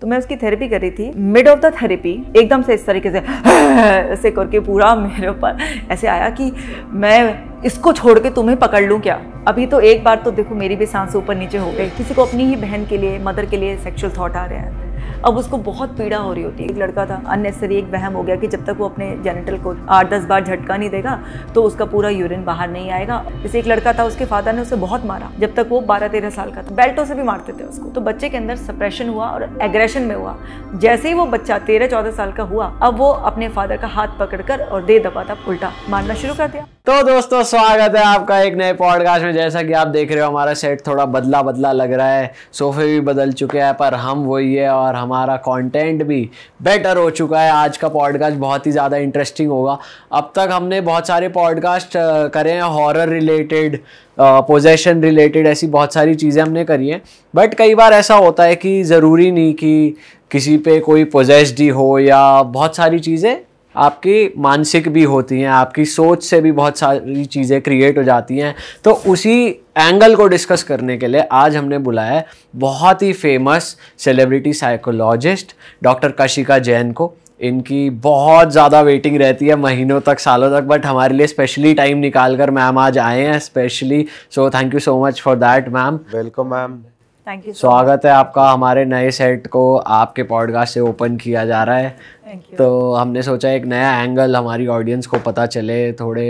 तो मैं उसकी थेरेपी कर रही थी मिड ऑफ द थेरेपी एकदम से इस तरीके से ऐसे करके पूरा मेरे ऊपर ऐसे आया कि मैं इसको छोड़ के तुम्हें पकड़ लूँ क्या अभी तो एक बार तो देखो मेरी भी सांस ऊपर नीचे हो गई किसी को अपनी ही बहन के लिए मदर के लिए सेक्सुअल थॉट आ रहे हैं अब उसको बहुत पीड़ा हो रही होती है एक लड़का था अननेसेसरी एक वहम हो गया कि जब तक वो अपने जेनिटल को आठ दस बार झटका नहीं देगा तो उसका पूरा यूरिन बाहर नहीं आएगा जैसे एक लड़का था उसके फादर ने उसे बहुत मारा जब तक वो बारह तेरह साल का था बेल्टों से भी मारते थे उसको तो बच्चे के अंदर सप्रेशन हुआ और एग्रेशन में हुआ जैसे ही वो बच्चा तेरह चौदह साल का हुआ अब वो अपने फादर का हाथ पकड़कर और दे दबा था उल्टा मारना शुरू कर दिया तो दोस्तों स्वागत है आपका एक नए पॉडकास्ट में जैसा कि आप देख रहे हो हमारा सेट थोड़ा बदला बदला लग रहा है सोफे भी बदल चुके हैं पर हम वही है और हम हमारा कंटेंट भी बेटर हो चुका है आज का पॉडकास्ट बहुत ही ज़्यादा इंटरेस्टिंग होगा अब तक हमने बहुत सारे पॉडकास्ट करे हैं हॉरर रिलेटेड पोजेशन रिलेटेड ऐसी बहुत सारी चीज़ें हमने करी हैं बट कई बार ऐसा होता है कि ज़रूरी नहीं कि किसी पे कोई पोजेस्ड ही हो या बहुत सारी चीज़ें आपकी मानसिक भी होती हैं आपकी सोच से भी बहुत सारी चीज़ें क्रिएट हो जाती हैं तो उसी एंगल को डिस्कस करने के लिए आज हमने बुलाया है बहुत ही famous celebrity psychologist doctor Kashika Jain को इनकी बहुत ज़्यादा वेटिंग रहती है महीनों तक सालों तक बट हमारे लिए स्पेशली टाइम निकाल कर मैम आज आए हैं specially so thank you so much for that ma'am welcome ma'am thank you स्वागत है आपका हमारे नए सेट को आपके पॉडकास्ट से ओपन किया जा रहा है तो हमने सोचा एक नया एंगल हमारी ऑडियंस को पता चले थोड़े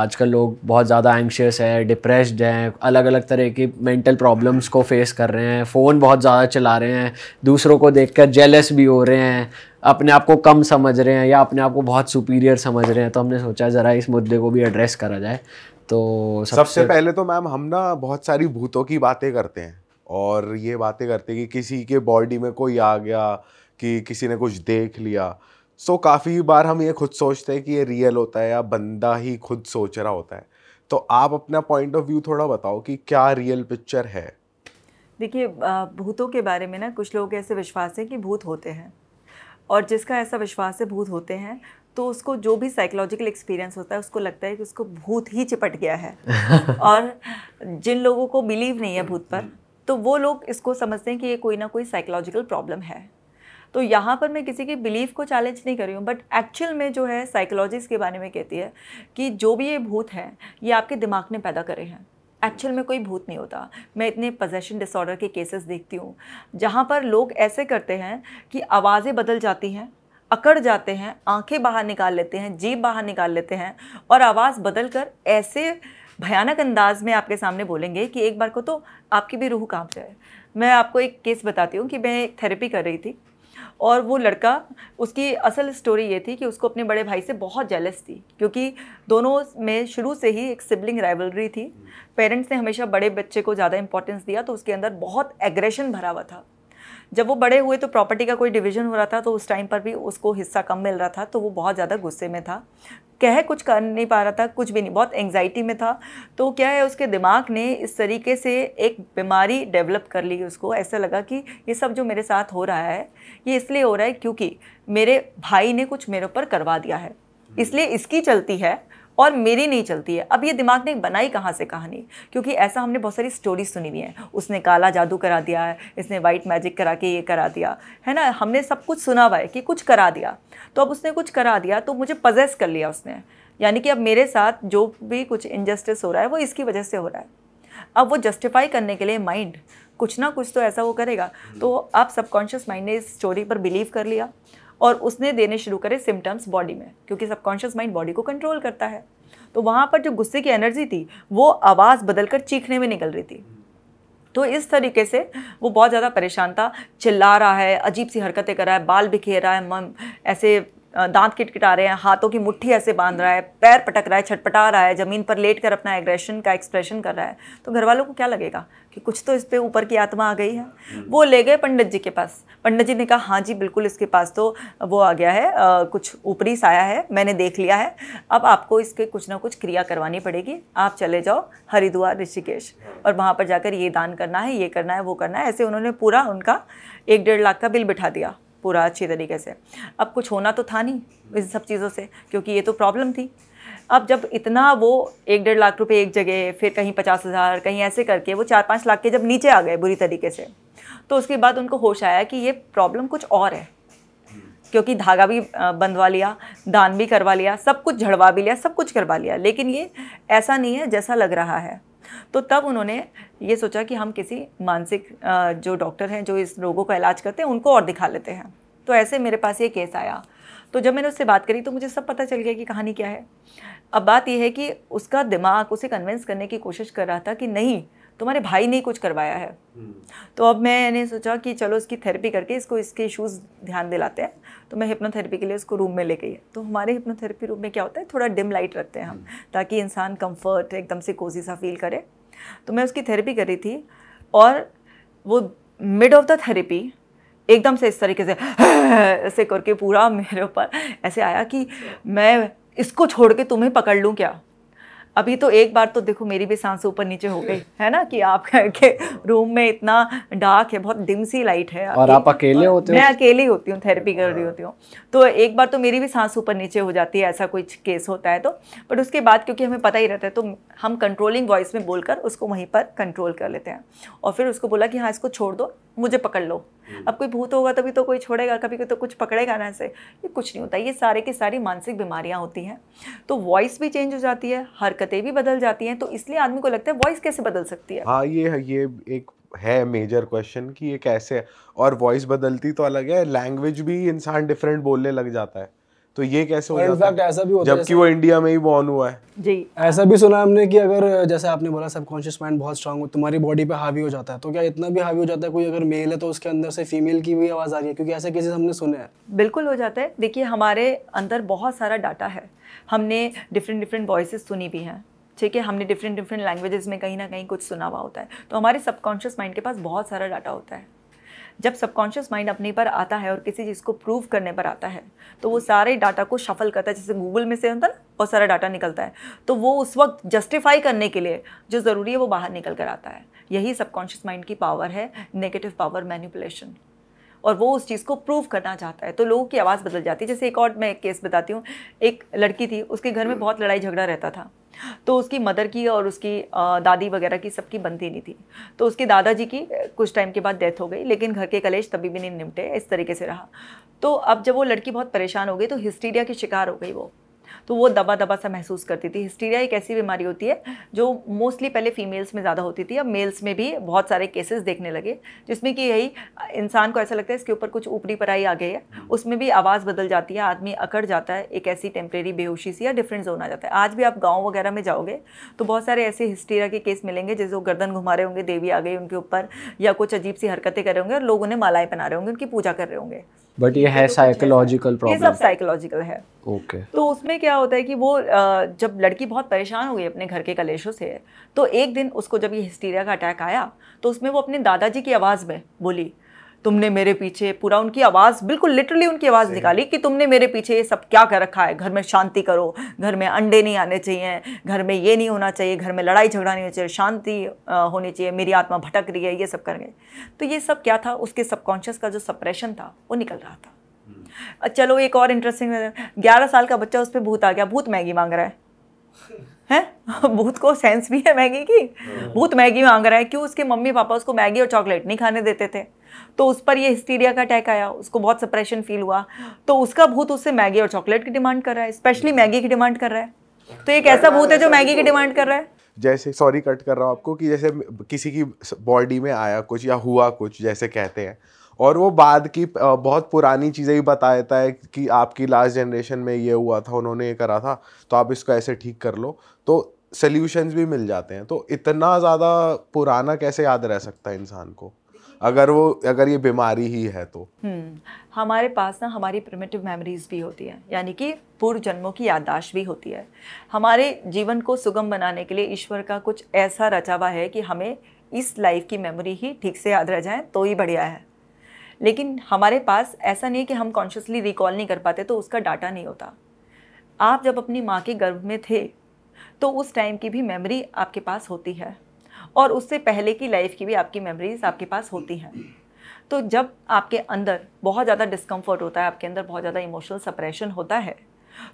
आजकल लोग बहुत ज़्यादा एंक्शियस है डिप्रेस्ड हैं अलग अलग तरह की मेंटल प्रॉब्लम्स को फेस कर रहे हैं फ़ोन बहुत ज़्यादा चला रहे हैं दूसरों को देख कर जेलस भी हो रहे हैं अपने आप को कम समझ रहे हैं या अपने आप को बहुत सुपीरियर समझ रहे हैं तो हमने सोचा ज़रा इस मुद्दे को भी एड्रेस करा जाए तो सबसे सब पहले तो मैम हम ना बहुत सारी भूतों की बातें करते हैं और ये बातें करते कि किसी के बॉडी में कोई आ गया कि किसी ने कुछ देख लिया सो so, काफ़ी बार हम ये खुद सोचते हैं कि ये रियल होता है या बंदा ही खुद सोच रहा होता है तो आप अपना पॉइंट ऑफ व्यू थोड़ा बताओ कि क्या रियल पिक्चर है देखिए भूतों के बारे में ना कुछ लोग ऐसे विश्वास है कि भूत होते हैं और जिसका ऐसा विश्वास है भूत होते हैं तो उसको जो भी साइकोलॉजिकल एक्सपीरियंस होता है उसको लगता है कि उसको भूत ही चिपट गया है और जिन लोगों को बिलीव नहीं है भूत पर तो वो लोग इसको समझते हैं कि ये कोई ना कोई साइकोलॉजिकल प्रॉब्लम है तो यहाँ पर मैं किसी की बिलीफ को चैलेंज नहीं कर रही हूँ बट एक्चुअल में जो है साइकोलॉजिस्ट के बारे में कहती है कि जो भी ये भूत हैं ये आपके दिमाग ने पैदा करे हैं एक्चुअल में कोई भूत नहीं होता मैं इतने पोजेशन डिसऑर्डर के केसेस देखती हूँ जहाँ पर लोग ऐसे करते हैं कि आवाज़ें बदल जाती हैं अकड़ जाते हैं आंखें बाहर निकाल लेते हैं जीभ बाहर निकाल लेते हैं और आवाज़ बदल कर ऐसे भयानक अंदाज में आपके सामने बोलेंगे कि एक बार को तो आपकी भी रूह कांप जाए मैं आपको एक केस बताती हूँ कि मैं एक थेरेपी कर रही थी और वो लड़का उसकी असल स्टोरी ये थी कि उसको अपने बड़े भाई से बहुत जेलस थी क्योंकि दोनों में शुरू से ही एक सिबलिंग राइवलरी थी पेरेंट्स ने हमेशा बड़े बच्चे को ज़्यादा इंपॉर्टेंस दिया तो उसके अंदर बहुत एग्रेशन भरा हुआ था जब वो बड़े हुए तो प्रॉपर्टी का कोई डिवीजन हो रहा था तो उस टाइम पर भी उसको हिस्सा कम मिल रहा था तो वो बहुत ज़्यादा गुस्से में था कह कुछ कर नहीं पा रहा था कुछ भी नहीं बहुत एंग्जाइटी में था तो क्या है उसके दिमाग ने इस तरीके से एक बीमारी डेवलप कर ली उसको ऐसा लगा कि ये सब जो मेरे साथ हो रहा है ये इसलिए हो रहा है क्योंकि मेरे भाई ने कुछ मेरे ऊपर करवा दिया है हम्म। इसलिए इसकी चलती है और मेरी नहीं चलती है अब ये दिमाग ने बनाई कहाँ से कहानी क्योंकि ऐसा हमने बहुत सारी स्टोरीज सुनी हुई है उसने काला जादू करा दिया है इसने वाइट मैजिक करा के ये करा दिया है ना हमने सब कुछ सुना हुआ है कि कुछ करा दिया तो अब उसने कुछ करा दिया तो मुझे पजेस कर लिया उसने यानी कि अब मेरे साथ जो भी कुछ इनजस्टिस हो रहा है वो इसकी वजह से हो रहा है अब वो जस्टिफाई करने के लिए माइंड कुछ ना कुछ तो ऐसा वो करेगा तो हम्म। अब सबकॉन्शियस माइंड ने इस स्टोरी पर बिलीव कर लिया और उसने देने शुरू करे सिम्टम्स बॉडी में क्योंकि सबकॉन्शियस माइंड बॉडी को कंट्रोल करता है तो वहाँ पर जो गुस्से की एनर्जी थी वो आवाज़ बदल कर चीखने में निकल रही थी तो इस तरीके से वो बहुत ज़्यादा परेशान था चिल्ला रहा है अजीब सी हरकतें कर रहा है बाल बिखेर रहा है मम ऐसे दांत किटकिटा रहे हैं हाथों की मुट्ठी ऐसे बांध रहा है पैर पटक रहा है छटपटा रहा है ज़मीन पर लेट कर अपना एग्रेशन का एक्सप्रेशन कर रहा है तो घर वालों को क्या लगेगा कि कुछ तो इस पर ऊपर की आत्मा आ गई है हम्म। वो ले गए पंडित जी के पास पंडित जी ने कहा हाँ जी बिल्कुल इसके पास तो वो आ गया है आ, कुछ ऊपरी साया है मैंने देख लिया है अब आपको इसके कुछ ना कुछ क्रिया करवानी पड़ेगी आप चले जाओ हरिद्वार ऋषिकेश और वहाँ पर जाकर ये दान करना है ये करना है वो करना है ऐसे उन्होंने पूरा उनका एक डेढ़ लाख का बिल बिठा दिया पूरा अच्छी तरीके से अब कुछ होना तो था नहीं इस सब चीज़ों से क्योंकि ये तो प्रॉब्लम थी अब जब इतना वो एक डेढ़ लाख रुपए एक जगह फिर कहीं पचास हज़ार कहीं ऐसे करके वो चार पाँच लाख के जब नीचे आ गए बुरी तरीके से तो उसके बाद उनको होश आया कि ये प्रॉब्लम कुछ और है क्योंकि धागा भी बंधवा लिया दान भी करवा लिया सब कुछ झड़वा भी लिया सब कुछ करवा लिया लेकिन ये ऐसा नहीं है जैसा लग रहा है तो तब उन्होंने ये सोचा कि हम किसी मानसिक जो डॉक्टर हैं जो इस रोगों का इलाज करते हैं उनको और दिखा लेते हैं तो ऐसे मेरे पास ये केस आया तो जब मैंने उससे बात करी तो मुझे सब पता चल गया कि कहानी क्या है अब बात यह है कि उसका दिमाग उसे कन्विंस करने की कोशिश कर रहा था कि नहीं तुम्हारे भाई ने कुछ करवाया है तो अब मैंने सोचा कि चलो इसकी थेरेपी करके इसको इसके इशूज़ ध्यान दिलाते हैं तो मैं हिप्नोथेरेपी के लिए उसको रूम में ले गई तो हमारे हिप्नोथेरेपी रूम में क्या होता है थोड़ा डिम लाइट रखते हैं हम ताकि इंसान कंफर्ट एकदम से कोजी सा फील करे तो मैं उसकी थेरेपी कर रही थी और वो मिड ऑफ द थेरेपी एकदम से इस तरीके से ऐसे करके पूरा मेरे ऊपर ऐसे आया कि मैं इसको छोड़ के तुम्हें पकड़ लूँ क्या अभी तो एक बार तो देखो मेरी भी सांस ऊपर नीचे हो गई है ना कि के रूम में इतना डार्क है बहुत डिम सी लाइट है और आप अकेले होते हो मैं अकेली होती हूँ थेरेपी कर रही हाँ। होती हूँ तो एक बार तो मेरी भी सांस ऊपर नीचे हो जाती है ऐसा कोई केस होता है तो बट उसके बाद क्योंकि हमें पता ही रहता है तो हम कंट्रोलिंग वॉइस में बोलकर उसको वहीं पर कंट्रोल कर लेते हैं और फिर उसको बोला कि हाँ इसको छोड़ दो मुझे पकड़ लो हम्म। अब कोई भूत होगा तभी तो कोई छोड़ेगा कभी तो कुछ पकड़ेगा ना ऐसे ये कुछ नहीं होता ये सारे की सारी मानसिक बीमारियाँ होती हैं तो वॉइस भी चेंज हो जाती है हरकत हरकतें भी बदल जाती हैं तो इसलिए आदमी को लगता है वॉइस कैसे बदल सकती है हाँ ये ये एक है मेजर क्वेश्चन कि ये कैसे और वॉइस बदलती तो अलग है लैंग्वेज भी इंसान डिफरेंट बोलने लग जाता है तो ये कैसे हो जाता है ऐसा भी होता जबकि वो इंडिया में ही बॉर्न हुआ है जी ऐसा भी सुना हमने कि अगर जैसे आपने बोला सबकॉन्शियस माइंड बहुत स्ट्रांग हो तुम्हारी बॉडी पे हावी हो जाता है तो क्या इतना भी हावी हो जाता है कोई अगर मेल है तो उसके अंदर से फीमेल की भी आवाज़ आ रही है क्योंकि ऐसे केसेस हमने सुने हैं बिल्कुल हो जाता है देखिए हमारे अंदर बहुत सारा डाटा है हमने डिफरेंट डिफरेंट वॉइस सुनी भी हैं ठीक है हमने डिफरेंट डिफरेंट लैंग्वेजेस में कहीं ना कहीं कुछ सुना हुआ होता है तो हमारे सबकॉन्शियस माइंड के पास बहुत सारा डाटा होता है जब सबकॉन्शियस माइंड अपने पर आता है और किसी चीज़ को प्रूव करने पर आता है तो वो सारे डाटा को शफल करता है जैसे गूगल में से होता है ना बहुत सारा डाटा निकलता है तो वो उस वक्त जस्टिफाई करने के लिए जो ज़रूरी है वो बाहर निकल कर आता है यही सबकॉन्शियस माइंड की पावर है नेगेटिव पावर मैनिपुलेशन और वो उस चीज़ को प्रूव करना चाहता है तो लोगों की आवाज़ बदल जाती है जैसे एक और मैं एक केस बताती हूँ एक लड़की थी उसके घर में हम्म। बहुत लड़ाई झगड़ा रहता था तो उसकी मदर की और उसकी दादी वगैरह की सबकी बनती नहीं थी तो उसके दादाजी की कुछ टाइम के बाद डेथ हो गई लेकिन घर के कलेश तभी भी नहीं निपटे इस तरीके से रहा तो अब जब वो लड़की बहुत परेशान हो गई तो हिस्टीरिया की शिकार हो गई वो तो वो दबा दबा सा महसूस करती थी हिस्टीरिया एक ऐसी बीमारी होती है जो मोस्टली पहले फीमेल्स में ज़्यादा होती थी अब मेल्स में भी बहुत सारे केसेस देखने लगे जिसमें कि यही इंसान को ऐसा लगता है इसके ऊपर कुछ ऊपरी पराई आ गई है हम्म। उसमें भी आवाज़ बदल जाती है आदमी अकड़ जाता है एक ऐसी टेम्प्रेरी बेहोशी सी या डिफरेंट जोन आ जाता है आज भी आप गाँव वगैरह में जाओगे तो बहुत सारे ऐसे हिस्टीरिया के केस मिलेंगे जैसे वो गर्दन घुमा रहे होंगे देवी आ गई उनके ऊपर या कुछ अजीब सी हरकतें कर रहे होंगे और लोग उन्हें मालाएँ पहना रहे होंगे उनकी पूजा कर रहे होंगे बट ये है तो साइकोलॉजिकल प्रॉब्लम ये सब साइकोलॉजिकल है ओके okay. तो उसमें क्या होता है कि वो जब लड़की बहुत परेशान हो गई अपने घर के कलेशों से तो एक दिन उसको जब ये हिस्टीरिया का अटैक आया तो उसमें वो अपने दादाजी की आवाज़ में बोली तुमने मेरे पीछे पूरा उनकी आवाज़ बिल्कुल लिटरली उनकी आवाज़ निकाली कि तुमने मेरे पीछे ये सब क्या कर रखा है घर में शांति करो घर में अंडे नहीं आने चाहिए घर में ये नहीं होना चाहिए घर में लड़ाई झगड़ा नहीं होना चाहिए शांति होनी चाहिए मेरी आत्मा भटक रही है ये सब कर गए तो ये सब क्या था उसके सबकॉन्शियस का जो सप्रेशन था वो निकल रहा था चलो एक और इंटरेस्टिंग ग्यारह साल का बच्चा उस पर भूत आ गया भूत मैगी मांग रहा है हैं भूत को सेंस भी है मैगी की हाँ। भूत मैगी मांग रहा है क्यों उसके मम्मी पापा उसको मैगी और चॉकलेट नहीं खाने देते थे तो उस पर ये हिस्टीरिया का अटैक आया उसको बहुत सप्रेशन फील हुआ तो उसका भूत उससे मैगी और चॉकलेट की डिमांड कर रहा है स्पेशली मैगी की डिमांड कर रहा है तो एक ऐसा भूत है जो मैगी की डिमांड कर रहा है जैसे सॉरी कट कर रहा हूँ आपको कि जैसे किसी की बॉडी में आया कुछ या हुआ कुछ जैसे कहते हैं और वो बाद की बहुत पुरानी चीज़ें भी बता देता है कि आपकी लास्ट जनरेशन में ये हुआ था उन्होंने ये करा था तो आप इसको ऐसे ठीक कर लो तो सल्यूशन भी मिल जाते हैं तो इतना ज़्यादा पुराना कैसे याद रह सकता है इंसान को अगर वो अगर ये बीमारी ही है तो हम्म, हमारे पास ना हमारी प्रिमेटिव मेमोरीज भी होती है यानी कि पूर्व जन्मों की याददाश्त भी होती है हमारे जीवन को सुगम बनाने के लिए ईश्वर का कुछ ऐसा रचा हुआ है कि हमें इस लाइफ की मेमोरी ही ठीक से याद रह जाए तो ही बढ़िया है लेकिन हमारे पास ऐसा नहीं है कि हम कॉन्शियसली रिकॉल नहीं कर पाते तो उसका डाटा नहीं होता आप जब अपनी माँ के गर्भ में थे तो उस टाइम की भी मेमोरी आपके पास होती है और उससे पहले की लाइफ की भी आपकी मेमोरीज आपके पास होती हैं तो जब आपके अंदर बहुत ज़्यादा डिस्कम्फर्ट होता है आपके अंदर बहुत ज़्यादा इमोशनल सप्रेशन होता है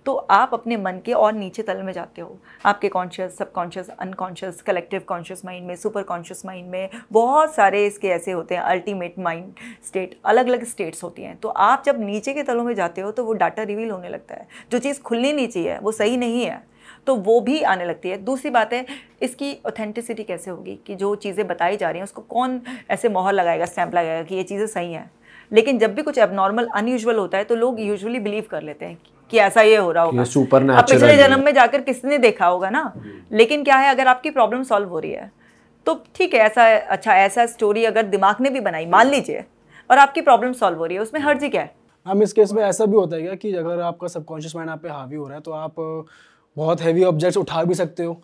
तो आप अपने मन के और नीचे तल में जाते हो आपके conscious subconscious unconscious collective conscious mind में सुपर कॉन्शियस माइंड में बहुत सारे इसके ऐसे होते हैं अल्टीमेट माइंड स्टेट अलग अलग स्टेट्स होती हैं तो आप जब नीचे के तलों में जाते हो तो वो डाटा रिवील होने लगता है जो चीज़ खुलनी नहीं चाहिए वो सही नहीं है तो वो भी आने लगती है दूसरी बात है इसकी ऑथेंटिसिटी कैसे होगी कि जो चीज़ें बताई जा रही हैं उसको कौन ऐसे मोहर लगाएगा स्टैंप लगाएगा कि ये चीज़ें सही हैं लेकिन जब भी कुछ एबनॉर्मल अनयूजल होता है तो लोग यूजुअली बिलीव कर लेते हैं कि ऐसा ये हो रहा होगा सुपर अब पिछले जन्म में जाकर किसने देखा होगा ना लेकिन क्या है अगर आपकी प्रॉब्लम सॉल्व हो रही है तो ठीक है ऐसा अच्छा ऐसा स्टोरी अगर दिमाग ने भी बनाई मान लीजिए और आपकी प्रॉब्लम सॉल्व हो रही है उसमें हर्जी क्या है हम इस केस में ऐसा भी होता है क्या कि अगर आपका सबकॉन्शियस माइंड आप पे हावी हो रहा है तो आप बहुत हैवी ऑब्जेक्ट्स उठा भी सकते हो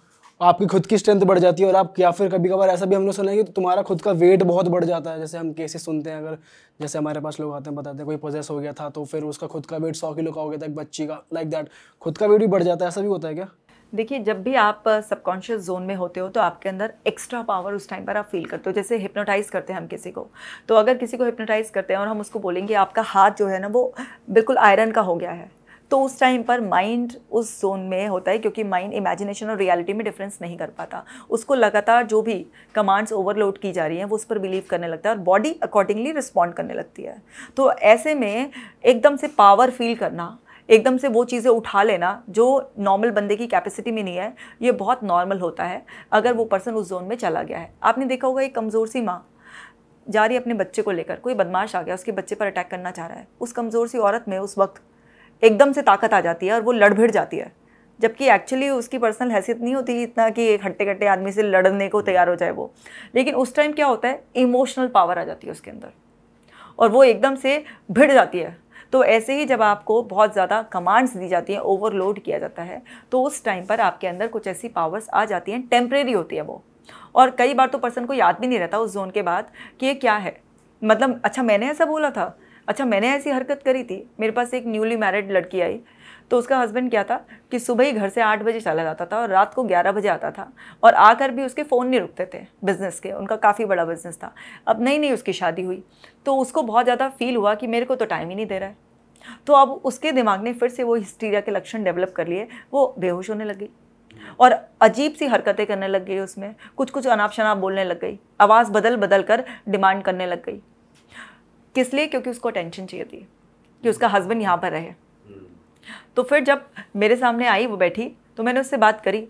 आपकी खुद की स्ट्रेंथ बढ़ जाती है और आप या फिर कभी कभार ऐसा भी हम लोग सुने कि तो तुम्हारा खुद का वेट बहुत बढ़ जाता है जैसे हम केसेस सुनते हैं अगर जैसे हमारे पास लोग आते हैं बताते हैं कोई पोजेस हो गया था तो फिर उसका खुद का वेट सौ किलो का हो गया था एक बच्ची का लाइक दैट खुद का वेट भी बढ़ जाता है ऐसा भी होता है क्या देखिए जब भी आप सबकॉन्शियस जोन में होते हो तो आपके अंदर एक्स्ट्रा पावर उस टाइम पर आप फील करते हो जैसे हिप्नोटाइज़ करते हैं हम किसी को तो अगर किसी को हिप्नोटाइज़ करते हैं और हम उसको बोलेंगे आपका हाथ जो है ना वो बिल्कुल आयरन का हो गया है तो उस टाइम पर माइंड उस जोन में होता है क्योंकि माइंड इमेजिनेशन और रियलिटी में डिफरेंस नहीं कर पाता उसको लगातार जो भी कमांड्स ओवरलोड की जा रही हैं वो उस पर बिलीव करने लगता है और बॉडी अकॉर्डिंगली रिस्पॉन्ड करने लगती है तो ऐसे में एकदम से पावर फील करना एकदम से वो चीज़ें उठा लेना जो नॉर्मल बंदे की कैपेसिटी में नहीं है ये बहुत नॉर्मल होता है अगर वो पर्सन उस जोन में चला गया है आपने देखा होगा एक कमज़ोर सी माँ जा रही अपने बच्चे को लेकर कोई बदमाश आ गया उसके बच्चे पर अटैक करना चाह रहा है उस कमज़ोर सी औरत में उस वक्त एकदम से ताकत आ जाती है और वो लड़ भिड़ जाती है जबकि एक्चुअली उसकी पर्सनल हैसियत नहीं होती इतना कि एक हट्टे कट्टे आदमी से लड़ने को तैयार हो जाए वो लेकिन उस टाइम क्या होता है इमोशनल पावर आ जाती है उसके अंदर और वो एकदम से भिड़ जाती है तो ऐसे ही जब आपको बहुत ज़्यादा कमांड्स दी जाती हैं ओवरलोड किया जाता है तो उस टाइम पर आपके अंदर कुछ ऐसी पावर्स आ जाती हैं टेम्प्रेरी होती है वो और कई बार तो पर्सन को याद भी नहीं रहता उस जोन के बाद कि ये क्या है मतलब अच्छा मैंने ऐसा बोला था अच्छा मैंने ऐसी हरकत करी थी मेरे पास एक न्यूली मैरिड लड़की आई तो उसका हस्बैंड क्या था कि सुबह ही घर से आठ बजे चला जाता था और रात को ग्यारह बजे आता था और आकर भी उसके फ़ोन नहीं रुकते थे बिज़नेस के उनका काफ़ी बड़ा बिज़नेस था अब नई नई उसकी शादी हुई तो उसको बहुत ज़्यादा फील हुआ कि मेरे को तो टाइम ही नहीं दे रहा है तो अब उसके दिमाग ने फिर से वो हिस्टीरिया के लक्षण डेवलप कर लिए वो बेहोश होने लगी और अजीब सी हरकतें करने लग गई उसमें कुछ कुछ अनाप शनाप बोलने लग गई आवाज़ बदल बदल कर डिमांड करने लग गई किस लिए क्योंकि उसको अटेंशन चाहिए थी कि उसका हस्बैंड यहाँ पर रहे तो फिर जब मेरे सामने आई वो बैठी तो मैंने उससे बात करी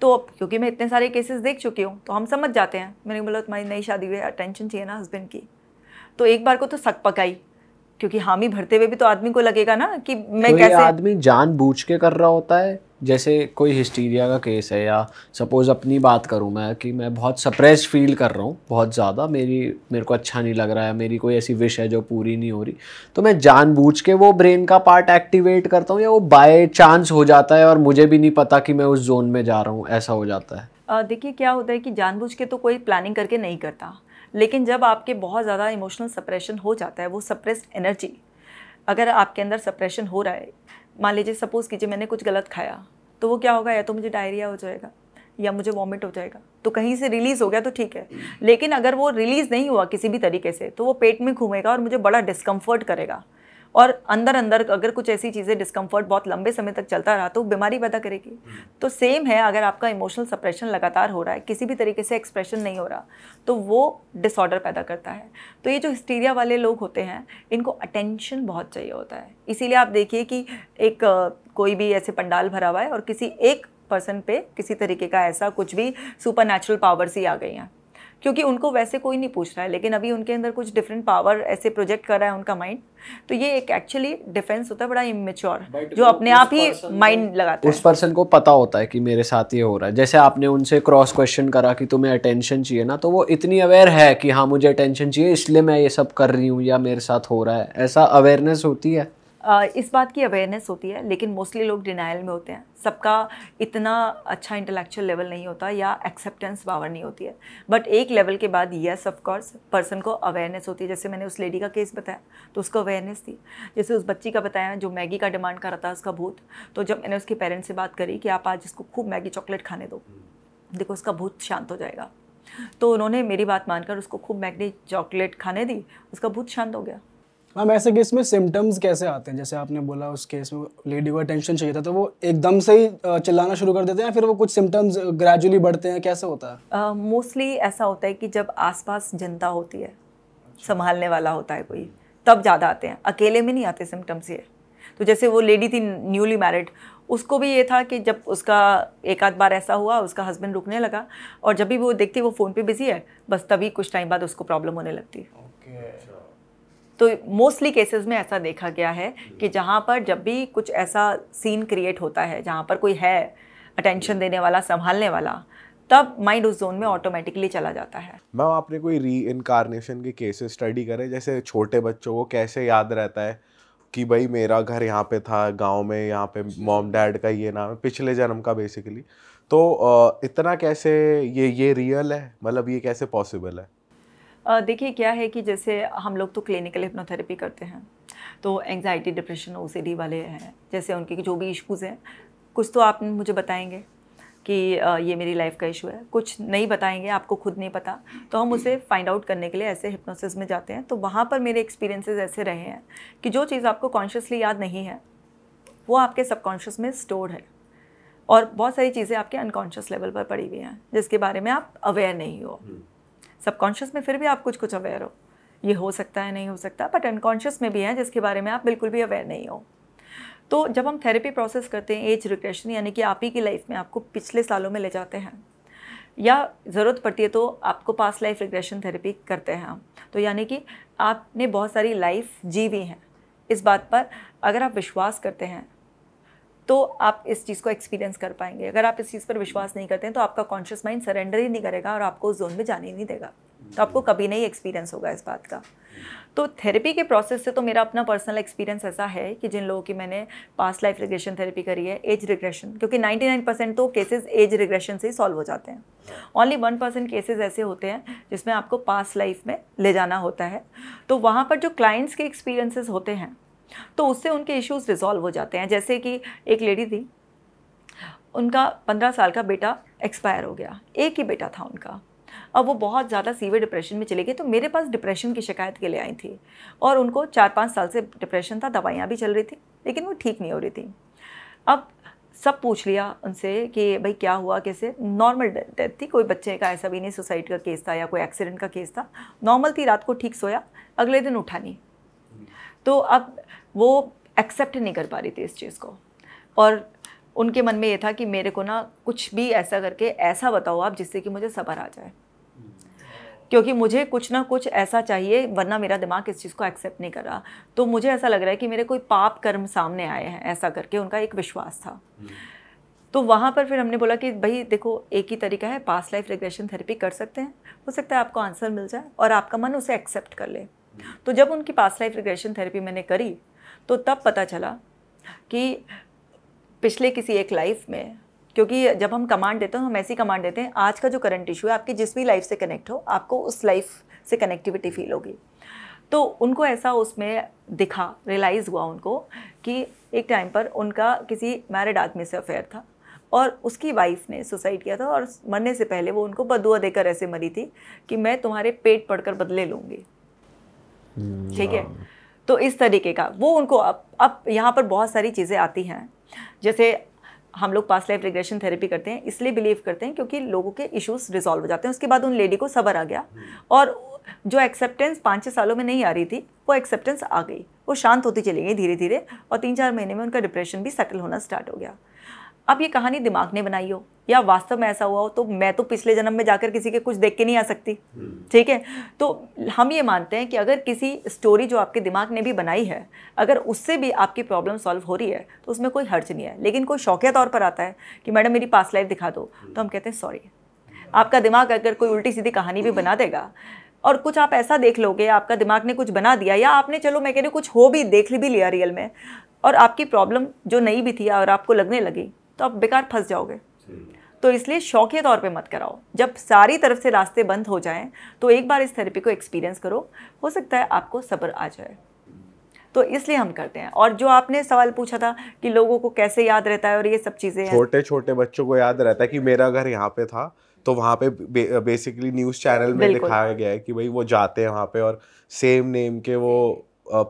तो अब क्योंकि मैं इतने सारे केसेस देख चुकी हूँ तो हम समझ जाते हैं मैंने बोला तुम्हारी नई शादी हुई अटेंशन चाहिए ना हस्बैंड की तो एक बार को तो सक पकाई क्योंकि हामी भरते हुए भी तो आदमी को लगेगा ना कि मैं तो कैसे आदमी बूझ के कर रहा होता है जैसे कोई हिस्टीरिया का केस है या सपोज अपनी बात करूँ मैं कि मैं बहुत सप्रेस फील कर रहा हूँ बहुत ज़्यादा मेरी मेरे को अच्छा नहीं लग रहा है मेरी कोई ऐसी विश है जो पूरी नहीं हो रही तो मैं जानबूझ के वो ब्रेन का पार्ट एक्टिवेट करता हूँ या वो बाय चांस हो जाता है और मुझे भी नहीं पता कि मैं उस जोन में जा रहा हूँ ऐसा हो जाता है देखिए क्या होता है कि जानबूझ के तो कोई प्लानिंग करके नहीं करता लेकिन जब आपके बहुत ज़्यादा इमोशनल सप्रेशन हो जाता है वो सप्रेस्ड एनर्जी अगर आपके अंदर सप्रेशन हो रहा है मान लीजिए सपोज़ कीजिए मैंने कुछ गलत खाया तो वो क्या होगा या तो मुझे डायरिया हो जाएगा या मुझे वॉमिट हो जाएगा तो कहीं से रिलीज़ हो गया तो ठीक है लेकिन अगर वो रिलीज़ नहीं हुआ किसी भी तरीके से तो वो पेट में घूमेगा और मुझे बड़ा डिस्कम्फर्ट करेगा और अंदर अंदर अगर कुछ ऐसी चीज़ें डिस्कम्फर्ट बहुत लंबे समय तक चलता रहा तो बीमारी पैदा करेगी हम्म। तो सेम है अगर आपका इमोशनल सप्रेशन लगातार हो रहा है किसी भी तरीके से एक्सप्रेशन नहीं हो रहा तो वो डिसऑर्डर पैदा करता है तो ये जो हिस्टीरिया वाले लोग होते हैं इनको अटेंशन बहुत चाहिए होता है इसीलिए आप देखिए कि एक कोई भी ऐसे पंडाल भरा हुआ है और किसी एक पर्सन पे किसी तरीके का ऐसा कुछ भी सुपर नेचुरल पावर्स ही आ गई हैं क्योंकि उनको वैसे कोई नहीं पूछ रहा है लेकिन अभी उनके अंदर कुछ डिफरेंट पावर ऐसे प्रोजेक्ट कर रहा है उनका माइंड तो ये एक एक्चुअली डिफेंस होता है बड़ा इमेच्योर जो अपने आप ही माइंड लगाता है उस पर्सन को पता होता है कि मेरे साथ ये हो रहा है जैसे आपने उनसे क्रॉस क्वेश्चन करा कि तुम्हें अटेंशन चाहिए ना तो वो इतनी अवेयर है कि हाँ मुझे अटेंशन चाहिए इसलिए मैं ये सब कर रही हूँ या मेरे साथ हो रहा है ऐसा अवेयरनेस होती है इस बात की अवेयरनेस होती है लेकिन मोस्टली लोग डिनाइल में होते हैं सबका इतना अच्छा इंटेलेक्चुअल लेवल नहीं होता या एक्सेप्टेंस पावर नहीं होती है बट एक लेवल के बाद येस ऑफकोर्स पर्सन को अवेयरनेस होती है जैसे मैंने उस लेडी का केस बताया तो उसको अवेयरनेस थी जैसे उस बच्ची का बताया जो मैगी का डिमांड कर रहा था उसका भूत तो जब मैंने उसके पेरेंट्स से बात करी कि आप आज इसको खूब मैगी चॉकलेट खाने दो देखो उसका भूत शांत हो जाएगा तो उन्होंने मेरी बात मानकर उसको खूब मैगनी चॉकलेट खाने दी उसका भूत शांत हो गया मैम ऐसे केस में सिम्टम्स कैसे आते हैं जैसे आपने बोला उस केस में लेडी को टेंशन चाहिए था तो वो एकदम से ही चिल्लाना शुरू कर देते हैं फिर वो कुछ सिम्टम्स ग्रेजुअली बढ़ते हैं कैसे होता है मोस्टली uh, ऐसा होता है कि जब आसपास जनता होती है अच्छा। संभालने वाला होता है कोई तब ज़्यादा आते हैं अकेले में नहीं आते सिम्टम्स ये तो जैसे वो लेडी थी न्यूली मैरिड उसको भी ये था कि जब उसका एक आध बार ऐसा हुआ उसका हस्बैंड रुकने लगा और जब भी वो देखती वो फ़ोन पे बिजी है बस तभी कुछ टाइम बाद उसको प्रॉब्लम होने लगती है तो मोस्टली केसेस में ऐसा देखा गया है कि जहाँ पर जब भी कुछ ऐसा सीन क्रिएट होता है जहाँ पर कोई है अटेंशन देने वाला संभालने वाला तब माइंड उस जोन में ऑटोमेटिकली चला जाता है मैम आपने कोई री इनकारनेशन के केसेस स्टडी करें जैसे छोटे बच्चों को कैसे याद रहता है कि भाई मेरा घर यहाँ पे था गांव में यहाँ पे मॉम डैड का ये नाम है पिछले जन्म का बेसिकली तो इतना कैसे ये ये रियल है मतलब ये कैसे पॉसिबल है देखिए क्या है कि जैसे हम लोग तो क्लिनिकल हिप्नोथेरेपी करते हैं तो एंग्जाइटी डिप्रेशन ओ वाले हैं जैसे उनके जो भी इश्यूज़ हैं कुछ तो आप मुझे बताएंगे कि ये मेरी लाइफ का इशू है कुछ नहीं बताएंगे आपको खुद नहीं पता तो हम उसे फाइंड आउट करने के लिए ऐसे हिप्नोसिस में जाते हैं तो वहाँ पर मेरे एक्सपीरियंसेस ऐसे रहे हैं कि जो चीज़ आपको कॉन्शियसली याद नहीं है वो आपके सबकॉन्शियस में स्टोर है और बहुत सारी चीज़ें आपके अनकॉन्शियस लेवल पर पड़ी हुई हैं जिसके बारे में आप अवेयर नहीं हो हम्म। सबकॉन्शियस में फिर भी आप कुछ कुछ अवेयर हो ये हो सकता है नहीं हो सकता बट अनकॉन्शियस में भी हैं जिसके बारे में आप बिल्कुल भी अवेयर नहीं हो तो जब हम थेरेपी प्रोसेस करते हैं एज रिग्रेशन यानी कि आप ही की लाइफ में आपको पिछले सालों में ले जाते हैं या ज़रूरत पड़ती है तो आपको पास लाइफ रिग्रेशन थेरेपी करते हैं हम तो यानी कि आपने बहुत सारी लाइफ जी हैं इस बात पर अगर आप विश्वास करते हैं तो आप इस चीज़ को एक्सपीरियंस कर पाएंगे अगर आप इस चीज़ पर विश्वास नहीं करते हैं तो आपका कॉन्शियस माइंड सरेंडर ही नहीं करेगा और आपको उस जोन में जाने ही नहीं देगा तो आपको hmm. कभी नहीं एक्सपीरियंस होगा इस बात का तो थेरेपी के प्रोसेस से तो मेरा अपना पर्सनल एक्सपीरियंस ऐसा है कि जिन लोगों की मैंने पास्ट लाइफ रिग्रेशन थेरेपी करी है एज रिग्रेशन क्योंकि 99 परसेंट तो केसेस एज रिग्रेशन से ही सॉल्व हो जाते हैं ओनली वन परसेंट केसेज ऐसे होते हैं जिसमें आपको पास्ट लाइफ में ले जाना होता है तो वहाँ पर जो क्लाइंट्स के एक्सपीरियंसेस होते हैं तो उससे उनके इश्यूज रिजॉल्व हो जाते हैं जैसे कि एक लेडी थी उनका पंद्रह साल का बेटा एक्सपायर हो गया एक ही बेटा था उनका अब वो बहुत ज़्यादा सीवियर डिप्रेशन में चले गए तो मेरे पास डिप्रेशन की शिकायत के लिए आई थी और उनको चार पाँच साल से डिप्रेशन था दवाइयाँ भी चल रही थी लेकिन वो ठीक नहीं हो रही थी अब सब पूछ लिया उनसे कि भाई क्या हुआ कैसे नॉर्मल डेथ थी कोई बच्चे का ऐसा भी नहीं सुसाइड का केस था या कोई एक्सीडेंट का केस था नॉर्मल थी रात को ठीक सोया अगले दिन उठा नहीं तो अब वो एक्सेप्ट नहीं कर पा रही थी इस चीज़ को और उनके मन में ये था कि मेरे को ना कुछ भी ऐसा करके ऐसा बताओ आप जिससे कि मुझे सबर आ जाए क्योंकि मुझे कुछ ना कुछ ऐसा चाहिए वरना मेरा दिमाग इस चीज़ को एक्सेप्ट नहीं कर रहा तो मुझे ऐसा लग रहा है कि मेरे कोई पाप कर्म सामने आए हैं ऐसा करके उनका एक विश्वास था तो वहाँ पर फिर हमने बोला कि भाई देखो एक ही तरीका है पास लाइफ रिग्रेशन थेरेपी कर सकते हैं हो सकता है आपको आंसर मिल जाए और आपका मन उसे एक्सेप्ट कर ले तो जब उनकी पास लाइफ रिग्रेशन थेरेपी मैंने करी तो तब पता चला कि पिछले किसी एक लाइफ में क्योंकि जब हम कमांड देते हैं हम ऐसी कमांड देते हैं आज का जो करंट इशू है आपकी जिस भी लाइफ से कनेक्ट हो आपको उस लाइफ से कनेक्टिविटी फील होगी तो उनको ऐसा उसमें दिखा रियलाइज़ हुआ उनको कि एक टाइम पर उनका किसी मैरिड आदमी से अफेयर था और उसकी वाइफ ने सुसाइड किया था और मरने से पहले वो उनको बदुआ देकर ऐसे मरी थी कि मैं तुम्हारे पेट पढ़कर बदले लूँगी hmm, ठीक है तो इस तरीके का वो उनको अब अब यहाँ पर बहुत सारी चीज़ें आती हैं जैसे हम लोग पास लाइफ रिग्रेशन थेरेपी करते हैं इसलिए बिलीव करते हैं क्योंकि लोगों के इश्यूज रिजॉल्व हो जाते हैं उसके बाद उन लेडी को सबर आ गया हम्म। और जो एक्सेप्टेंस पाँच छः सालों में नहीं आ रही थी वो एक्सेप्टेंस आ गई वो शांत होती चली गई धीरे धीरे और तीन चार महीने में उनका डिप्रेशन भी सेटल होना स्टार्ट हो गया अब ये कहानी दिमाग ने बनाई हो या वास्तव में ऐसा हुआ हो तो मैं तो पिछले जन्म में जाकर किसी के कुछ देख के नहीं आ सकती हम्म। ठीक है तो हम ये मानते हैं कि अगर किसी स्टोरी जो आपके दिमाग ने भी बनाई है अगर उससे भी आपकी प्रॉब्लम सॉल्व हो रही है तो उसमें कोई हर्ज नहीं है लेकिन कोई शौकिया तौर पर आता है कि मैडम मेरी पास लाइफ दिखा दो तो हम कहते हैं सॉरी आपका दिमाग अगर कोई उल्टी सीधी कहानी भी बना देगा और कुछ आप ऐसा देख लोगे आपका दिमाग ने कुछ बना दिया या आपने चलो मैं कह रही कुछ हो भी देख भी लिया रियल में और आपकी प्रॉब्लम जो नई भी थी और आपको लगने लगी तो आप बेकार फंस जाओगे तो इसलिए शौकीय तौर पे मत कराओ जब सारी तरफ से रास्ते बंद हो जाएं तो एक बार इस थेरेपी को एक्सपीरियंस करो हो सकता है आपको सब्र आ जाए तो इसलिए हम करते हैं और जो आपने सवाल पूछा था कि लोगों को कैसे याद रहता है और ये सब चीज़ें छोटे छोटे बच्चों को याद रहता है कि मेरा घर यहाँ पे था तो वहाँ पे बे, बेसिकली न्यूज़ चैनल में दिखाया गया है कि भाई वो जाते हैं वहाँ पे और सेम नेम के वो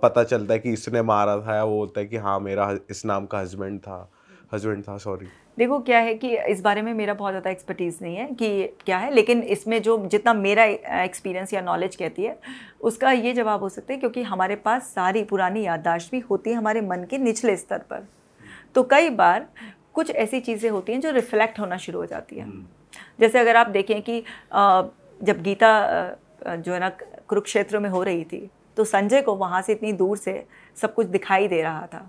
पता चलता है कि इसने मारा था या वो बोलता है कि हाँ मेरा इस नाम का हस्बैंड था हस्बैंड था सॉरी देखो क्या है कि इस बारे में मेरा बहुत ज़्यादा एक्सपर्टीज़ नहीं है कि क्या है लेकिन इसमें जो जितना मेरा एक्सपीरियंस या नॉलेज कहती है उसका ये जवाब हो सकता है क्योंकि हमारे पास सारी पुरानी याददाश्त भी होती है हमारे मन के निचले स्तर पर तो कई बार कुछ ऐसी चीज़ें होती हैं जो रिफ्लेक्ट होना शुरू हो जाती है हम्म। जैसे अगर आप देखें कि जब गीता जो है ना कुरुक्षेत्र में हो रही थी तो संजय को वहाँ से इतनी दूर से सब कुछ दिखाई दे रहा था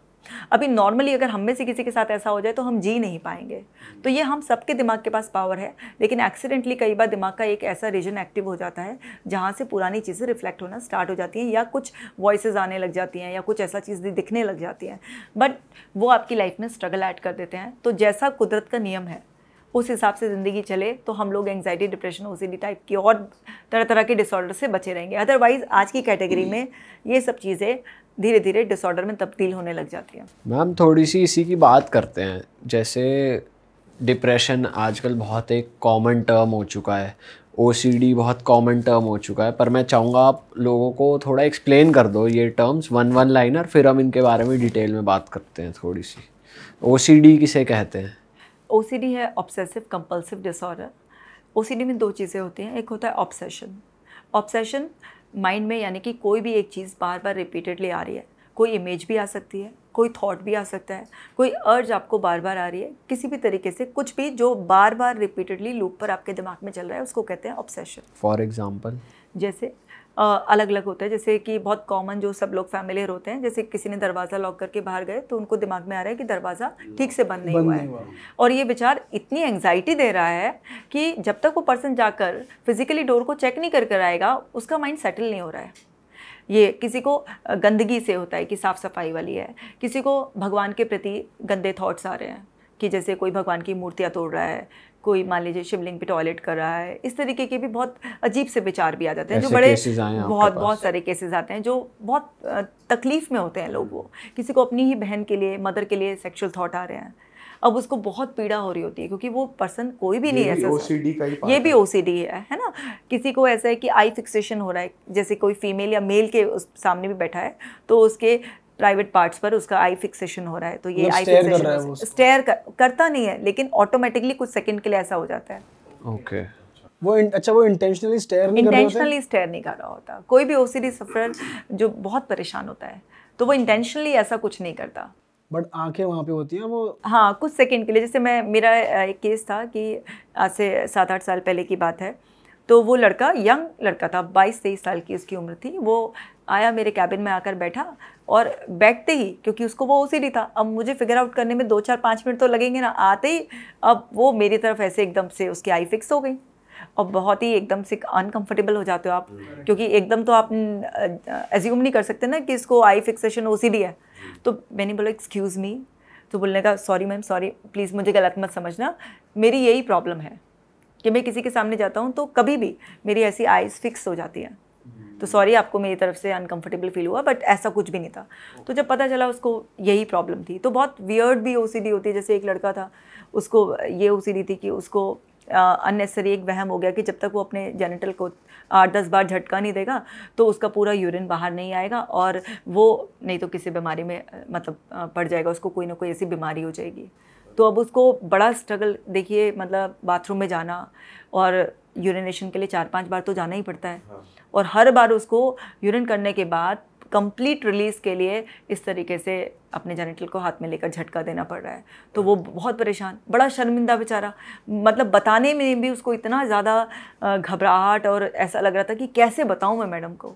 अभी नॉर्मली अगर हम में से किसी के साथ ऐसा हो जाए तो हम जी नहीं पाएंगे तो ये हम सबके दिमाग के पास पावर है लेकिन एक्सीडेंटली कई बार दिमाग का एक ऐसा रीजन एक्टिव हो जाता है जहाँ से पुरानी चीज़ें रिफ्लेक्ट होना स्टार्ट हो जाती हैं या कुछ वॉइस आने लग जाती हैं या कुछ ऐसा चीज़ दिखने लग जाती हैं बट वो आपकी लाइफ में स्ट्रगल ऐड कर देते हैं तो जैसा कुदरत का नियम है उस हिसाब से ज़िंदगी चले तो हम लोग एंगजाइटी डिप्रेशन ओ टाइप की और तरह तरह के डिसऑर्डर से बचे रहेंगे अदरवाइज़ आज की कैटेगरी में ये सब चीज़ें धीरे धीरे डिसऑर्डर में तब्दील होने लग जाती है मैम थोड़ी सी इसी की बात करते हैं जैसे डिप्रेशन आजकल बहुत एक कॉमन टर्म हो चुका है ओ बहुत कॉमन टर्म हो चुका है पर मैं चाहूँगा आप लोगों को थोड़ा एक्सप्लेन कर दो ये टर्म्स वन वन लाइनर फिर हम इनके बारे में डिटेल में बात करते हैं थोड़ी सी ओ किसे कहते हैं ओ है ऑब्सेसिव कंपल्सिव डिसऑर्डर ओ में दो चीज़ें होती हैं एक होता है ऑब्सेशन ऑब्सेशन माइंड में यानी कि कोई भी एक चीज़ बार बार रिपीटेडली आ रही है कोई इमेज भी आ सकती है कोई थॉट भी आ सकता है कोई अर्ज आपको बार बार आ रही है किसी भी तरीके से कुछ भी जो बार बार रिपीटेडली लूप पर आपके दिमाग में चल रहा है उसको कहते हैं ऑब्सेशन फॉर एग्जाम्पल जैसे अलग अलग होता है जैसे कि बहुत कॉमन जो सब लोग फैमिलियर होते हैं जैसे किसी ने दरवाज़ा लॉक करके बाहर गए तो उनको दिमाग में आ रहा है कि दरवाज़ा ठीक से बंद नहीं बन हुआ है हुआ। और ये विचार इतनी एंग्जाइटी दे रहा है कि जब तक वो पर्सन जाकर फिजिकली डोर को चेक नहीं कर कर आएगा उसका माइंड सेटल नहीं हो रहा है ये किसी को गंदगी से होता है कि साफ़ सफाई वाली है किसी को भगवान के प्रति गंदे थॉट्स आ रहे हैं कि जैसे कोई भगवान की मूर्तियाँ तोड़ रहा है कोई मान लीजिए शिवलिंग पे टॉयलेट कर रहा है इस तरीके के भी बहुत अजीब से विचार भी आ जाते हैं जो बड़े बहुत बहुत सारे केसेस आते हैं जो बहुत तकलीफ में होते हैं लोग वो किसी को अपनी ही बहन के लिए मदर के लिए सेक्शुअल थाट आ रहे हैं अब उसको बहुत पीड़ा हो रही होती है क्योंकि वो पर्सन कोई भी नहीं ऐसा ओसीडी का ये भी ओसीडी है है ना किसी को ऐसा है कि आई फिक्सेशन हो रहा है जैसे कोई फीमेल या मेल के उस सामने भी बैठा है तो उसके प्राइवेट पार्ट्स पर उसका आई फिक्सेशन हो रहा है तो ये आई फिक्सेशन स्टेयर कर, करता नहीं है लेकिन ऑटोमेटिकली कुछ सेकंड के लिए ऐसा हो जाता है ओके okay. वो अच्छा वो इंटेंशनली स्टेयर नहीं इंटेंशनली स्टेयर नहीं कर रहा होता कोई भी ओसीडी सफरर जो बहुत परेशान होता है तो वो इंटेंशनली अच्छा। ऐसा कुछ नहीं करता बट आंखें वहाँ पे होती हैं वो हाँ कुछ सेकंड के लिए जैसे मैं मेरा एक केस था कि आज से सात आठ साल पहले की बात है तो वो लड़का यंग लड़का था बाईस तेईस साल की उसकी उम्र थी वो आया मेरे कैबिन में आकर बैठा और बैठते ही क्योंकि उसको वो उसी था अब मुझे फिगर आउट करने में दो चार पाँच मिनट तो लगेंगे ना आते ही अब वो मेरी तरफ ऐसे एकदम से उसकी आई फिक्स हो गई और बहुत ही एकदम से अनकंफर्टेबल हो जाते हो आप क्योंकि एकदम तो आप एज्यूम नहीं कर सकते ना कि इसको आई फिक्सेशन ओ है तो मैंने बोला एक्सक्यूज़ मी तो बोलने का सॉरी मैम सॉरी प्लीज़ मुझे गलत मत समझना मेरी यही प्रॉब्लम है कि मैं किसी के सामने जाता हूँ तो कभी भी मेरी ऐसी आईज फिक्स हो जाती है तो सॉरी आपको मेरी तरफ से अनकंफर्टेबल फील हुआ बट ऐसा कुछ भी नहीं था तो जब पता चला उसको यही प्रॉब्लम थी तो बहुत वियर्ड भी ओ होती है जैसे एक लड़का था उसको ये ओ थी कि उसको अननेसरी एक वहम हो गया कि जब तक वो अपने जेनिटल को आठ दस बार झटका नहीं देगा तो उसका पूरा यूरिन बाहर नहीं आएगा और वो नहीं तो किसी बीमारी में मतलब पड़ जाएगा उसको कोई ना कोई ऐसी बीमारी हो जाएगी तो अब उसको बड़ा स्ट्रगल देखिए मतलब बाथरूम में जाना और यूरिनेशन के लिए चार पांच बार तो जाना ही पड़ता है हाँ। और हर बार उसको यूरिन करने के बाद कंप्लीट रिलीज़ के लिए इस तरीके से अपने जेनिटल को हाथ में लेकर झटका देना पड़ रहा है तो वो बहुत परेशान बड़ा शर्मिंदा बेचारा मतलब बताने में भी उसको इतना ज़्यादा घबराहट और ऐसा लग रहा था कि कैसे बताऊँ मैं मैडम को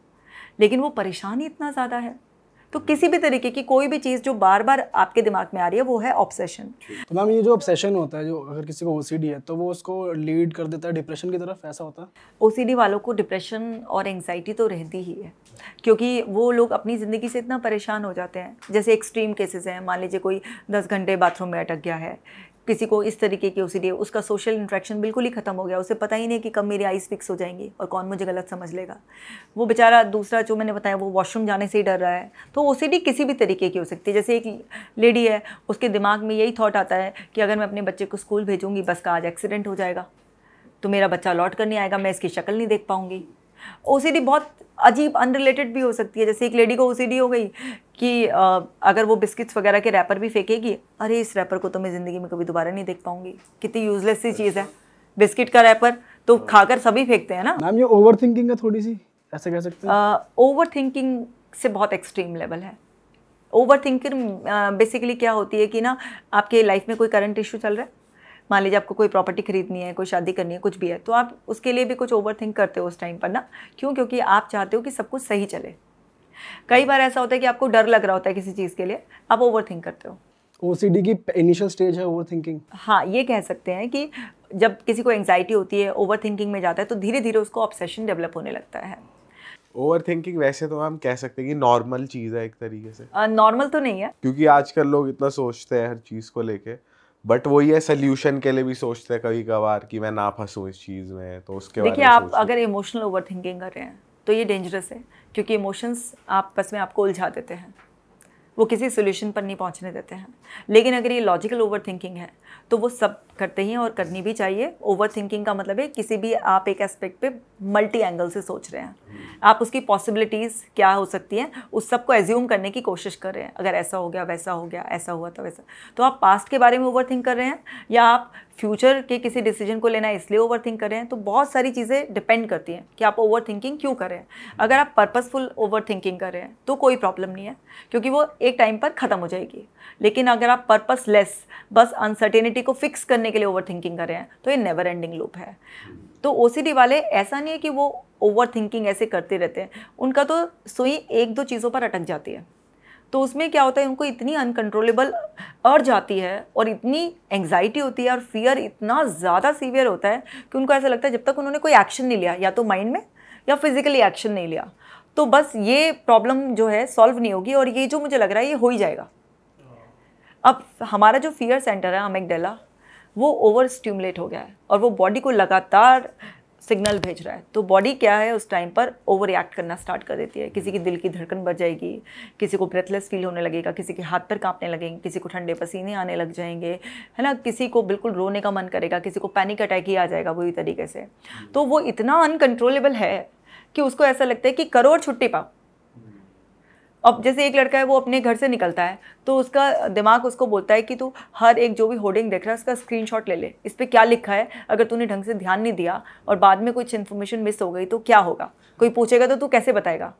लेकिन वो परेशानी इतना ज़्यादा है तो किसी भी तरीके की कोई भी चीज़ जो बार बार आपके दिमाग में आ रही है वो है ऑब्सेशन तो मैम ये जो ऑब्सेशन होता है जो अगर किसी को ओसीडी है तो वो उसको लीड कर देता है डिप्रेशन की तरफ ऐसा होता है ओसीडी वालों को डिप्रेशन और एंगजाइटी तो रहती ही है क्योंकि वो लोग अपनी ज़िंदगी से इतना परेशान हो जाते हैं जैसे एक्सट्रीम केसेस हैं मान लीजिए कोई दस घंटे बाथरूम में अटक गया है किसी को इस तरीके की ओसीडी है उसका सोशल इंट्रैक्शन बिल्कुल ही ख़त्म हो गया उसे पता ही नहीं कि कब मेरी आइज़ फिक्स हो जाएंगी और कौन मुझे गलत समझ लेगा वो बेचारा दूसरा जो मैंने बताया वो वॉशरूम जाने से ही डर रहा है तो ओ किसी भी तरीके की हो सकती है जैसे एक लेडी है उसके दिमाग में यही थाट आता है कि अगर मैं अपने बच्चे को स्कूल भेजूँगी बस का आज एक्सीडेंट हो जाएगा तो मेरा बच्चा लौट कर नहीं आएगा मैं इसकी शक्ल नहीं देख पाऊँगी ओसीडी बहुत अजीब अनरिलेटेड भी हो सकती है जैसे एक लेडी को ओसीडी हो गई कि आ, अगर वो बिस्किट्स वगैरह के रैपर भी फेंकेगी अरे इस रैपर को तो मैं ज़िंदगी में कभी दोबारा नहीं देख पाऊंगी कितनी यूजलेस सी चीज़ है अच्छा। बिस्किट का रैपर तो खाकर सभी फेंकते हैं ना मैम ये ओवर थिंकिंग है थोड़ी सी ऐसे कह सकते हैं ओवर थिंकिंग से बहुत एक्सट्रीम लेवल है ओवर थिंकिंग बेसिकली क्या होती है कि ना आपके लाइफ में कोई करंट इशू चल रहा है मान लीजिए आपको कोई प्रॉपर्टी खरीदनी है कोई शादी करनी है कुछ भी है तो आप उसके लिए भी कुछ ओवर करते हो उस टाइम पर ना क्यों क्योंकि आप चाहते हो कि सब कुछ सही चले कई बार ऐसा होता है कि आपको डर लग रहा होता है किसी चीज़ के लिए आप ओवर करते हो ओ की इनिशियल स्टेज है ओवर हाँ ये कह सकते हैं कि जब किसी को एंगजाइटी होती है ओवर थिंकिंग में जाता है तो धीरे धीरे उसको ऑब्सेशन डेवलप होने लगता है ओवर थिंकिंग वैसे तो हम कह सकते हैं कि नॉर्मल चीज़ है एक तरीके से नॉर्मल uh, तो नहीं है क्योंकि आजकल लोग इतना सोचते हैं हर चीज़ को लेके बट वो ये सोल्यूशन के लिए भी सोचते हैं कभी कभार कि मैं ना फंसूँ इस चीज़ में तो उसके देखिए आप अगर इमोशनल ओवर थिंकिंग कर रहे हैं तो ये डेंजरस है क्योंकि इमोशंस आप बस में आपको उलझा देते हैं वो किसी सोल्यूशन पर नहीं पहुंचने देते हैं लेकिन अगर ये लॉजिकल ओवर थिंकिंग है तो वो सब करते हैं और करनी भी चाहिए ओवर थिंकिंग का मतलब है किसी भी आप एक एस्पेक्ट पे मल्टी एंगल से सोच रहे हैं आप उसकी पॉसिबिलिटीज़ क्या हो सकती हैं उस सब को एज्यूम करने की कोशिश कर रहे हैं अगर ऐसा हो गया वैसा हो गया ऐसा हुआ तो वैसा तो आप पास्ट के बारे में ओवर थिंक कर रहे हैं या आप फ्यूचर के किसी डिसीजन को लेना इसलिए ओवर थिंक करें तो बहुत सारी चीज़ें डिपेंड करती हैं कि आप ओवर थिंकिंग क्यों करें अगर आप पर्पसफुल ओवर थिंकिंग कर रहे हैं तो कोई प्रॉब्लम नहीं है क्योंकि वो एक टाइम पर ख़त्म हो जाएगी लेकिन अगर आप पर्पसलेस बस अनसर्टेनिटी को फिक्स करने के लिए ओवर थिंकिंग कर रहे हैं तो ये नेवर एंडिंग लूप है तो ओ वाले ऐसा नहीं है कि वो ओवर थिंकिंग ऐसे करते रहते हैं उनका तो सुई एक दो चीज़ों पर अटक जाती है तो उसमें क्या होता है उनको इतनी अनकंट्रोलेबल अर्ज आती है और इतनी एंग्जाइटी होती है और फियर इतना ज़्यादा सीवियर होता है कि उनको ऐसा लगता है जब तक उन्होंने कोई एक्शन नहीं लिया या तो माइंड में या फिज़िकली एक्शन नहीं लिया तो बस ये प्रॉब्लम जो है सॉल्व नहीं होगी और ये जो मुझे लग रहा है ये हो ही जाएगा अब हमारा जो फियर सेंटर है अमेकडला वो ओवर स्ट्यूमुलेट हो गया है और वो बॉडी को लगातार सिग्नल भेज रहा है तो बॉडी क्या है उस टाइम पर ओवर रिएक्ट करना स्टार्ट कर देती है किसी की दिल की धड़कन बढ़ जाएगी किसी को ब्रेथलेस फील होने लगेगा किसी के हाथ पर कांपने लगेंगे किसी को ठंडे पसीने आने लग जाएंगे है ना किसी को बिल्कुल रोने का मन करेगा किसी को पैनिक अटैक ही आ जाएगा बुरी तरीके से तो वो इतना अनकंट्रोलेबल है कि उसको ऐसा लगता है कि करो और छुट्टी पाओ अब जैसे एक लड़का है वो अपने घर से निकलता है तो उसका दिमाग उसको बोलता है कि तू हर एक जो भी होर्डिंग देख रहा है उसका स्क्रीनशॉट ले ले इस पर क्या लिखा है अगर तूने ढंग से ध्यान नहीं दिया और बाद में कुछ इन्फॉर्मेशन मिस हो गई तो क्या होगा कोई पूछेगा तो तू कैसे बताएगा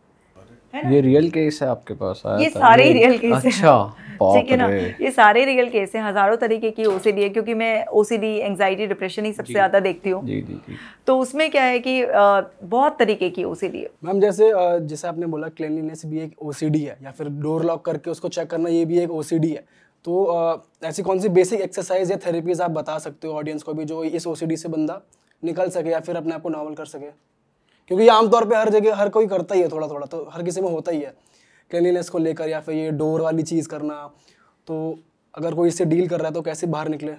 है ये रियल केस है आपके पास आया ये था। सारे ये, रियल केस अच्छा ठीक है ना ये सारे रियल केस हैं हज़ारों तरीके की ओसीडी है क्योंकि मैं ओसीडी एंग्जाइटी डिप्रेशन ही सबसे ज़्यादा देखती हूँ तो उसमें क्या है कि बहुत तरीके की ओसीडी है मैम जैसे जैसे आपने बोला क्लिनलीनेस भी एक ओसीडी है या फिर डोर लॉक करके उसको चेक करना ये भी एक ओसीडी है तो ऐसी कौन सी बेसिक एक्सरसाइज या थेरेपीज आप बता सकते हो ऑडियंस को भी जो इस ओसीडी से बंदा निकल सके या फिर अपने आप को नॉर्मल कर सके क्योंकि आमतौर पर हर जगह हर कोई करता ही है थोड़ा थोड़ा तो हर किसी में होता ही है क्लिनलीनेस को लेकर या फिर ये डोर वाली चीज़ करना तो अगर कोई इससे डील कर रहा है तो कैसे बाहर निकले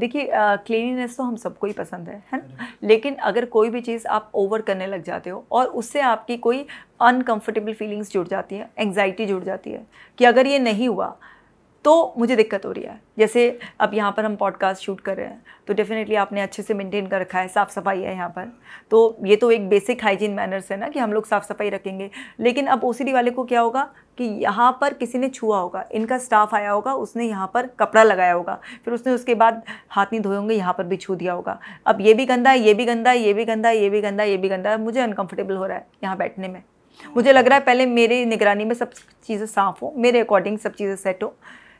देखिए क्लीनिनेस तो हम सबको ही पसंद है है ना लेकिन अगर कोई भी चीज़ आप ओवर करने लग जाते हो और उससे आपकी कोई अनकंफर्टेबल फीलिंग्स जुड़ जाती है एंग्जाइटी जुड़ जाती है कि अगर ये नहीं हुआ तो मुझे दिक्कत हो रही है जैसे अब यहाँ पर हम पॉडकास्ट शूट कर रहे हैं तो डेफिनेटली आपने अच्छे से मेंटेन कर रखा है साफ़ सफाई है यहाँ पर तो ये तो एक बेसिक हाइजीन मैनर्स है ना कि हम लोग साफ़ सफाई रखेंगे लेकिन अब ओ वाले को क्या होगा कि यहाँ पर किसी ने छुआ होगा इनका स्टाफ आया होगा उसने यहाँ पर कपड़ा लगाया होगा फिर उसने उसके बाद हाथ नहीं धोए होंगे यहाँ पर भी छू दिया होगा अब ये भी गंदा है ये भी गंदा है ये भी गंदा है ये भी गंदा है ये भी गंदा है मुझे अनकम्फर्टेबल हो रहा है यहाँ बैठने में मुझे लग रहा है पहले मेरी निगरानी में सब चीज़ें साफ़ हो मेरे अकॉर्डिंग सब चीज़ें सेट हो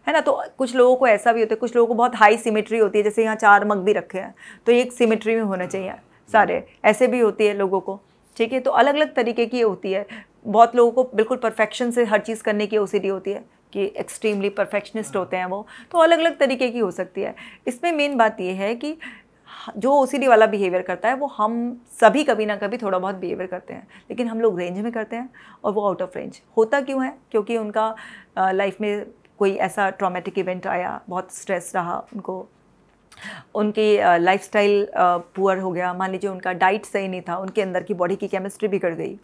है ना तो कुछ लोगों को ऐसा भी होता है कुछ लोगों को बहुत हाई सिमेट्री होती है जैसे यहाँ चार मग भी रखे हैं तो एक सिमेट्री में होना चाहिए सारे ऐसे भी होती है लोगों को ठीक है तो अलग अलग तरीके की होती है बहुत लोगों को बिल्कुल परफेक्शन से हर चीज़ करने की ओ होती है कि एक्सट्रीमली परफेक्शनिस्ट हाँ। होते हैं वो तो अलग अलग तरीके की हो सकती है इसमें मेन बात यह है कि जो ओ वाला बिहेवियर करता है वो हम सभी कभी ना कभी थोड़ा बहुत बिहेवियर करते हैं लेकिन हम लोग रेंज में करते हैं और वो आउट ऑफ रेंज होता क्यों है क्योंकि उनका लाइफ में कोई ऐसा ट्रॉमेटिक इवेंट आया बहुत स्ट्रेस रहा उनको उनकी लाइफ स्टाइल पुअर हो गया मान लीजिए उनका डाइट सही नहीं था उनके अंदर की बॉडी की केमिस्ट्री बिगड़ गई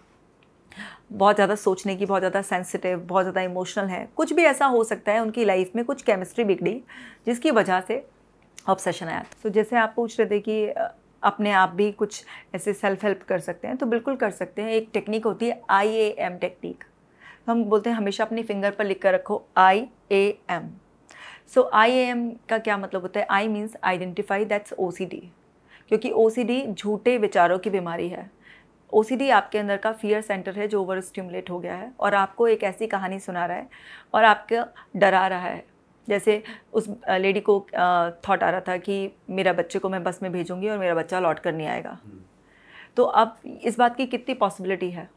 बहुत ज़्यादा सोचने की बहुत ज़्यादा सेंसिटिव बहुत ज़्यादा इमोशनल है कुछ भी ऐसा हो सकता है उनकी लाइफ में कुछ केमिस्ट्री बिगड़ी जिसकी वजह से ऑब्सेशन आया तो जैसे आप पूछ रहे थे कि अपने आप भी कुछ ऐसे सेल्फ हेल्प कर सकते हैं तो बिल्कुल कर सकते हैं एक टेक्निक होती है आई ए एम टेक्निक हम बोलते हैं हमेशा अपनी फिंगर पर लिख कर रखो आई A am so I A M का क्या मतलब होता है I means identify that's O C D क्योंकि ओ सी डी झूठे विचारों की बीमारी है ओ सी डी आपके अंदर का फियर सेंटर है जो ओवर स्टिमुलेट हो गया है और आपको एक ऐसी कहानी सुना रहा है और आपको डरा रहा है जैसे उस लेडी को थॉट आ रहा था कि मेरा बच्चे को मैं बस में भेजूंगी और मेरा बच्चा लौट कर नहीं आएगा हम्म। तो अब इस बात की कितनी पॉसिबिलिटी है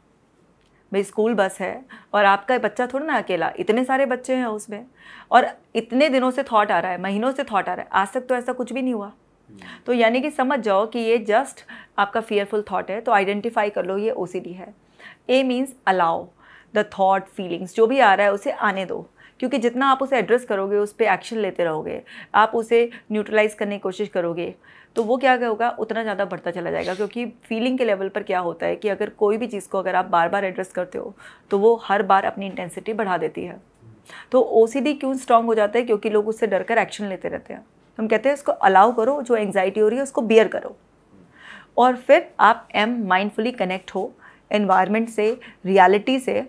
भाई स्कूल बस है और आपका बच्चा थोड़ा ना अकेला इतने सारे बच्चे हैं उसमें और इतने दिनों से थॉट आ रहा है महीनों से थॉट आ रहा है आज तक तो ऐसा कुछ भी नहीं हुआ तो यानी कि समझ जाओ कि ये जस्ट आपका फियरफुल थॉट है तो आइडेंटिफाई कर लो ये ओ है A means allow the thought feelings जो भी आ रहा है उसे आने दो क्योंकि जितना आप उसे एड्रेस करोगे उस पर एक्शन लेते रहोगे आप उसे न्यूट्रलाइज करने की कोशिश करोगे तो वो क्या होगा उतना ज़्यादा बढ़ता चला जाएगा क्योंकि फीलिंग के लेवल पर क्या होता है कि अगर कोई भी चीज़ को अगर आप बार बार एड्रेस करते हो तो वो हर बार अपनी इंटेंसिटी बढ़ा देती है तो ओ क्यों स्ट्रांग हो जाता है क्योंकि लोग उससे डर कर एक्शन लेते रहते हैं हम कहते हैं इसको अलाउ करो जो एंग्जाइटी हो रही है उसको बियर करो और फिर आप एम माइंडफुली कनेक्ट हो एनवायरमेंट से रियलिटी से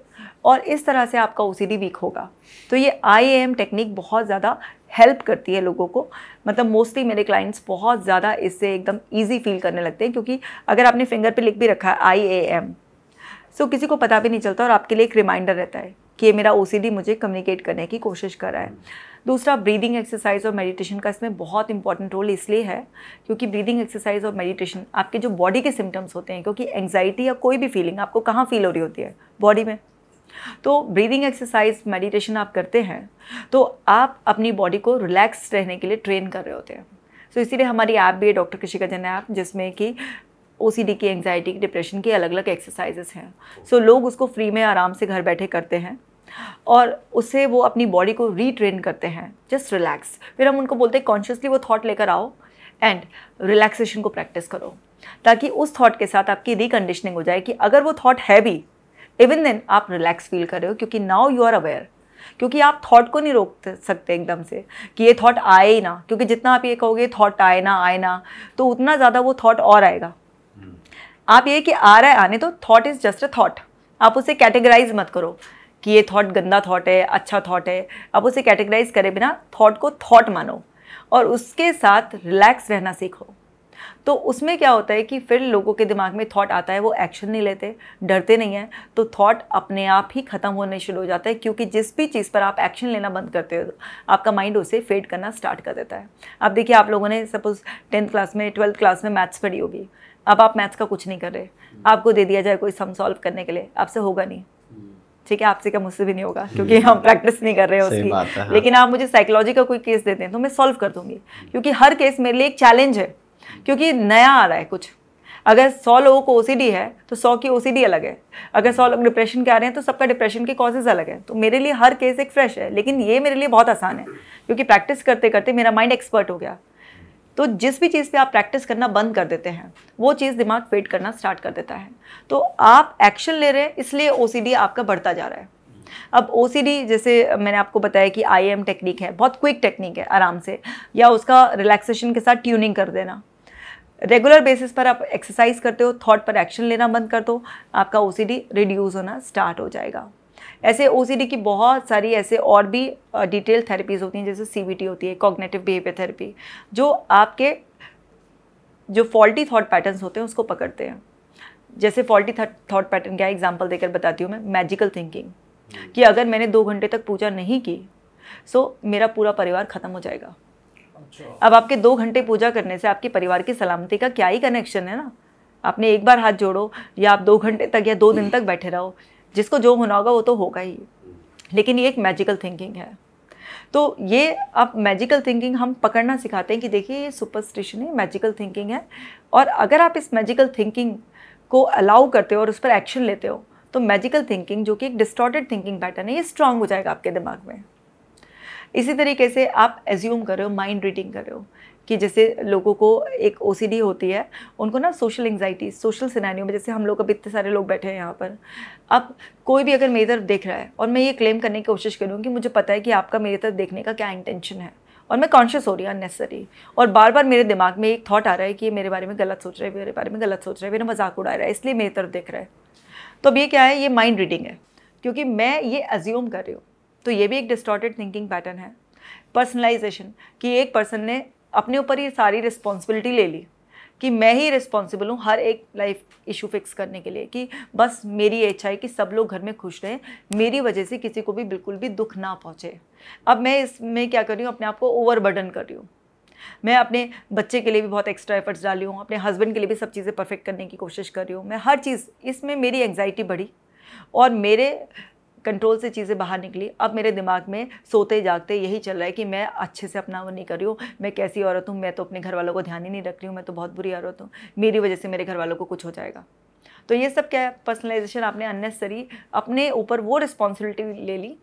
और इस तरह से आपका ओ वीक होगा तो ये आई एम टेक्निक बहुत ज़्यादा हेल्प करती है लोगों को मतलब मोस्टली मेरे क्लाइंट्स बहुत ज़्यादा इससे एकदम ईजी फील करने लगते हैं क्योंकि अगर आपने फिंगर पे लिख भी रखा है आई ए एम सो किसी को पता भी नहीं चलता और आपके लिए एक रिमाइंडर रहता है कि ये मेरा ओ मुझे कम्युनिकेट करने की कोशिश कर रहा है दूसरा ब्रीदिंग एक्सरसाइज और मेडिटेशन का इसमें बहुत इंपॉर्टेंट रोल इसलिए है क्योंकि ब्रीदिंग एक्सरसाइज और मेडिटेशन आपके जो बॉडी के सिम्टम्स होते हैं क्योंकि एंग्जाइटी या कोई भी फीलिंग आपको कहाँ फील हो रही होती है बॉडी में तो ब्रीदिंग एक्सरसाइज मेडिटेशन आप करते हैं तो आप अपनी बॉडी को रिलैक्स रहने के लिए ट्रेन कर रहे होते हैं सो so, इसीलिए हमारी ऐप भी है डॉक्टर कृषिका जन ऐप जिसमें कि ओ सी डी की एंगजाइटी की डिप्रेशन की अलग अलग एक्सरसाइजेस हैं सो so, लोग उसको फ्री में आराम से घर बैठे करते हैं और उससे वो अपनी बॉडी को रीट्रेन करते हैं जस्ट रिलैक्स फिर हम उनको बोलते हैं कॉन्शियसली वो थॉट लेकर आओ एंड रिलैक्सेशन को प्रैक्टिस करो ताकि उस थॉट के साथ आपकी रिकंडीशनिंग हो जाए कि अगर वो थॉट है भी इवन देन आप रिलैक्स फील कर रहे हो क्योंकि नाउ यू आर अवेयर क्योंकि आप थॉट को नहीं रोक सकते एकदम से कि ये थॉट आए ही ना क्योंकि जितना आप ये कहोगे थॉट आए ना आए ना तो उतना ज़्यादा वो थॉट और आएगा hmm. आप ये कि आ रहा है आने तो thought is just a thought आप उसे कैटेगराइज मत करो कि ये थॉट गंदा थॉट है अच्छा थॉट है आप उसे कैटेगराइज करे बिना थॉट को थॉट मानो और उसके साथ रिलैक्स रहना सीखो तो उसमें क्या होता है कि फिर लोगों के दिमाग में थॉट आता है वो एक्शन नहीं लेते डरते नहीं हैं तो थॉट अपने आप ही ख़त्म होने शुरू हो जाता है क्योंकि जिस भी चीज़ पर आप एक्शन लेना बंद करते हो आपका माइंड उसे फेड करना स्टार्ट कर देता है अब देखिए आप लोगों ने सपोज़ टेंथ क्लास में ट्वेल्थ क्लास में मैथ्स पढ़ी होगी अब आप मैथ्स का कुछ नहीं कर रहे हम्म। आपको दे दिया जाए कोई सम सॉल्व करने के लिए आपसे होगा नहीं हम्म। ठीक है आपसे क्या मुझसे भी नहीं होगा हम्म। क्योंकि हम प्रैक्टिस नहीं कर रहे हैं उसकी है, हाँ। लेकिन आप मुझे साइकोलॉजी का कोई केस देते हैं तो मैं सॉल्व कर दूंगी क्योंकि हर केस मेरे लिए एक चैलेंज है क्योंकि नया आ रहा है कुछ अगर सौ लोगों को ओ है तो सौ की ओ अलग है अगर सौ लोग डिप्रेशन के आ रहे हैं तो सबका डिप्रेशन के कॉजेज़ अलग है तो मेरे लिए हर केस एक फ्रेश है लेकिन ये मेरे लिए बहुत आसान है क्योंकि प्रैक्टिस करते करते मेरा माइंड एक्सपर्ट हो गया तो जिस भी चीज़ पे आप प्रैक्टिस करना बंद कर देते हैं वो चीज़ दिमाग फेड करना स्टार्ट कर देता है तो आप एक्शन ले रहे हैं इसलिए ओ आपका बढ़ता जा रहा है अब ओ जैसे मैंने आपको बताया कि आई टेक्निक है बहुत क्विक टेक्निक है आराम से या उसका रिलैक्सेशन के साथ ट्यूनिंग कर देना रेगुलर बेसिस पर आप एक्सरसाइज करते हो थॉट पर एक्शन लेना बंद कर दो आपका ओ रिड्यूस होना स्टार्ट हो जाएगा ऐसे ओ की बहुत सारी ऐसे और भी डिटेल थेरेपीज़ होती हैं जैसे सी होती है कॉग्नेटिव बिहेवियर थेरेपी जो आपके जो फॉल्टी थाट पैटर्न्स होते हैं उसको पकड़ते हैं जैसे फॉल्टी थाट पैटर्न क्या एग्जाम्पल देकर बताती हूँ मैं मैजिकल थिंकिंग कि अगर मैंने दो घंटे तक पूजा नहीं की सो मेरा पूरा परिवार ख़त्म हो जाएगा अब आपके दो घंटे पूजा करने से आपके परिवार की सलामती का क्या ही कनेक्शन है ना आपने एक बार हाथ जोड़ो या आप दो घंटे तक या दो दिन तक बैठे रहो जिसको जो होना होगा वो तो होगा ही लेकिन ये एक मैजिकल थिंकिंग है तो ये अब मैजिकल थिंकिंग हम पकड़ना सिखाते हैं कि देखिए ये सुपरस्टिशन है मैजिकल थिंकिंग है और अगर आप इस मैजिकल थिंकिंग को अलाउ करते हो और उस पर एक्शन लेते हो तो मैजिकल थिंकिंग जो कि एक डिस्टॉर्टेड थिंकिंग पैटर्न है ये स्ट्रांग हो जाएगा आपके दिमाग में इसी तरीके से आप एज्यूम कर रहे हो माइंड रीडिंग कर रहे हो कि जैसे लोगों को एक ओ होती है उनको ना सोशल एंगजाइटी सोशल सिनानियों में जैसे हम लोग अब इतने सारे लोग बैठे हैं यहाँ पर अब कोई भी अगर मेरी तरफ देख रहा है और मैं ये क्लेम करने की कोशिश करूँ कि मुझे पता है कि आपका मेरी तरफ देखने का क्या इंटेंशन है और मैं कॉन्शियस हो रही हूँ अननेसेसरी और बार बार मेरे दिमाग में एक थॉट आ रहा है कि ये मेरे बारे में गलत सोच रहा है मेरे बारे में गलत सोच रहा है मेरा मजाक उड़ा रहा है इसलिए मेरी तरफ देख रहा है तो अब ये क्या है ये माइंड रीडिंग है क्योंकि मैं ये अज्यूम कर रही हूँ तो ये भी एक डिस्टॉर्टेड थिंकिंग पैटर्न है पर्सनलाइजेशन कि एक पर्सन ने अपने ऊपर ही सारी रिस्पॉन्सिबिलिटी ले ली कि मैं ही रिस्पॉन्सिबल हूँ हर एक लाइफ इशू फिक्स करने के लिए कि बस मेरी इच्छा है कि सब लोग घर में खुश रहें मेरी वजह से किसी को भी बिल्कुल भी दुख ना पहुँचे अब मैं इसमें क्या कर रही हूँ अपने आप को ओवरबर्डन कर रही हूँ मैं अपने बच्चे के लिए भी बहुत एक्स्ट्रा एफर्ट्स डाली हूँ अपने हस्बैंड के लिए भी सब चीज़ें परफेक्ट करने की कोशिश कर रही हूँ मैं हर चीज़ इसमें मेरी एंगजाइटी बढ़ी और मेरे कंट्रोल से चीज़ें बाहर निकली अब मेरे दिमाग में सोते जागते यही चल रहा है कि मैं अच्छे से अपना वो नहीं कर रही हूँ मैं कैसी औरत हूँ मैं तो अपने घर वालों को ध्यान ही नहीं रख रही हूँ मैं तो बहुत बुरी औरत हूँ मेरी वजह से मेरे घर वालों को कुछ हो जाएगा तो ये सब क्या है पर्सनलाइजेशन आपने अननेसरी अपने ऊपर वो रिस्पॉन्सिबिलिटी ले ली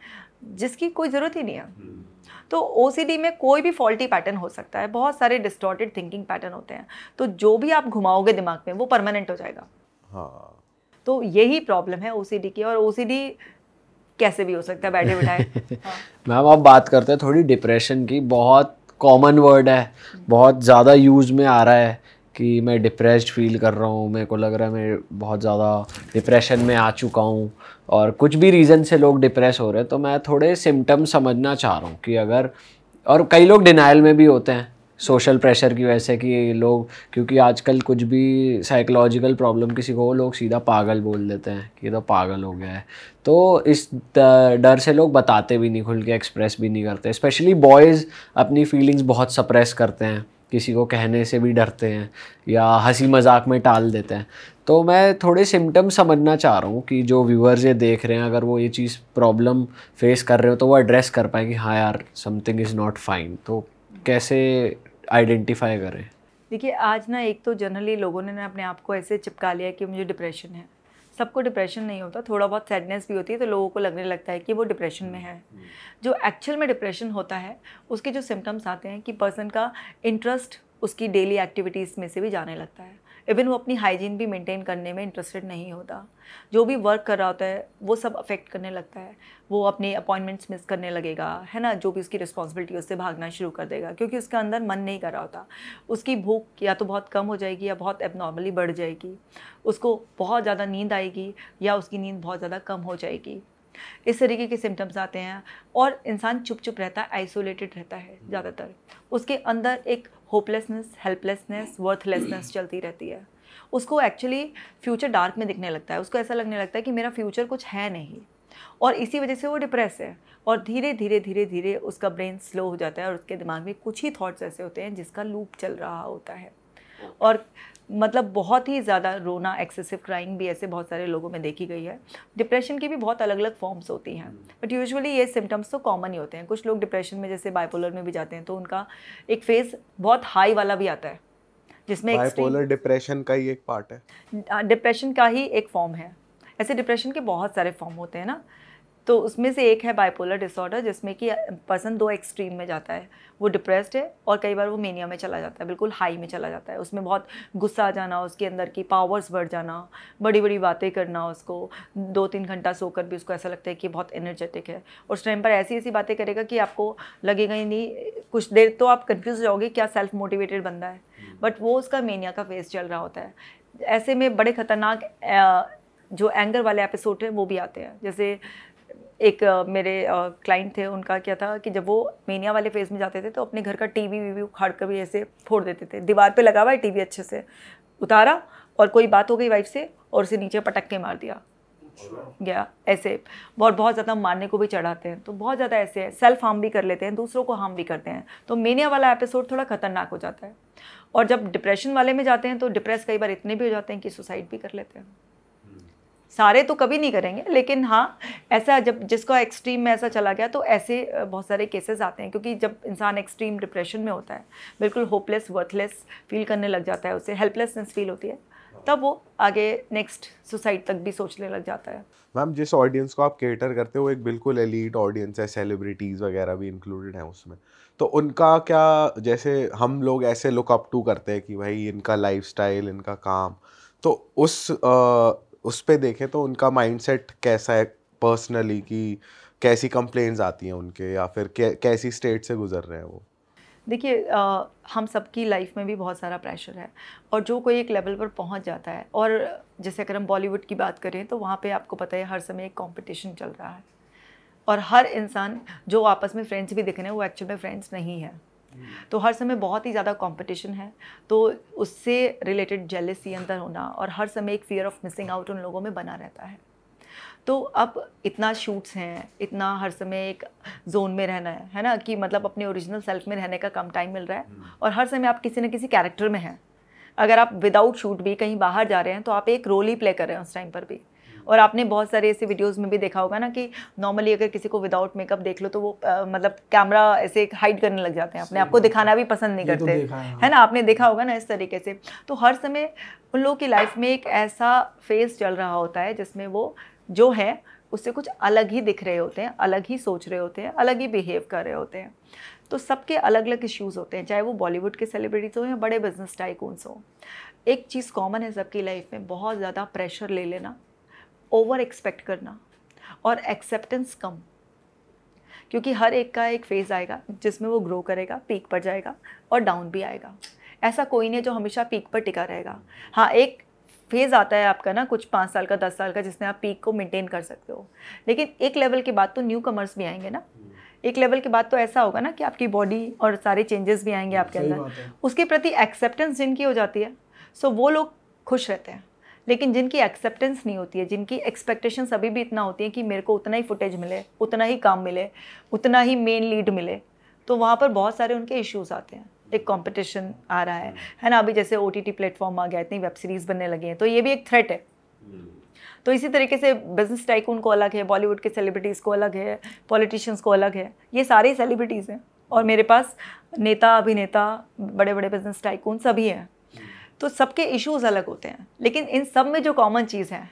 जिसकी कोई ज़रूरत ही नहीं है हम्म। तो ओ में कोई भी फॉल्टी पैटर्न हो सकता है बहुत सारे डिस्टॉर्टेड थिंकिंग पैटर्न होते हैं तो जो भी आप घुमाओगे दिमाग में वो परमानेंट हो जाएगा हाँ तो यही प्रॉब्लम है ओ की और ओ कैसे भी हो सकता है बैठे बैठाए मैम आप बात करते हैं थोड़ी डिप्रेशन की बहुत कॉमन वर्ड है बहुत ज़्यादा यूज में आ रहा है कि मैं डिप्रेस्ड फील कर रहा हूँ मेरे को लग रहा है मैं बहुत ज़्यादा डिप्रेशन में आ चुका हूँ और कुछ भी रीज़न से लोग डिप्रेस हो रहे हैं तो मैं थोड़े सिम्टम्स समझना चाह रहा हूँ कि अगर और कई लोग डिनाइल में भी होते हैं सोशल प्रेशर की वजह से कि लोग क्योंकि आजकल कुछ भी साइकोलॉजिकल प्रॉब्लम किसी को लोग सीधा पागल बोल देते हैं कि तो पागल हो गया है तो इस डर से लोग बताते भी नहीं खुल के एक्सप्रेस भी नहीं करते स्पेशली बॉयज़ अपनी फीलिंग्स बहुत सप्रेस करते हैं किसी को कहने से भी डरते हैं या हंसी मजाक में टाल देते हैं तो मैं थोड़े सिम्टम्स समझना चाह रहा हूँ कि जो व्यूअर्स ये देख रहे हैं अगर वो ये चीज़ प्रॉब्लम फेस कर रहे हो तो वो एड्रेस कर पाए कि हाँ यार समथिंग इज़ नॉट फाइन तो कैसे आइडेंटिफाई करें देखिए आज ना एक तो जनरली लोगों ने ना अपने आप को ऐसे चिपका लिया कि मुझे डिप्रेशन है सबको डिप्रेशन नहीं होता थोड़ा बहुत सैडनेस भी होती है तो लोगों को लगने लगता है कि वो डिप्रेशन में है हम्म, हम्म। जो एक्चुअल में डिप्रेशन होता है उसके जो सिम्टम्स आते हैं कि पर्सन का इंटरेस्ट उसकी डेली एक्टिविटीज़ में से भी जाने लगता है इवन वो अपनी हाइजीन भी मेंटेन करने में इंटरेस्टेड नहीं होता जो भी वर्क कर रहा होता है वो सब अफेक्ट करने लगता है वो अपने अपॉइंटमेंट्स मिस करने लगेगा है ना जो भी उसकी रिस्पॉन्सिबिलिटी उससे भागना शुरू कर देगा क्योंकि उसके अंदर मन नहीं कर रहा होता उसकी भूख या तो बहुत कम हो जाएगी या बहुत एबनॉर्मली बढ़ जाएगी उसको बहुत ज़्यादा नींद आएगी या उसकी नींद बहुत ज़्यादा कम हो जाएगी इस तरीके के सिम्टम्स आते हैं और इंसान चुप चुप रहता है आइसोलेटेड रहता है ज़्यादातर उसके अंदर एक होपलेसनेस हेल्पलेसनेस वर्थलेसनेस चलती रहती है उसको एक्चुअली फ्यूचर डार्क में दिखने लगता है उसको ऐसा लगने लगता है कि मेरा फ्यूचर कुछ है नहीं और इसी वजह से वो डिप्रेस है और धीरे धीरे धीरे धीरे उसका ब्रेन स्लो हो जाता है और उसके दिमाग में कुछ ही थॉट्स ऐसे होते हैं जिसका लूप चल रहा होता है और मतलब बहुत ही ज़्यादा रोना एक्सेसिव क्राइंग भी ऐसे बहुत सारे लोगों में देखी गई है डिप्रेशन की भी बहुत अलग अलग फॉर्म्स होती हैं बट हम्म। यूजुअली ये सिम्टम्स तो कॉमन ही होते हैं कुछ लोग डिप्रेशन में जैसे बाइपोलर में भी जाते हैं तो उनका एक फेज़ बहुत हाई वाला भी आता है जिसमें बाइपोलर डिप्रेशन का ही एक पार्ट है डिप्रेशन का ही एक फॉर्म है ऐसे डिप्रेशन के बहुत सारे फॉर्म होते हैं ना तो उसमें से एक है बाइपोलर डिसऑर्डर जिसमें कि पर्सन दो एक्सट्रीम में जाता है वो डिप्रेस्ड है और कई बार वो मेनिया में चला जाता है बिल्कुल हाई में चला जाता है उसमें बहुत गुस्सा आ जाना उसके अंदर की पावर्स बढ़ जाना बड़ी बड़ी बातें करना उसको दो तीन घंटा सोकर भी उसको ऐसा लगता है कि बहुत एनर्जेटिक है उस टाइम पर ऐसी ऐसी बातें करेगा कि आपको लगेगा ही नहीं कुछ देर तो आप कन्फ्यूज जाओगे क्या सेल्फ मोटिवेटेड बंदा है बट हम्म। वो उसका मेनिया का फेस चल रहा होता है ऐसे में बड़े ख़तरनाक जो एंगर वाले एपिसोड हैं वो भी आते हैं जैसे एक मेरे क्लाइंट थे उनका क्या था कि जब वो मीनिया वाले फेज़ में जाते थे तो अपने घर का टी वी वीवी उखाड़ कर भी ऐसे फोड़ देते थे दीवार पर लगा हुआ है वी अच्छे से उतारा और कोई बात हो गई वाइफ से और उसे नीचे पटक के मार दिया गया ऐसे और बहुत ज़्यादा मारने को भी चढ़ाते हैं तो बहुत ज़्यादा ऐसे है सेल्फ हार्म भी कर लेते हैं दूसरों को हार्म भी करते हैं तो मेनिया वाला एपिसोड थोड़ा ख़तरनाक हो जाता है और जब डिप्रेशन वाले में जाते हैं तो डिप्रेस कई बार इतने भी हो जाते हैं कि सुसाइड भी कर लेते हैं सारे तो कभी नहीं करेंगे लेकिन हाँ ऐसा जब जिसका एक्सट्रीम में ऐसा चला गया तो ऐसे बहुत सारे केसेस आते हैं क्योंकि जब इंसान एक्सट्रीम डिप्रेशन में होता है बिल्कुल होपलेस वर्थलेस फील करने लग जाता है उसे हेल्पलेसनेस फील होती है तब वो आगे नेक्स्ट सुसाइड तक भी सोचने लग जाता है मैम जिस ऑडियंस को आप केटर करते हो एक बिल्कुल एलिट ऑडियंस है सेलिब्रिटीज़ वगैरह भी इंक्लूडेड हैं उसमें तो उनका क्या जैसे हम लोग ऐसे लुक अप टू करते हैं कि भाई इनका लाइफ इनका काम तो उस उस पर देखें तो उनका माइंडसेट कैसा है पर्सनली कि कैसी कंप्लेन्स आती हैं उनके या फिर कैसी स्टेट से गुजर रहे हैं वो देखिए हम सबकी लाइफ में भी बहुत सारा प्रेशर है और जो कोई एक लेवल पर पहुंच जाता है और जैसे अगर हम बॉलीवुड की बात करें तो वहाँ पे आपको पता है हर समय एक कंपटीशन चल रहा है और हर इंसान जो आपस में फ्रेंड्स भी दिख रहे हैं वो एक्चुअल में फ्रेंड्स नहीं है तो हर समय बहुत ही ज़्यादा कंपटीशन है तो उससे रिलेटेड जेलेसी अंदर होना और हर समय एक फियर ऑफ मिसिंग आउट उन लोगों में बना रहता है तो अब इतना शूट्स हैं इतना हर समय एक जोन में रहना है है ना कि मतलब अपने ओरिजिनल सेल्फ में रहने का कम टाइम मिल रहा है हम्म। और हर समय आप किसी न किसी कैरेक्टर में हैं अगर आप विदाउट शूट भी कहीं बाहर जा रहे हैं तो आप एक रोल ही प्ले कर रहे हैं उस टाइम पर भी और आपने बहुत सारे ऐसे वीडियोज़ में भी देखा होगा ना कि नॉर्मली अगर किसी को विदाउट मेकअप देख लो तो वो आ, मतलब कैमरा ऐसे हाइड करने लग जाते हैं अपने आपको दिखाना भी पसंद नहीं तो करते है ना आपने देखा होगा ना इस तरीके से तो हर समय उन लोगों की लाइफ में एक ऐसा फेज चल रहा होता है जिसमें वो जो है उससे कुछ अलग ही दिख रहे होते हैं अलग ही सोच रहे होते हैं अलग ही बिहेव कर रहे होते हैं तो सबके अलग अलग इश्यूज़ होते हैं चाहे वो बॉलीवुड के सेलिब्रिटीज़ हों या बड़े बिजनेस टाइकून्स हों एक चीज़ कॉमन है सबकी लाइफ में बहुत ज़्यादा प्रेशर ले लेना ओवर एक्सपेक्ट करना और एक्सेप्टेंस कम क्योंकि हर एक का एक फेज़ आएगा जिसमें वो ग्रो करेगा पीक पर जाएगा और डाउन भी आएगा ऐसा कोई नहीं है जो हमेशा पीक पर टिका रहेगा हाँ एक फेज़ आता है आपका ना कुछ पाँच साल का दस साल का जिसमें आप पीक को मेंटेन कर सकते हो लेकिन एक लेवल के बाद तो न्यू कमर्स भी आएंगे ना हम्म। एक लेवल के बाद तो ऐसा होगा ना कि आपकी बॉडी और सारे चेंजेस भी आएंगे आपके अंदर उसके प्रति एक्सेप्टेंस जिनकी हो जाती है सो वो लोग खुश रहते हैं लेकिन जिनकी एक्सेप्टेंस नहीं होती है जिनकी एक्सपेक्टेशंस अभी भी इतना होती है कि मेरे को उतना ही फुटेज मिले उतना ही काम मिले उतना ही मेन लीड मिले तो वहाँ पर बहुत सारे उनके इश्यूज आते हैं एक कंपटीशन आ रहा है हम्म। है ना अभी जैसे ओ टी टी प्लेटफॉर्म आ गया इतनी वेब सीरीज़ बनने लगे हैं तो ये भी एक थ्रेट है हम्म। तो इसी तरीके से बिजनेस टाइकून को अलग है बॉलीवुड के सेलिब्रिटीज़ को अलग है पॉलिटिशियंस को अलग है ये सारे सेलिब्रिटीज़ हैं और मेरे पास नेता अभिनेता बड़े बड़े बिजनेस टाइकून सभी हैं तो सबके इश्यूज अलग होते हैं लेकिन इन सब में जो कॉमन चीज़ है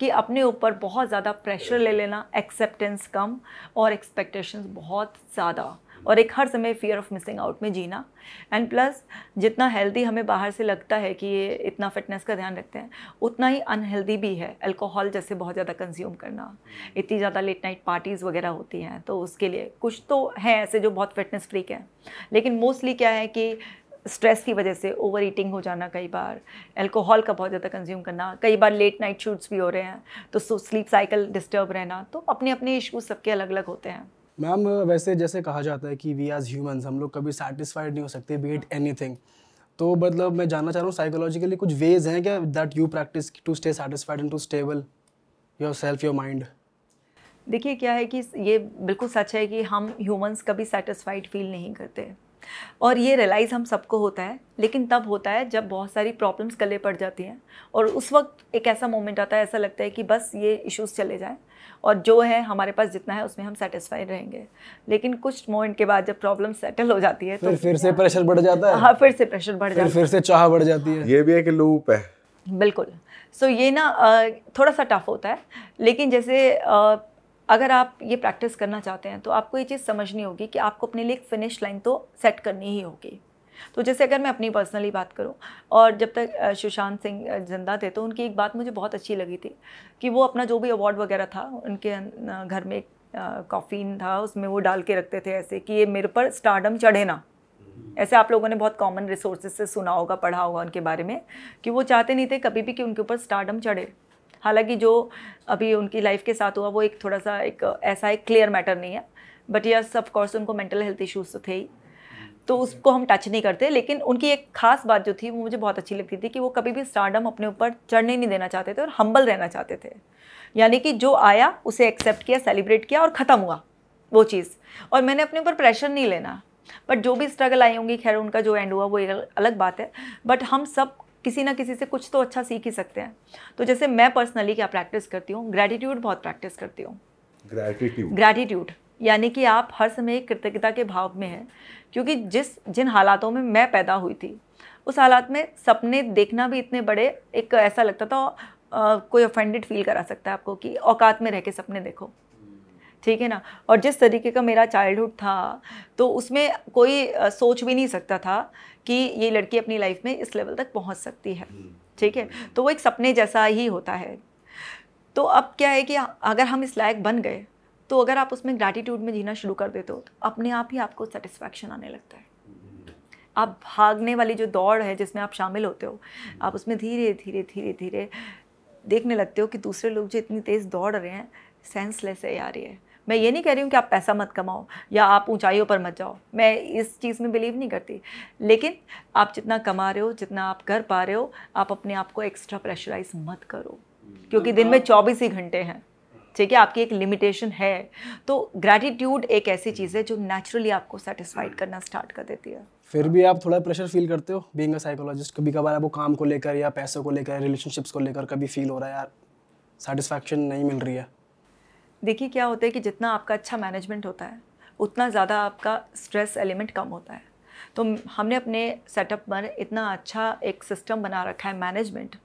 कि अपने ऊपर बहुत ज़्यादा प्रेशर ले लेना एक्सेप्टेंस कम और एक्सपेक्टेशंस बहुत ज़्यादा और एक हर समय फियर ऑफ मिसिंग आउट में जीना एंड प्लस जितना हेल्दी हमें बाहर से लगता है कि ये इतना फिटनेस का ध्यान रखते हैं उतना ही अनहेल्दी भी है अल्कोहल जैसे बहुत ज़्यादा कंज्यूम करना हम्म। इतनी ज़्यादा लेट नाइट पार्टीज़ वगैरह होती हैं तो उसके लिए कुछ तो हैं ऐसे जो बहुत फिटनेस फ्रीक हैं लेकिन मोस्टली क्या है कि स्ट्रेस की वजह से ओवर ईटिंग हो जाना कई बार अल्कोहल का बहुत ज़्यादा कंज्यूम करना कई बार लेट नाइट शूट्स भी हो रहे हैं तो स्लीप साइकिल डिस्टर्ब रहना तो अपने अपने इश्यूज सबके अलग अलग होते हैं मैम वैसे जैसे कहा जाता है कि वी एज ह्यूमंस हम लोग कभी सेटिस्फाइड नहीं हो सकते बीट एनी एनीथिंग तो मतलब मैं जानना चाह रहा हूँ साइकोलॉजिकली कुछ वेज हैं क्या that you practise to stay satisfied and to stable your self your mind देखिए क्या है कि ये बिल्कुल सच है कि हम ह्यूमंस कभी सेटिस्फाइड फील नहीं करते और ये रियलाइज़ हम सबको होता है लेकिन तब होता है जब बहुत सारी प्रॉब्लम्स गले पड़ जाती हैं और उस वक्त एक ऐसा मोमेंट आता है ऐसा लगता है कि बस ये इश्यूज़ चले जाएँ और जो है हमारे पास जितना है उसमें हम सेटिस्फाइड रहेंगे लेकिन कुछ मोमेंट के बाद जब प्रॉब्लम सेटल हो जाती है तो फिर, से प्रेशर बढ़ जाता है हाँ फिर से प्रेशर बढ़ जाता है फिर से चाह बढ़ जाती है ये भी है कि लूप है बिल्कुल सो ये ना थोड़ा सा टफ होता है लेकिन जैसे अगर आप ये प्रैक्टिस करना चाहते हैं तो आपको ये चीज़ समझनी होगी कि आपको अपने लिए एक फिनिश लाइन तो सेट करनी ही होगी तो जैसे अगर मैं अपनी पर्सनली बात करूं और जब तक सुशांत सिंह जिंदा थे तो उनकी एक बात मुझे बहुत अच्छी लगी थी कि वो अपना जो भी अवार्ड वगैरह था उनके घर में एक कॉफ़ीन था उसमें वो डाल के रखते थे ऐसे कि ये मेरे पर स्टार्डम चढ़े ना ऐसे आप लोगों ने बहुत कॉमन रिसोर्सेज से सुना होगा पढ़ा होगा उनके बारे में कि वो चाहते नहीं थे कभी भी कि उनके ऊपर स्टार्डम चढ़े हालांकि जो अभी उनकी लाइफ के साथ हुआ वो एक थोड़ा सा एक ऐसा एक क्लियर मैटर नहीं है बट यस ऑफकोर्स उनको मेंटल हेल्थ इशूज़ तो थे ही तो हम्म। उसको हम टच नहीं करते लेकिन उनकी एक खास बात जो थी वो मुझे बहुत अच्छी लगती थी कि वो कभी भी स्टार्डम अपने ऊपर चढ़ने नहीं देना चाहते थे और हम्बल रहना चाहते थे यानी कि जो आया उसे एक्सेप्ट किया सेलिब्रेट किया और ख़त्म हुआ वो चीज़ और मैंने अपने ऊपर प्रेशर नहीं लेना बट जो भी स्ट्रगल आई होंगी खैर उनका जो एंड हुआ वो एक अलग बात है बट हम सब किसी ना किसी से कुछ तो अच्छा सीख ही सकते हैं तो जैसे मैं पर्सनली क्या प्रैक्टिस करती हूँ ग्रैटिट्यूड बहुत प्रैक्टिस करती हूँ ग्रैटिट्यूड ग्रैटिट्यूड यानी कि आप हर समय कृतज्ञता के भाव में हैं क्योंकि जिस जिन हालातों में मैं पैदा हुई थी उस हालात में सपने देखना भी इतने बड़े एक ऐसा लगता था आ, कोई ऑफेंडेड फील करा सकता है आपको कि औकात में रह के सपने देखो ठीक है ना और जिस तरीके का मेरा चाइल्डहुड था तो उसमें कोई सोच भी नहीं सकता था कि ये लड़की अपनी लाइफ में इस लेवल तक पहुंच सकती है हम्म। ठीक है तो वो एक सपने जैसा ही होता है तो अब क्या है कि अगर हम इस लायक बन गए तो अगर आप उसमें ग्रैटिट्यूड में जीना शुरू कर देते हो तो अपने आप ही आपको सेटिस्फैक्शन आने लगता है आप भागने वाली जो दौड़ है जिसमें आप शामिल होते हो आप उसमें धीरे धीरे धीरे धीरे देखने लगते हो कि दूसरे लोग जो इतनी तेज़ दौड़ रहे हैं सेंसलेस है यार ये मैं ये नहीं कह रही हूँ कि आप पैसा मत कमाओ या आप ऊंचाइयों पर मत जाओ मैं इस चीज़ में बिलीव नहीं करती लेकिन आप जितना कमा रहे हो जितना आप कर पा रहे हो आप अपने आप को एक्स्ट्रा प्रेशराइज मत करो क्योंकि दिन में चौबीस ही घंटे हैं ठीक है आपकी एक लिमिटेशन है तो ग्रैटिट्यूड एक ऐसी चीज़ है जो नेचुरली आपको सेटिस्फाइड करना स्टार्ट कर देती है फिर भी आप थोड़ा प्रेशर फील करते हो बीइंग अ साइकोलॉजिस्ट कभी कभार आपको काम को लेकर या पैसों को लेकर रिलेशनशिप्स को लेकर कभी फील हो रहा है यार सेटिस्फैक्शन नहीं मिल रही है देखिए क्या होता है कि जितना आपका अच्छा मैनेजमेंट होता है उतना ज़्यादा आपका स्ट्रेस एलिमेंट कम होता है तो हमने अपने सेटअप पर इतना अच्छा एक सिस्टम बना रखा है मैनेजमेंट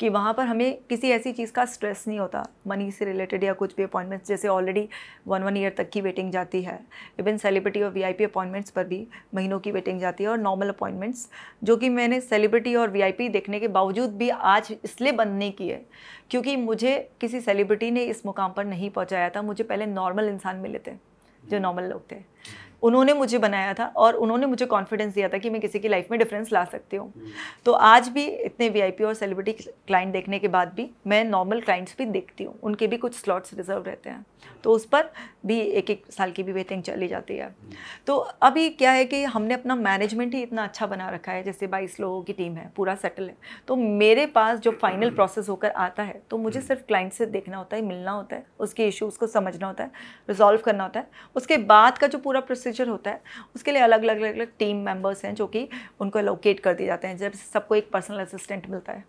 कि वहाँ पर हमें किसी ऐसी चीज़ का स्ट्रेस नहीं होता मनी से रिलेटेड या कुछ भी अपॉइंटमेंट्स जैसे ऑलरेडी वन वन ईयर तक की वेटिंग जाती है इवन सेलिब्रिटी और वीआईपी अपॉइंटमेंट्स पर भी महीनों की वेटिंग जाती है और नॉर्मल अपॉइंटमेंट्स जो कि मैंने सेलिब्रिटी और वीआईपी देखने के बावजूद भी आज इसलिए बंद नहीं किए क्योंकि मुझे किसी सेलिब्रिटी ने इस मुकाम पर नहीं पहुँचाया था मुझे पहले नॉर्मल इंसान मिले थे जो नॉर्मल लोग थे उन्होंने मुझे बनाया था और उन्होंने मुझे कॉन्फिडेंस दिया था कि मैं किसी की लाइफ में डिफरेंस ला सकती हूँ हम्म। तो आज भी इतने वी और सेलिब्रिटी क्लाइंट देखने के बाद भी मैं नॉर्मल क्लाइंट्स भी देखती हूँ उनके भी कुछ स्लॉट्स रिजर्व रहते हैं तो उस पर भी एक एक साल की भी वेटिंग चली जाती है तो अभी क्या है कि हमने अपना मैनेजमेंट ही इतना अच्छा बना रखा है जैसे बाईस लोगों की टीम है पूरा सेटल है तो मेरे पास जो फाइनल प्रोसेस होकर आता है तो मुझे सिर्फ क्लाइंट से देखना होता है मिलना होता है उसके इश्यूज़ को समझना होता है रिजॉल्व करना होता है उसके बाद का जो पूरा प्रोसीजर होता है उसके लिए अलग अलग अलग अलग टीम मेम्बर्स हैं जो कि उनको लोकेट कर दिए जाते हैं जब सबको एक पर्सनल असिस्टेंट मिलता है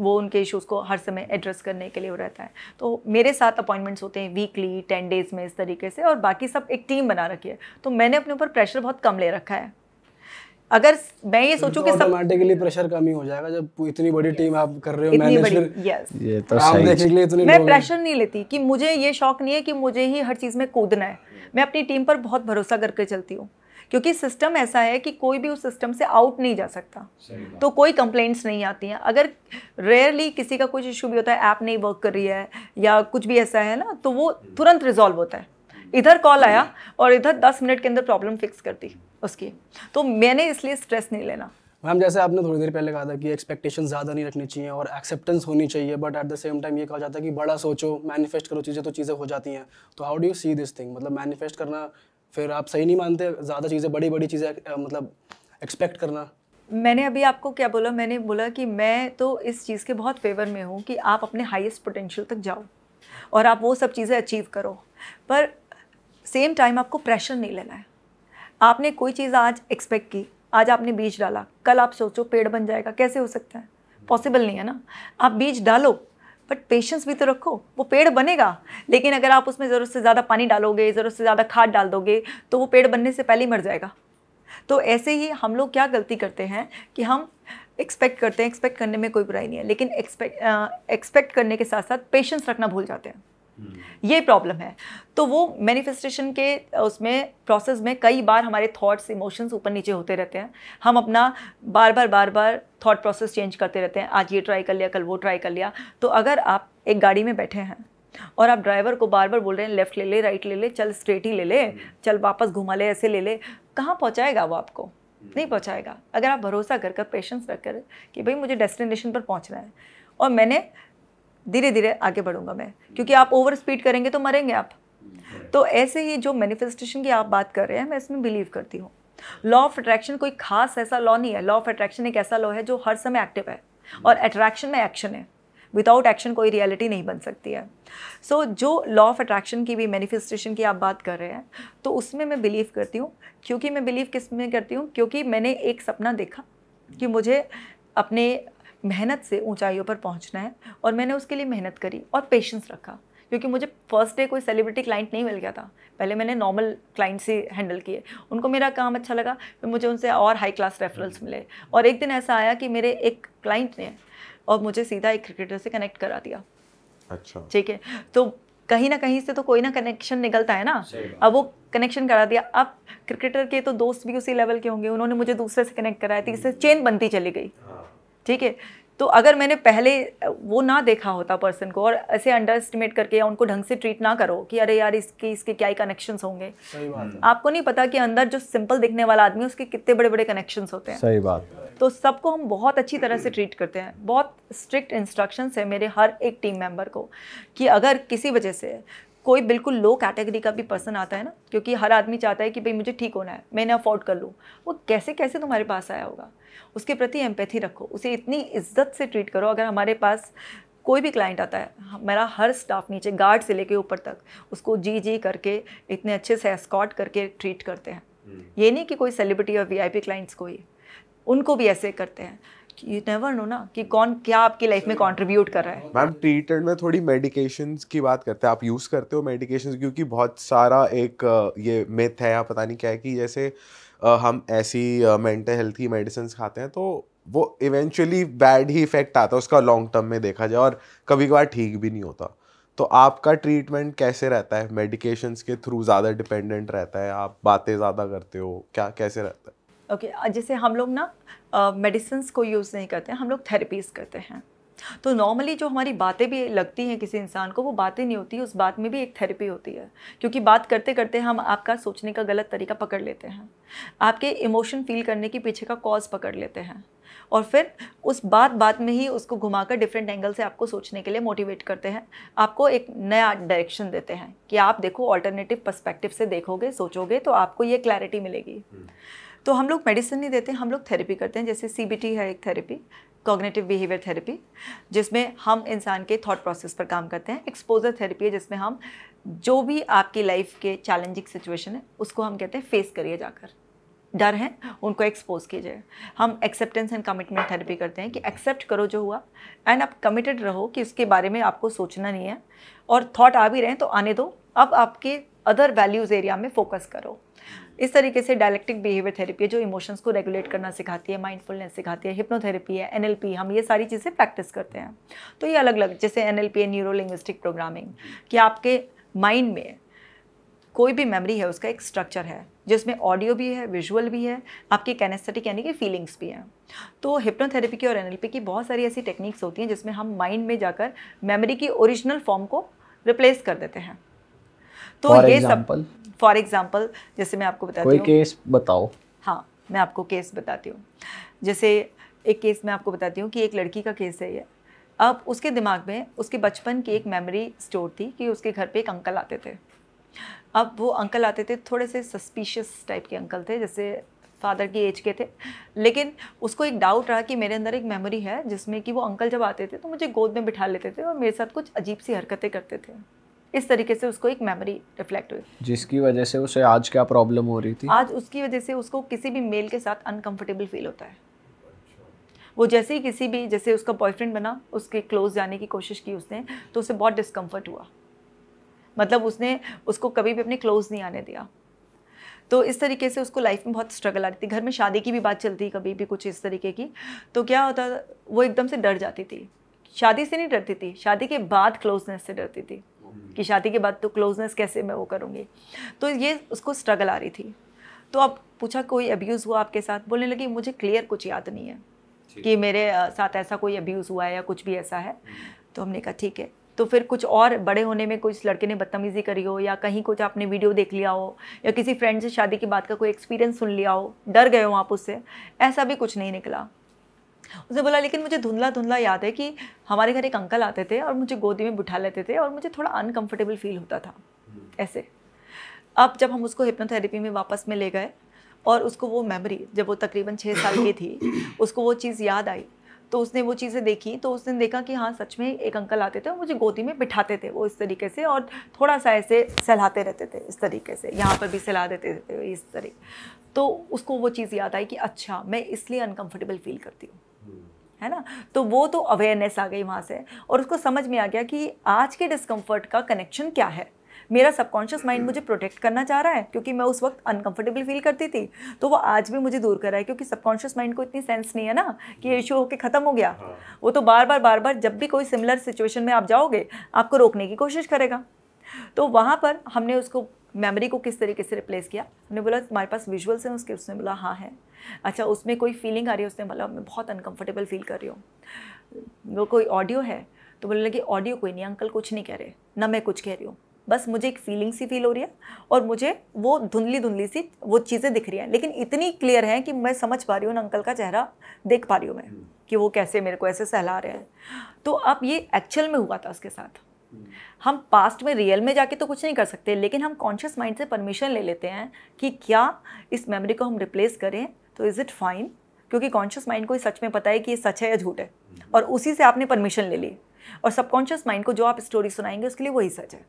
वो उनके इश्यूज़ को हर समय एड्रेस करने के लिए हो रहता है तो मेरे साथ अपॉइंटमेंट्स होते हैं वीकली टेन डेज़ में इस तरीके से और बाकी सब एक टीम बना रखी है तो मैंने अपने ऊपर प्रेशर बहुत कम ले रखा है अगर मैं ये सोचूं तो कि ऑटोमेटिकली प्रेशर कम ही हो जाएगा जब इतनी बड़ी टीम आप कर रहे हो मैनेजमेंट ये तो मैं प्रेशर नहीं लेती कि मुझे ये शौक नहीं है कि मुझे ही हर चीज़ में कूदना है मैं अपनी टीम पर बहुत भरोसा करके चलती हूँ क्योंकि सिस्टम ऐसा है कि कोई भी उस सिस्टम से आउट नहीं जा सकता तो कोई कंप्लेंट्स नहीं आती हैं अगर रेयरली किसी का कुछ इशू भी होता है ऐप नहीं वर्क कर रही है या कुछ भी ऐसा है ना तो वो हम्म। तुरंत रिजॉल्व होता है इधर कॉल आया हम्म। और इधर दस मिनट के अंदर प्रॉब्लम फिक्स कर दी उसकी तो मैंने इसलिए स्ट्रेस नहीं लेना मैम जैसे आपने थोड़ी देर पहले कहा था कि एक्सपेक्टेशन ज़्यादा नहीं रखनी चाहिए और एक्सेप्टेंस होनी चाहिए but at the same time ये कहा जाता है कि बड़ा सोचो मैनिफेस्ट करो चीज़ें तो चीज़ें हो जाती हैं तो how do you see this thing मतलब मैनिफेस्ट करना फिर आप सही नहीं मानते ज़्यादा चीज़ें बड़ी बड़ी चीज़ें मतलब एक्सपेक्ट करना मैंने अभी आपको क्या बोला मैंने बोला कि मैं तो इस चीज़ के बहुत फेवर में हूँ कि आप अपने हाईएस्ट पोटेंशियल तक जाओ और आप वो सब चीज़ें अचीव करो पर सेम टाइम आपको प्रेशर नहीं लेना है आपने कोई चीज़ आज एक्सपेक्ट की आज आपने बीज डाला कल आप सोचो पेड़ बन जाएगा कैसे हो सकता है पॉसिबल नहीं है ना आप बीज डालो बट पेशेंस भी तो रखो वो पेड़ बनेगा लेकिन अगर आप उसमें ज़रूरत से ज़्यादा पानी डालोगे ज़रूरत से ज़्यादा खाद डाल दोगे तो वो पेड़ बनने से पहले ही मर जाएगा तो ऐसे ही हम लोग क्या गलती करते हैं कि हम एक्सपेक्ट करते हैं एक्सपेक्ट करने में कोई बुराई नहीं है लेकिन एक्सपेक्ट एक्सपेक्ट करने के साथ साथ पेशेंस रखना भूल जाते हैं हम्म। ये प्रॉब्लम है तो वो मैनिफेस्टेशन के उसमें प्रोसेस में कई बार हमारे थॉट्स इमोशंस ऊपर नीचे होते रहते हैं हम अपना बार बार बार बार थॉट प्रोसेस चेंज करते रहते हैं आज ये ट्राई कर लिया कल वो ट्राई कर लिया तो अगर आप एक गाड़ी में बैठे हैं और आप ड्राइवर को बार बार बोल रहे हैं लेफ्ट ले ले राइट ले ले चल स्ट्रेट ही ले ले हम्म। चल वापस घुमा ले ऐसे ले ले कहाँ पहुँचाएगा वो आपको हम्म। नहीं पहुँचाएगा अगर आप भरोसा कर कर पेशेंस रख कर कि भाई मुझे डेस्टिनेशन पर पहुँचना है और मैंने धीरे धीरे आगे बढ़ूंगा मैं क्योंकि आप ओवर स्पीड करेंगे तो मरेंगे आप तो ऐसे ही जो मैनिफेस्टेशन की आप बात कर रहे हैं मैं इसमें बिलीव करती हूँ लॉ ऑफ अट्रैक्शन कोई खास ऐसा लॉ नहीं है लॉ ऑफ अट्रैक्शन एक ऐसा लॉ है जो हर समय एक्टिव है और अट्रैक्शन hmm. में एक्शन है विदाउट एक्शन कोई रियलिटी नहीं बन सकती है सो so, जो लॉ ऑफ अट्रैक्शन की भी मैनिफेस्टेशन की आप बात कर रहे हैं तो उसमें मैं बिलीव करती हूँ क्योंकि मैं बिलीव किस में करती हूँ क्योंकि मैंने एक सपना देखा कि मुझे अपने मेहनत से ऊंचाइयों पर पहुंचना है और मैंने उसके लिए मेहनत करी और पेशेंस रखा क्योंकि मुझे फर्स्ट डे कोई सेलिब्रिटी क्लाइंट नहीं मिल गया था पहले मैंने नॉर्मल क्लाइंट से हैंडल किए उनको मेरा काम अच्छा लगा फिर मुझे उनसे और हाई क्लास रेफरल्स मिले और एक दिन ऐसा आया कि मेरे एक क्लाइंट ने और मुझे सीधा एक क्रिकेटर से कनेक्ट करा दिया अच्छा ठीक है तो कहीं ना कहीं से तो कोई ना कनेक्शन निकलता है ना अब वो कनेक्शन करा दिया अब क्रिकेटर के तो दोस्त भी उसी लेवल के होंगे उन्होंने मुझे दूसरे से कनेक्ट कराया तीसरे चेन बनती चली गई हाँ। ठीक है तो अगर मैंने पहले वो ना देखा होता पर्सन को और ऐसे अंडर एस्टिमेट करके या उनको ढंग से ट्रीट ना करो कि अरे यार इसके इसके क्या ही कनेक्शन होंगे सही बात आपको नहीं पता कि अंदर जो सिंपल दिखने वाला आदमी है उसके कितने बड़े बड़े कनेक्शन होते हैं सही बात तो सबको हम बहुत अच्छी तरह से ट्रीट करते हैं बहुत स्ट्रिक्ट इंस्ट्रक्शंस है मेरे हर एक टीम मेंबर को कि अगर किसी वजह से कोई बिल्कुल लो कैटेगरी का भी पर्सन आता है ना क्योंकि हर आदमी चाहता है कि भाई मुझे ठीक होना है मैंने अफोर्ड कर लूँ वो कैसे कैसे तुम्हारे पास आया होगा उसके प्रति एम्पैथी रखो उसे इतनी इज्जत से ट्रीट करो अगर हमारे पास कोई भी क्लाइंट आता है मेरा हर स्टाफ नीचे गार्ड से लेके ऊपर तक उसको जी जी करके इतने अच्छे से एस्कॉट करके ट्रीट करते हैं हम्म। ये नहीं कि कोई सेलिब्रिटी और वीआईपी क्लाइंट्स को ही उनको भी ऐसे करते हैं यू नेवर नो ना कि कौन क्या आपकी लाइफ में कंट्रीब्यूट कर रहा है मैम ट्रीटमेंट में थोड़ी मेडिकेशंस की बात करते हैं आप यूज़ करते हो मेडिकेशंस क्योंकि बहुत सारा एक ये मिथ है या पता नहीं क्या है कि जैसे हम ऐसी मेंटल हेल्थ की मेडिसिन खाते हैं तो वो इवेंचुअली बैड ही इफेक्ट आता है उसका लॉन्ग टर्म में देखा जाए और कभी कभार ठीक भी नहीं होता तो आपका ट्रीटमेंट कैसे रहता है मेडिकेशंस के थ्रू ज़्यादा डिपेंडेंट रहता है आप बातें ज़्यादा करते हो क्या कैसे रहता है ओके okay, जैसे हम लोग ना मेडिसिन को यूज़ नहीं करते हम लोग थेरेपीज़ करते हैं तो नॉर्मली जो हमारी बातें भी लगती हैं किसी इंसान को वो बातें नहीं होती उस बात में भी एक थेरेपी होती है क्योंकि बात करते करते हम आपका सोचने का गलत तरीका पकड़ लेते हैं आपके इमोशन फील करने के पीछे का कॉज पकड़ लेते हैं और फिर उस बात बात में ही उसको घुमाकर डिफरेंट एंगल से आपको सोचने के लिए मोटिवेट करते हैं आपको एक नया डायरेक्शन देते हैं कि आप देखो ऑल्टरनेटिव पर्सपेक्टिव से देखोगे सोचोगे तो आपको ये क्लैरिटी मिलेगी हम्म। तो हम लोग मेडिसिन नहीं देते हम लोग थेरेपी करते हैं जैसे सी है एक थेरेपी कॉग्नेटिव बिहेवियर थेरेपी जिसमें हम इंसान के थॉट प्रोसेस पर काम करते हैं एक्सपोजर थेरेपी है जिसमें हम जो भी आपकी लाइफ के चैलेंजिंग सिचुएशन है उसको हम कहते हैं फेस करिए जाकर डर है उनको एक्सपोज कीजिए हम एक्सेप्टेंस एंड कमिटमेंट थेरेपी करते हैं कि एक्सेप्ट करो जो हुआ एंड आप कमिटेड रहो कि उसके बारे में आपको सोचना नहीं है और थॉट आ भी रहे हैं तो आने दो अब आपके अदर वैल्यूज़ एरिया में फोकस करो इस तरीके से डायलेक्टिक बिहेवियर थेरेपी है जो इमोशंस को रेगुलेट करना सिखाती है माइंडफुलनेस सिखाती है हिप्नोथेरेपी है एनएलपी हम ये सारी चीज़ें प्रैक्टिस करते हैं तो ये अलग अलग जैसे N L neuro linguistic programming कि आपके माइंड में कोई भी मेमोरी है उसका एक स्ट्रक्चर है जिसमें ऑडियो भी है विजुअल भी है आपकी कैनेस्थेटिक यानी कि फीलिंग्स भी हैं तो हिप्नोथेरेपी की और एनएलपी की बहुत सारी ऐसी टेक्निक्स होती हैं जिसमें हम माइंड में जाकर मेमोरी की ओरिजिनल फॉर्म को रिप्लेस कर देते हैं तो For ये example? सब फॉर एग्जाम्पल जैसे मैं आपको बताती हूँ केस बताओ हाँ मैं आपको केस बताती हूँ जैसे एक केस मैं आपको बताती हूँ कि एक लड़की का केस है ये अब उसके दिमाग में उसके बचपन की एक मेमोरी स्टोर थी कि उसके घर पे एक अंकल आते थे अब वो अंकल आते थे थोड़े से सस्पिशियस टाइप के अंकल थे जैसे फादर की एज के थे लेकिन उसको एक डाउट रहा कि मेरे अंदर एक मेमोरी है जिसमें कि वो अंकल जब आते थे तो मुझे गोद में बिठा लेते थे और मेरे साथ कुछ अजीब सी हरकतें करते थे इस तरीके से उसको एक मेमोरी रिफ्लेक्ट हुई जिसकी वजह से उसे आज क्या प्रॉब्लम हो रही थी आज उसकी वजह से उसको किसी भी मेल के साथ अनकंफर्टेबल फील होता है वो जैसे ही किसी भी जैसे उसका बॉयफ्रेंड बना उसके क्लोज जाने की कोशिश की उसने तो उसे बहुत डिस्कम्फर्ट हुआ मतलब उसने उसको कभी भी अपने क्लोज नहीं आने दिया तो इस तरीके से उसको लाइफ में बहुत स्ट्रगल आ रही थी घर में शादी की भी बात चलती कभी भी कुछ इस तरीके की तो क्या होता वो एकदम से डर जाती थी शादी से नहीं डरती थी शादी के बाद क्लोजनेस से डरती थी हम्म। कि शादी के बाद तो क्लोजनेस कैसे मैं वो करूँगी तो ये उसको स्ट्रगल आ रही थी तो अब पूछा कोई अब्यूज़ हुआ आपके साथ बोलने लगी मुझे क्लियर कुछ याद नहीं है कि मेरे साथ ऐसा कोई अब्यूज़ हुआ है या कुछ भी ऐसा है हम्म। तो हमने कहा ठीक है तो फिर कुछ और बड़े होने में कुछ लड़के ने बदतमीज़ी करी हो या कहीं कुछ आपने वीडियो देख लिया हो या किसी फ्रेंड से शादी की बात का कोई एक्सपीरियंस सुन लिया हो डर गए हो आप उससे ऐसा भी कुछ नहीं निकला उसने बोला लेकिन मुझे धुंधला धुंधला याद है कि हमारे घर एक अंकल आते थे और मुझे गोदी में बिठा लेते थे और मुझे थोड़ा अनकम्फर्टेबल फील होता था हम्म। ऐसे अब जब हम उसको हिप्नोथेरेपी में वापस में ले गए और उसको वो मेमोरी जब वो तकरीबन छः साल की थी उसको वो चीज़ याद आई तो उसने वो चीज़ें देखी तो उसने देखा कि हाँ सच में एक अंकल आते थे और मुझे गोदी में बिठाते थे वो इस तरीके से और थोड़ा सा ऐसे सहलाते रहते थे इस तरीके से यहाँ पर भी सहला देते थे इस तरीके तो उसको वो चीज़ याद आई कि अच्छा मैं इसलिए अनकम्फर्टेबल फील करती हूँ है ना तो वो तो अवेयरनेस आ गई वहाँ से और उसको समझ में आ गया कि आज के डिस्कम्फर्ट का कनेक्शन क्या है मेरा सबकॉन्शियस माइंड मुझे प्रोटेक्ट करना चाह रहा है क्योंकि मैं उस वक्त अनकंफर्टेबल फील करती थी तो वो आज भी मुझे दूर कर रहा है क्योंकि सबकॉन्शियस माइंड को इतनी सेंस नहीं है ना कि ये इशू होकर ख़त्म हो गया हाँ। वो तो बार बार बार बार जब भी कोई सिमिलर सिचुएशन में आप जाओगे आपको रोकने की कोशिश करेगा तो वहाँ पर हमने उसको मेमोरी को किस तरीके से रिप्लेस किया उन्होंने बोला तुम्हारे पास विजुअल्स हैं उसके उसने बोला हाँ है अच्छा उसमें कोई फीलिंग आ रही है उसने बोला मैं बहुत अनकंफर्टेबल फील कर रही हूँ वो कोई ऑडियो है तो बोलने लगे ऑडियो कोई नहीं अंकल कुछ नहीं कह रहे ना मैं कुछ कह रही हूँ बस मुझे एक फीलिंग सी फील हो रही है और मुझे वो धुंधली धुंधली सी वो चीज़ें दिख रही हैं लेकिन इतनी क्लियर है कि मैं समझ पा रही हूँ अंकल का चेहरा देख पा रही हूँ मैं हम्म। कि वो कैसे मेरे को ऐसे सहला रहे हैं तो अब ये एक्चुअल में हुआ था उसके साथ हम पास्ट में रियल में जाके तो कुछ नहीं कर सकते लेकिन हम कॉन्शियस माइंड से परमिशन ले लेते हैं कि क्या इस मेमोरी को हम रिप्लेस करें तो इज़ इट फाइन क्योंकि कॉन्शियस माइंड को सच में पता है कि ये सच है या झूठ है हम्म। और उसी से आपने परमिशन ले ली और सबकॉन्शियस माइंड को जो आप स्टोरी सुनाएंगे उसके लिए वही सच है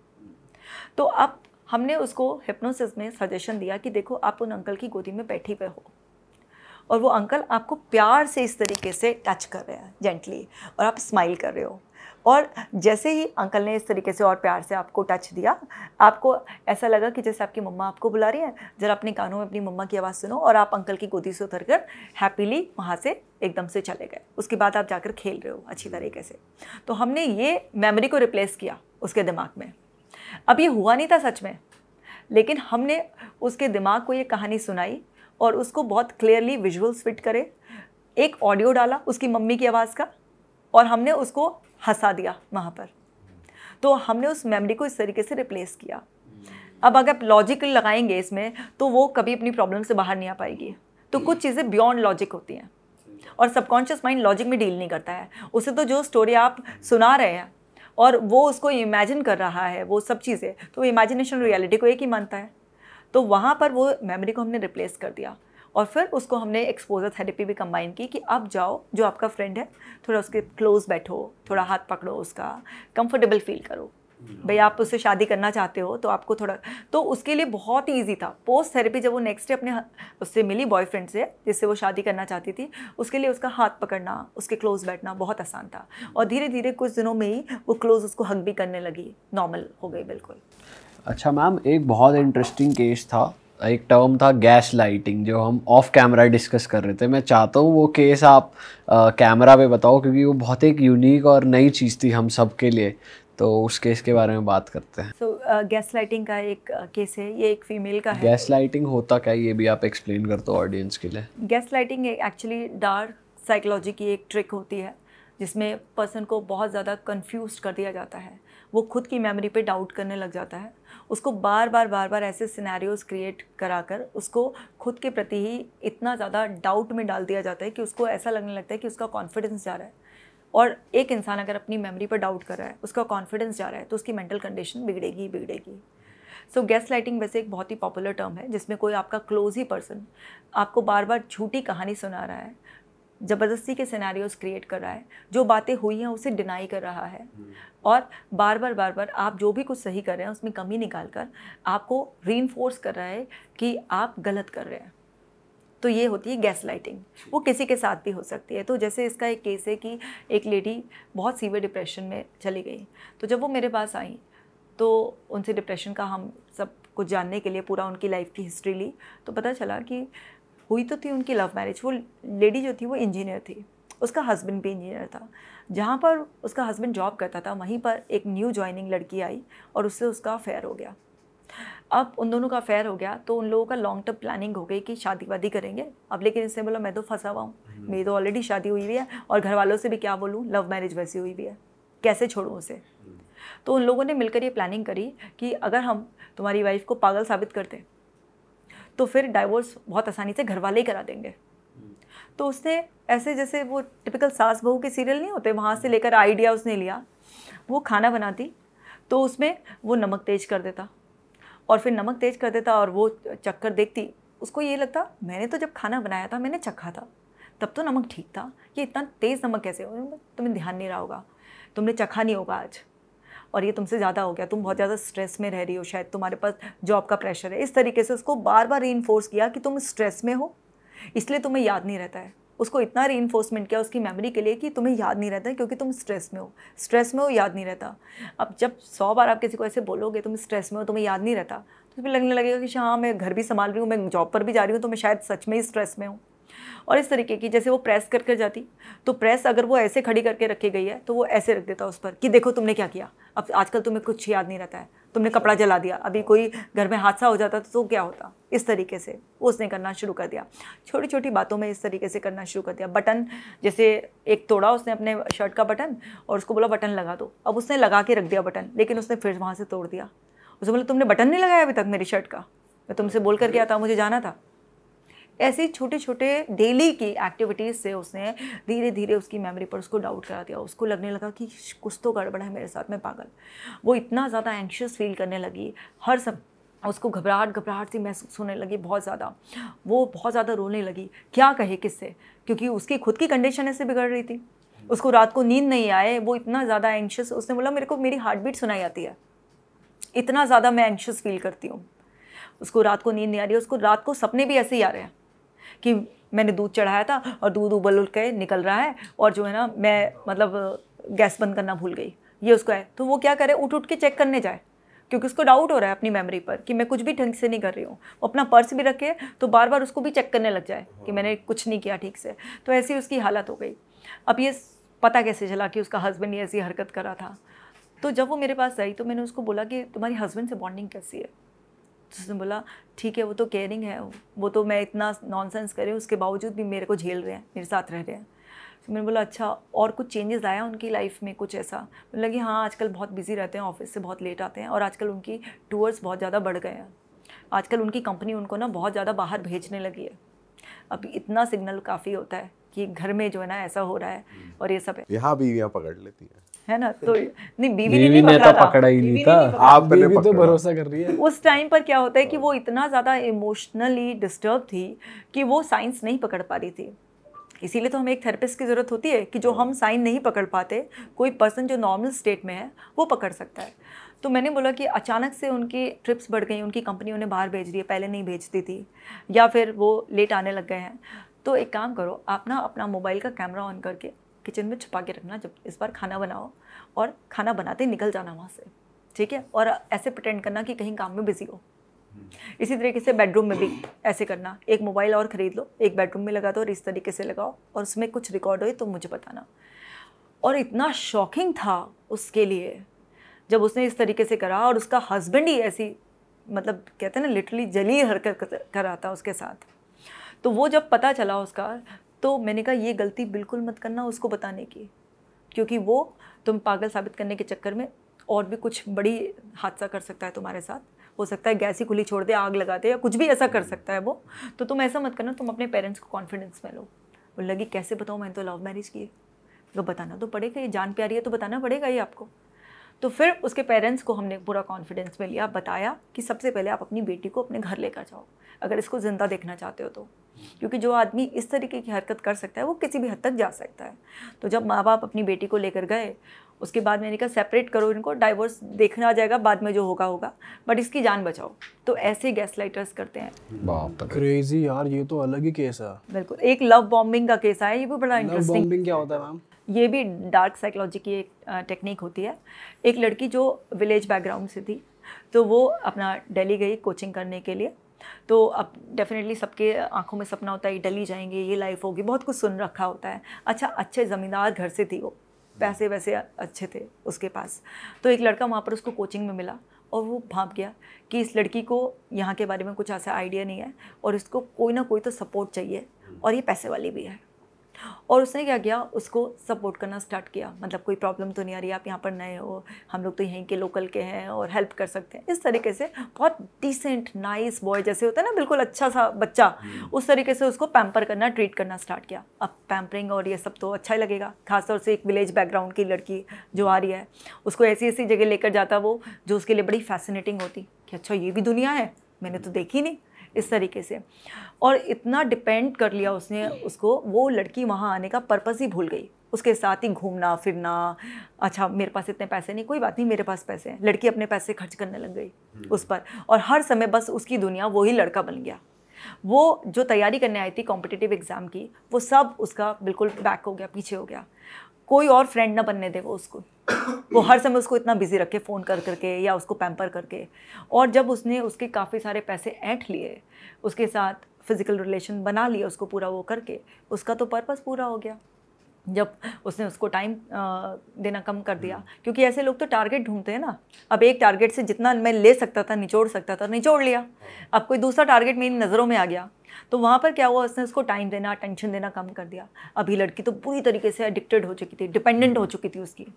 तो अब हमने उसको हिप्नोसिस में सजेशन दिया कि देखो आप उन अंकल की गोदी में बैठी हुए हो और वो अंकल आपको प्यार से इस तरीके से टच कर रहे हैं जेंटली और आप स्माइल कर रहे हो और जैसे ही अंकल ने इस तरीके से और प्यार से आपको टच दिया आपको ऐसा लगा कि जैसे आपकी मम्मा आपको बुला रही है ज़रा अपने कानों में अपनी मम्मा की आवाज़ सुनो और आप अंकल की गोदी से उतर कर हैप्पीली वहाँ से एकदम से चले गए उसके बाद आप जाकर खेल रहे हो अच्छी तरीके से तो हमने ये मेमोरी को रिप्लेस किया उसके दिमाग में अब ये हुआ नहीं था सच में लेकिन हमने उसके दिमाग को ये कहानी सुनाई और उसको बहुत क्लियरली विजुअल्स फिट करे एक ऑडियो डाला उसकी मम्मी की आवाज़ का और हमने उसको हंसा दिया वहाँ पर तो हमने उस मेमोरी को इस तरीके से रिप्लेस किया अब अगर आप लॉजिक लगाएंगे इसमें तो वो कभी अपनी प्रॉब्लम से बाहर नहीं आ पाएगी तो कुछ चीज़ें बियॉन्ड लॉजिक होती हैं और सबकॉन्शियस माइंड लॉजिक में डील नहीं करता है उसे तो जो स्टोरी आप सुना रहे हैं और वो उसको इमेजिन कर रहा है वो सब चीज़ें तो इमेजिनेशन रियलिटी को एक ही मानता है तो वहाँ पर वो मेमोरी को हमने रिप्लेस कर दिया और फिर उसको हमने एक्सपोजर थेरेपी भी कंबाइन की कि अब जाओ जो आपका फ्रेंड है थोड़ा उसके क्लोज बैठो थोड़ा हाथ पकड़ो उसका कंफर्टेबल फील करो हम्म। भाई आप उससे शादी करना चाहते हो तो आपको थोड़ा तो उसके लिए बहुत ही ईजी था पोस्ट थेरेपी जब वो नेक्स्ट डे अपने उससे मिली बॉयफ्रेंड से जिससे वो शादी करना चाहती थी उसके लिए उसका हाथ पकड़ना उसके क्लोज बैठना बहुत आसान था और धीरे धीरे कुछ दिनों में ही वो क्लोज उसको हक भी करने लगी नॉर्मल हो गई बिल्कुल अच्छा मैम एक बहुत इंटरेस्टिंग केस था एक टर्म था गैस लाइटिंग जो हम ऑफ कैमरा डिस्कस कर रहे थे मैं चाहता हूँ वो केस आप कैमरा पे बताओ क्योंकि वो बहुत एक यूनिक और नई चीज़ थी हम सब के लिए तो उस केस के बारे में बात करते हैं तो गैस लाइटिंग का एक केस है ये एक फीमेल का है गैस लाइटिंग होता क्या ये भी आप एक्सप्लेन कर दो ऑडियंस के लिए gas lighting actually dark psychology की एक ट्रिक होती है जिसमें पर्सन को बहुत ज़्यादा कन्फ्यूज कर दिया जाता है वो खुद की मेमोरी पे डाउट करने लग जाता है उसको बार बार बार बार ऐसे सिनेरियोस क्रिएट करा कर उसको खुद के प्रति ही इतना ज़्यादा डाउट में डाल दिया जाता है कि उसको ऐसा लगने लगता है कि उसका कॉन्फिडेंस जा रहा है और एक इंसान अगर अपनी मेमोरी पर डाउट कर रहा है उसका कॉन्फिडेंस जा रहा है तो उसकी मेंटल कंडीशन बिगड़ेगी बिगड़ेगी सो गैस लाइटिंग वैसे एक बहुत ही पॉपुलर टर्म है जिसमें कोई आपका क्लोज ही पर्सन आपको बार बार झूठी कहानी सुना रहा है ज़बरदस्ती के सिनेरियोज क्रिएट कर रहा है जो बातें हुई हैं उसे डिनाई कर रहा है हम्म। और बार बार बार बार आप जो भी कुछ सही कर रहे हैं उसमें कमी निकाल कर आपको री कर रहा है कि आप गलत कर रहे हैं तो ये होती है गैस लाइटिंग वो किसी के साथ भी हो सकती है तो जैसे इसका एक केस है कि एक लेडी बहुत सीवियर डिप्रेशन में चली गई तो जब वो मेरे पास आई तो उनसे डिप्रेशन का हम सब कुछ जानने के लिए पूरा उनकी लाइफ की हिस्ट्री ली तो पता चला कि हुई तो थी उनकी लव मैरिज वो लेडी जो थी वो इंजीनियर थी उसका हस्बैंड भी इंजीनियर था जहाँ पर उसका हस्बैंड जॉब करता था वहीं पर एक न्यू ज्वाइनिंग लड़की आई और उससे उसका अफेयर हो गया अब उन दोनों का अफेयर हो गया तो उन लोगों का लॉन्ग टर्म प्लानिंग हो गई कि शादी वादी करेंगे अब लेकिन इससे बोला मैं तो फंसा हुआ हूँ हम्म। मेरी तो ऑलरेडी शादी हुई हुई है और घर वालों से भी क्या बोलूँ लव मैरिज वैसी हुई हुई है कैसे छोड़ूँ उसे हम्म। तो उन लोगों ने मिलकर ये प्लानिंग करी कि अगर हम तुम्हारी वाइफ को पागल साबित करते तो फिर डाइवोर्स बहुत आसानी से घर वाले ही करा देंगे तो उसने ऐसे जैसे वो टिपिकल सास बहू के सीरियल नहीं होते वहाँ से लेकर आइडिया उसने लिया वो खाना बनाती तो उसमें वो नमक तेज कर देता और फिर नमक तेज कर देता और वो चक्कर देखती उसको ये लगता मैंने तो जब खाना बनाया था मैंने चखा था तब तो नमक ठीक था ये इतना तेज़ नमक कैसे हो तुम्हें ध्यान नहीं रहा होगा तुमने चखा नहीं होगा आज और ये तुमसे ज़्यादा हो गया तुम बहुत ज़्यादा स्ट्रेस में रह रही हो शायद तुम्हारे पास जॉब का प्रेशर है इस तरीके से उसको बार बार री किया कि तुम स्ट्रेस में हो इसलिए तुम्हें याद नहीं रहता है उसको इतना री किया उसकी मेमोरी के लिए कि तुम्हें याद नहीं रहता है क्योंकि तुम स्ट्रेस में हो स्ट्रेस में हो याद नहीं रहता अब जब सौ बार आप किसी को ऐसे बोलोगे तुम स्ट्रेस में हो तुम्हें याद नहीं रहता तो फिर लगने लगेगा कि हाँ मैं घर भी संभाल रही हूँ मैं जॉब पर भी जा रही हूँ तो मैं शायद सच में ही स्ट्रेस में हूँ और इस तरीके की जैसे वो प्रेस कर कर जाती तो प्रेस अगर वो ऐसे खड़ी करके रखी गई है तो वो ऐसे रख देता उस पर कि देखो तुमने क्या किया अब आजकल तुम्हें कुछ याद नहीं रहता है तुमने कपड़ा जला दिया अभी कोई घर में हादसा हो जाता तो क्या होता इस तरीके से वो उसने करना शुरू कर दिया छोटी छोटी बातों में इस तरीके से करना शुरू कर दिया बटन जैसे एक तोड़ा उसने अपने शर्ट का बटन और उसको बोला बटन लगा दो अब उसने लगा के रख दिया बटन लेकिन उसने फिर वहाँ से तोड़ दिया उसने बोला तुमने बटन नहीं लगाया अभी तक मेरी शर्ट का मैं तुमसे बोल करके आता मुझे जाना था ऐसे छोटे छोटे डेली की एक्टिविटीज़ से उसने धीरे धीरे उसकी मेमोरी पर उसको डाउट करा दिया उसको लगने लगा कि कुछ तो गड़बड़ है मेरे साथ में पागल वो इतना ज़्यादा एंशियस फील करने लगी हर सब उसको घबराहट घबराहट सी महसूस होने लगी बहुत ज़्यादा वो बहुत ज़्यादा रोने लगी क्या कहे किससे क्योंकि उसकी खुद की कंडीशन ऐसे बिगड़ रही थी उसको रात को नींद नहीं आए वो इतना ज़्यादा एंशियस उसने बोला मेरे को मेरी हार्ट बीट सुनाई आती है इतना ज़्यादा मैं एंशियस फील करती हूँ उसको रात को नींद नहीं आ रही उसको रात को सपने भी ऐसे ही आ रहे हैं कि मैंने दूध चढ़ाया था और दूध उबल उल के निकल रहा है और जो है ना मैं मतलब गैस बंद करना भूल गई ये उसको है तो वो क्या करे उठ उठ के चेक करने जाए क्योंकि उसको डाउट हो रहा है अपनी मेमोरी पर कि मैं कुछ भी ढंग से नहीं कर रही हूँ वो अपना पर्स भी रखे तो बार बार उसको भी चेक करने लग जाए कि मैंने कुछ नहीं किया ठीक से तो ऐसी उसकी हालत हो गई अब ये पता कैसे चला कि उसका हस्बैंड ये ऐसी हरकत करा था तो जब वो मेरे पास आई तो मैंने उसको बोला कि तुम्हारी हस्बैंड से बॉन्डिंग कैसी है उसने बोला ठीक है वो तो केयरिंग है वो तो मैं इतना नॉनसेंस करी उसके बावजूद भी मेरे को झेल रहे हैं मेरे साथ रह रहे हैं तो मैंने बोला अच्छा और कुछ चेंजेस आया उनकी लाइफ में कुछ ऐसा मैंने लगी हाँ आजकल बहुत बिजी रहते हैं ऑफिस से बहुत लेट आते हैं और आजकल उनकी टूर्स बहुत ज़्यादा बढ़ गए हैं आजकल उनकी कंपनी उनको ना बहुत ज़्यादा बाहर भेजने लगी है अब इतना सिग्नल काफ़ी होता है कि घर में जो है ना ऐसा हो रहा है हम्म। और ये सब है यहाँ भी यहाँ पकड़ लेती है है ना तो नहीं बीवी, बीवी ने तो पकड़ा, पकड़ा ही नहीं था आप बीवी तो भरोसा कर रही है उस टाइम पर क्या होता है कि वो इतना ज़्यादा इमोशनली डिस्टर्ब थी कि वो साइंस नहीं पकड़ पा रही थी इसीलिए तो हमें एक थेरेपिस्ट की ज़रूरत होती है कि जो हम साइन नहीं पकड़ पाते कोई पर्सन जो नॉर्मल स्टेट में है वो पकड़ सकता है तो मैंने बोला कि अचानक से उनकी ट्रिप्स बढ़ गई उनकी कंपनी उन्हें बाहर भेज रही है पहले नहीं भेजती थी या फिर वो लेट आने लग गए हैं तो एक काम करो आप ना अपना मोबाइल का कैमरा ऑन करके किचन में छुपा के रखना जब इस बार खाना बनाओ और खाना बनाते निकल जाना वहाँ से ठीक है और ऐसे प्रटेंड करना कि कहीं काम में बिजी हो इसी तरीके से बेडरूम में भी ऐसे करना एक मोबाइल और ख़रीद लो एक बेडरूम में लगा दो और इस तरीके से लगाओ और उसमें कुछ रिकॉर्ड हो तो मुझे बताना और इतना शॉकिंग था उसके लिए जब उसने इस तरीके से करा और उसका हस्बैंड ही ऐसी मतलब कहते हैं ना लिटरली जली हरकत कर, था उसके साथ तो वो जब पता चला उसका तो मैंने कहा ये गलती बिल्कुल मत करना उसको बताने की क्योंकि वो तुम पागल साबित करने के चक्कर में और भी कुछ बड़ी हादसा कर सकता है तुम्हारे साथ हो सकता है गैस ही खुली छोड़ दे आग लगा दे या कुछ भी ऐसा कर हम्म। सकता है वो तो तुम ऐसा मत करना तुम अपने पेरेंट्स को कॉन्फिडेंस में लो बोल लगी कैसे बताओ मैंने तो लव मैरिज की है तो बताना तो पड़ेगा ये जान प्यारी है तो बताना पड़ेगा ये आपको तो फिर उसके पेरेंट्स को हमने पूरा कॉन्फिडेंस में लिया बताया कि सबसे पहले आप अपनी बेटी को अपने घर लेकर जाओ अगर इसको ज़िंदा देखना चाहते हो तो क्योंकि जो आदमी इस तरीके की हरकत कर सकता है वो किसी भी हद तक जा सकता है तो जब माँ बाप अपनी बेटी को लेकर गए उसके बाद मैंने कहा सेपरेट करो इनको डाइवोर्स देखना आ जाएगा बाद में जो होगा होगा बट इसकी जान बचाओ तो ऐसे गैस लाइटर्स करते हैं क्रेजी यार ये तो अलग ही केस है बिल्कुल एक लव बॉम्बिंग का केस है ये भी बड़ा इंटरेस्टिंग क्या होता है मैम ये भी डार्क साइकोलॉजी की एक टेक्निक होती है एक लड़की जो विलेज बैकग्राउंड से थी तो वो अपना दिल्ली गई कोचिंग करने के लिए तो अब डेफिनेटली सबके आंखों में सपना होता है दिल्ली जाएंगे ये लाइफ होगी बहुत कुछ सुन रखा होता है अच्छा अच्छे ज़मींदार घर से थी वो पैसे वैसे अच्छे थे उसके पास तो एक लड़का वहाँ पर उसको कोचिंग में मिला और वो भाप गया कि इस लड़की को यहाँ के बारे में कुछ ऐसा आइडिया नहीं है और इसको कोई ना कोई तो सपोर्ट चाहिए और ये पैसे वाली भी है और उसने क्या किया उसको सपोर्ट करना स्टार्ट किया मतलब कोई प्रॉब्लम तो नहीं आ रही आप यहाँ पर नए हो हम लोग तो यहीं के लोकल के हैं और हेल्प कर सकते हैं इस तरीके से बहुत डिसेंट नाइस बॉय जैसे होता है ना बिल्कुल अच्छा सा बच्चा हम्म। उस तरीके से उसको पैम्पर करना ट्रीट करना स्टार्ट किया अब पैम्परिंग और ये सब तो अच्छा ही लगेगा खासतौर से एक विलेज बैकग्राउंड की लड़की जो आ रही है उसको ऐसी ऐसी जगह लेकर जाता वो जो उसके लिए बड़ी फैसिनेटिंग होती कि अच्छा ये भी दुनिया है मैंने तो देखी नहीं इस तरीके से और इतना डिपेंड कर लिया उसने उसको वो लड़की वहाँ आने का पर्पज़ ही भूल गई उसके साथ ही घूमना फिरना अच्छा मेरे पास इतने पैसे नहीं कोई बात नहीं मेरे पास पैसे हैं लड़की अपने पैसे खर्च करने लग गई हम्म। उस पर और हर समय बस उसकी दुनिया वही लड़का बन गया वो जो तैयारी करने आई थी कॉम्पिटिटिव एग्ज़ाम की वो सब उसका बिल्कुल बैक हो गया पीछे हो गया कोई और फ्रेंड ना बनने दे वो उसको वो हर समय उसको इतना बिजी रखे फ़ोन कर करके या उसको पैम्पर करके और जब उसने उसके काफ़ी सारे पैसे ऐंठ लिए उसके साथ फिज़िकल रिलेशन बना लिया उसको पूरा वो करके उसका तो पर्पज़ पूरा हो गया जब उसने उसको टाइम देना कम कर दिया हम्म। क्योंकि ऐसे लोग तो टारगेट ढूंढते हैं ना अब एक टारगेट से जितना मैं ले सकता था निचोड़ सकता था निचोड़ लिया हाँ। अब कोई दूसरा टारगेट मेरी नज़रों में आ गया तो वहाँ पर क्या हुआ उसने उसको टाइम देना अटेंशन देना कम कर दिया अभी लड़की तो पूरी तरीके से एडिक्टेड हो चुकी थी डिपेंडेंट हम्म। हो चुकी थी उसकी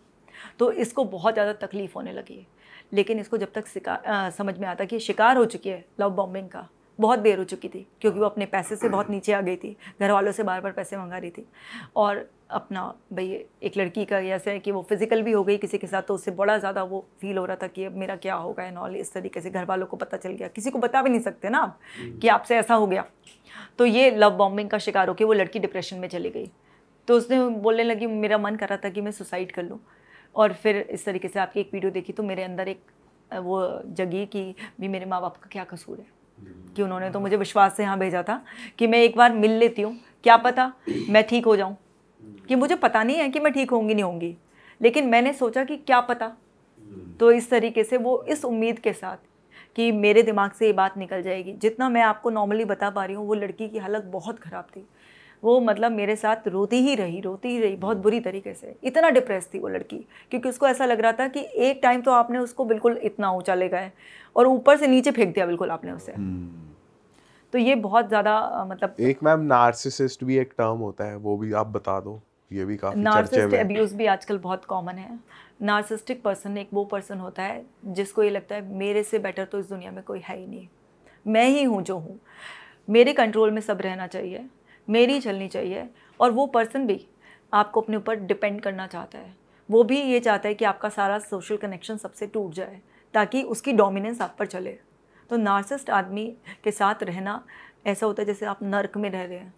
तो इसको बहुत ज़्यादा तकलीफ़ होने लगी है लेकिन इसको जब तक शिकार समझ में आता कि शिकार हो चुकी है लव बॉम्बिंग का बहुत देर हो चुकी थी क्योंकि वो अपने पैसे से बहुत नीचे आ गई थी घर वालों से बार बार पैसे मंगा रही थी और अपना भाई एक लड़की का ऐसा है कि वो फिज़िकल भी हो गई किसी के साथ तो उससे बड़ा ज़्यादा वो फील हो रहा था कि अब मेरा क्या होगा एंड ऑल इस तरीके से घर वालों को पता चल गया किसी को बता भी नहीं सकते ना आप हम्म। कि आपसे ऐसा हो गया तो ये लव बॉम्बिंग का शिकार होकर वो लड़की डिप्रेशन में चली गई तो उसने बोलने लगी मेरा मन कर रहा था कि मैं सुसाइड कर लूँ और फिर इस तरीके से आपकी एक वीडियो देखी तो मेरे अंदर एक वो जगी कि भी मेरे माँ बाप का क्या कसूर है कि उन्होंने तो मुझे विश्वास से यहाँ भेजा था कि मैं एक बार मिल लेती हूँ क्या पता मैं ठीक हो जाऊँ कि मुझे पता नहीं है कि मैं ठीक होंगी नहीं होंगी लेकिन मैंने सोचा कि क्या पता तो इस तरीके से वो इस उम्मीद के साथ कि मेरे दिमाग से ये बात निकल जाएगी जितना मैं आपको नॉर्मली बता पा रही हूँ वो लड़की की हालत बहुत ख़राब थी वो मतलब मेरे साथ रोती ही रही रोती ही रही बहुत बुरी तरीके से इतना डिप्रेस थी वो लड़की क्योंकि उसको ऐसा लग रहा था कि एक टाइम तो आपने उसको बिल्कुल इतना ऊँचा ले गए और ऊपर से नीचे फेंक दिया बिल्कुल आपने उसे हम्म। तो ये बहुत ज़्यादा मतलब एक मैम नार्सिसिस्ट भी एक टर्म होता है वो भी आप बता दो ये भी काफी नार्सिसिस्ट अब्यूज भी आजकल बहुत कॉमन है नार्सिस्टिक पर्सन एक वो पर्सन होता है जिसको ये लगता है मेरे से बेटर तो इस दुनिया में कोई है ही नहीं मैं ही हूँ जो हूँ मेरे कंट्रोल में सब रहना चाहिए मेरी चलनी चाहिए और वो पर्सन भी आपको अपने ऊपर डिपेंड करना चाहता है वो भी ये चाहता है कि आपका सारा सोशल कनेक्शन सबसे टूट जाए ताकि उसकी डोमिनेंस आप पर चले तो नार्सिस्ट आदमी के साथ रहना ऐसा होता है जैसे आप नर्क में रह रहे हैं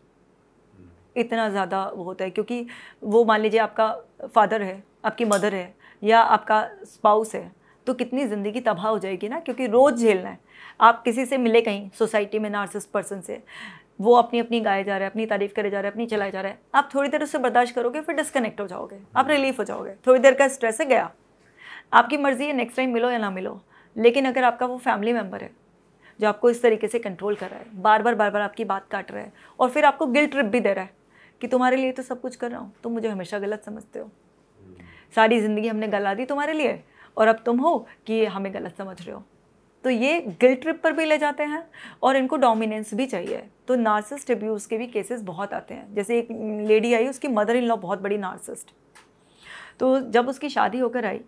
इतना ज़्यादा वो होता है क्योंकि वो मान लीजिए आपका फादर है आपकी मदर है या आपका स्पाउस है तो कितनी ज़िंदगी तबाह हो जाएगी ना क्योंकि रोज़ झेलना है आप किसी से मिले कहीं सोसाइटी में नार्सिस्ट पर्सन से वो अपनी अपनी गाए जा रहा है अपनी तारीफ करे जा रहे हैं अपनी चलाए जा रहा है आप थोड़ी देर उससे बर्दाश्त करोगे फिर डिस्कनेक्ट हो जाओगे आप रिलीफ हो जाओगे थोड़ी देर का स्ट्रेस है गया आपकी मर्ज़ी है नेक्स्ट टाइम मिलो या ना मिलो लेकिन अगर आपका वो फैमिली मेम्बर है जो आपको इस तरीके से कंट्रोल कर रहा है बार बार बार बार आपकी बात काट रहा है और फिर आपको गिल्ट ट्रिप भी दे रहा है कि तुम्हारे लिए तो सब कुछ कर रहा हूँ तुम मुझे हमेशा गलत समझते हो सारी ज़िंदगी हमने गला दी तुम्हारे लिए और अब तुम हो कि हमें गलत समझ रहे हो तो ये गिल्ट ट्रिप पर भी ले जाते हैं और इनको डोमिनेंस भी चाहिए तो नार्सिस्ट अब्यूज़ के भी केसेस बहुत आते हैं जैसे एक लेडी आई उसकी मदर इन लॉ बहुत बड़ी नार्सिस्ट तो जब उसकी शादी होकर आई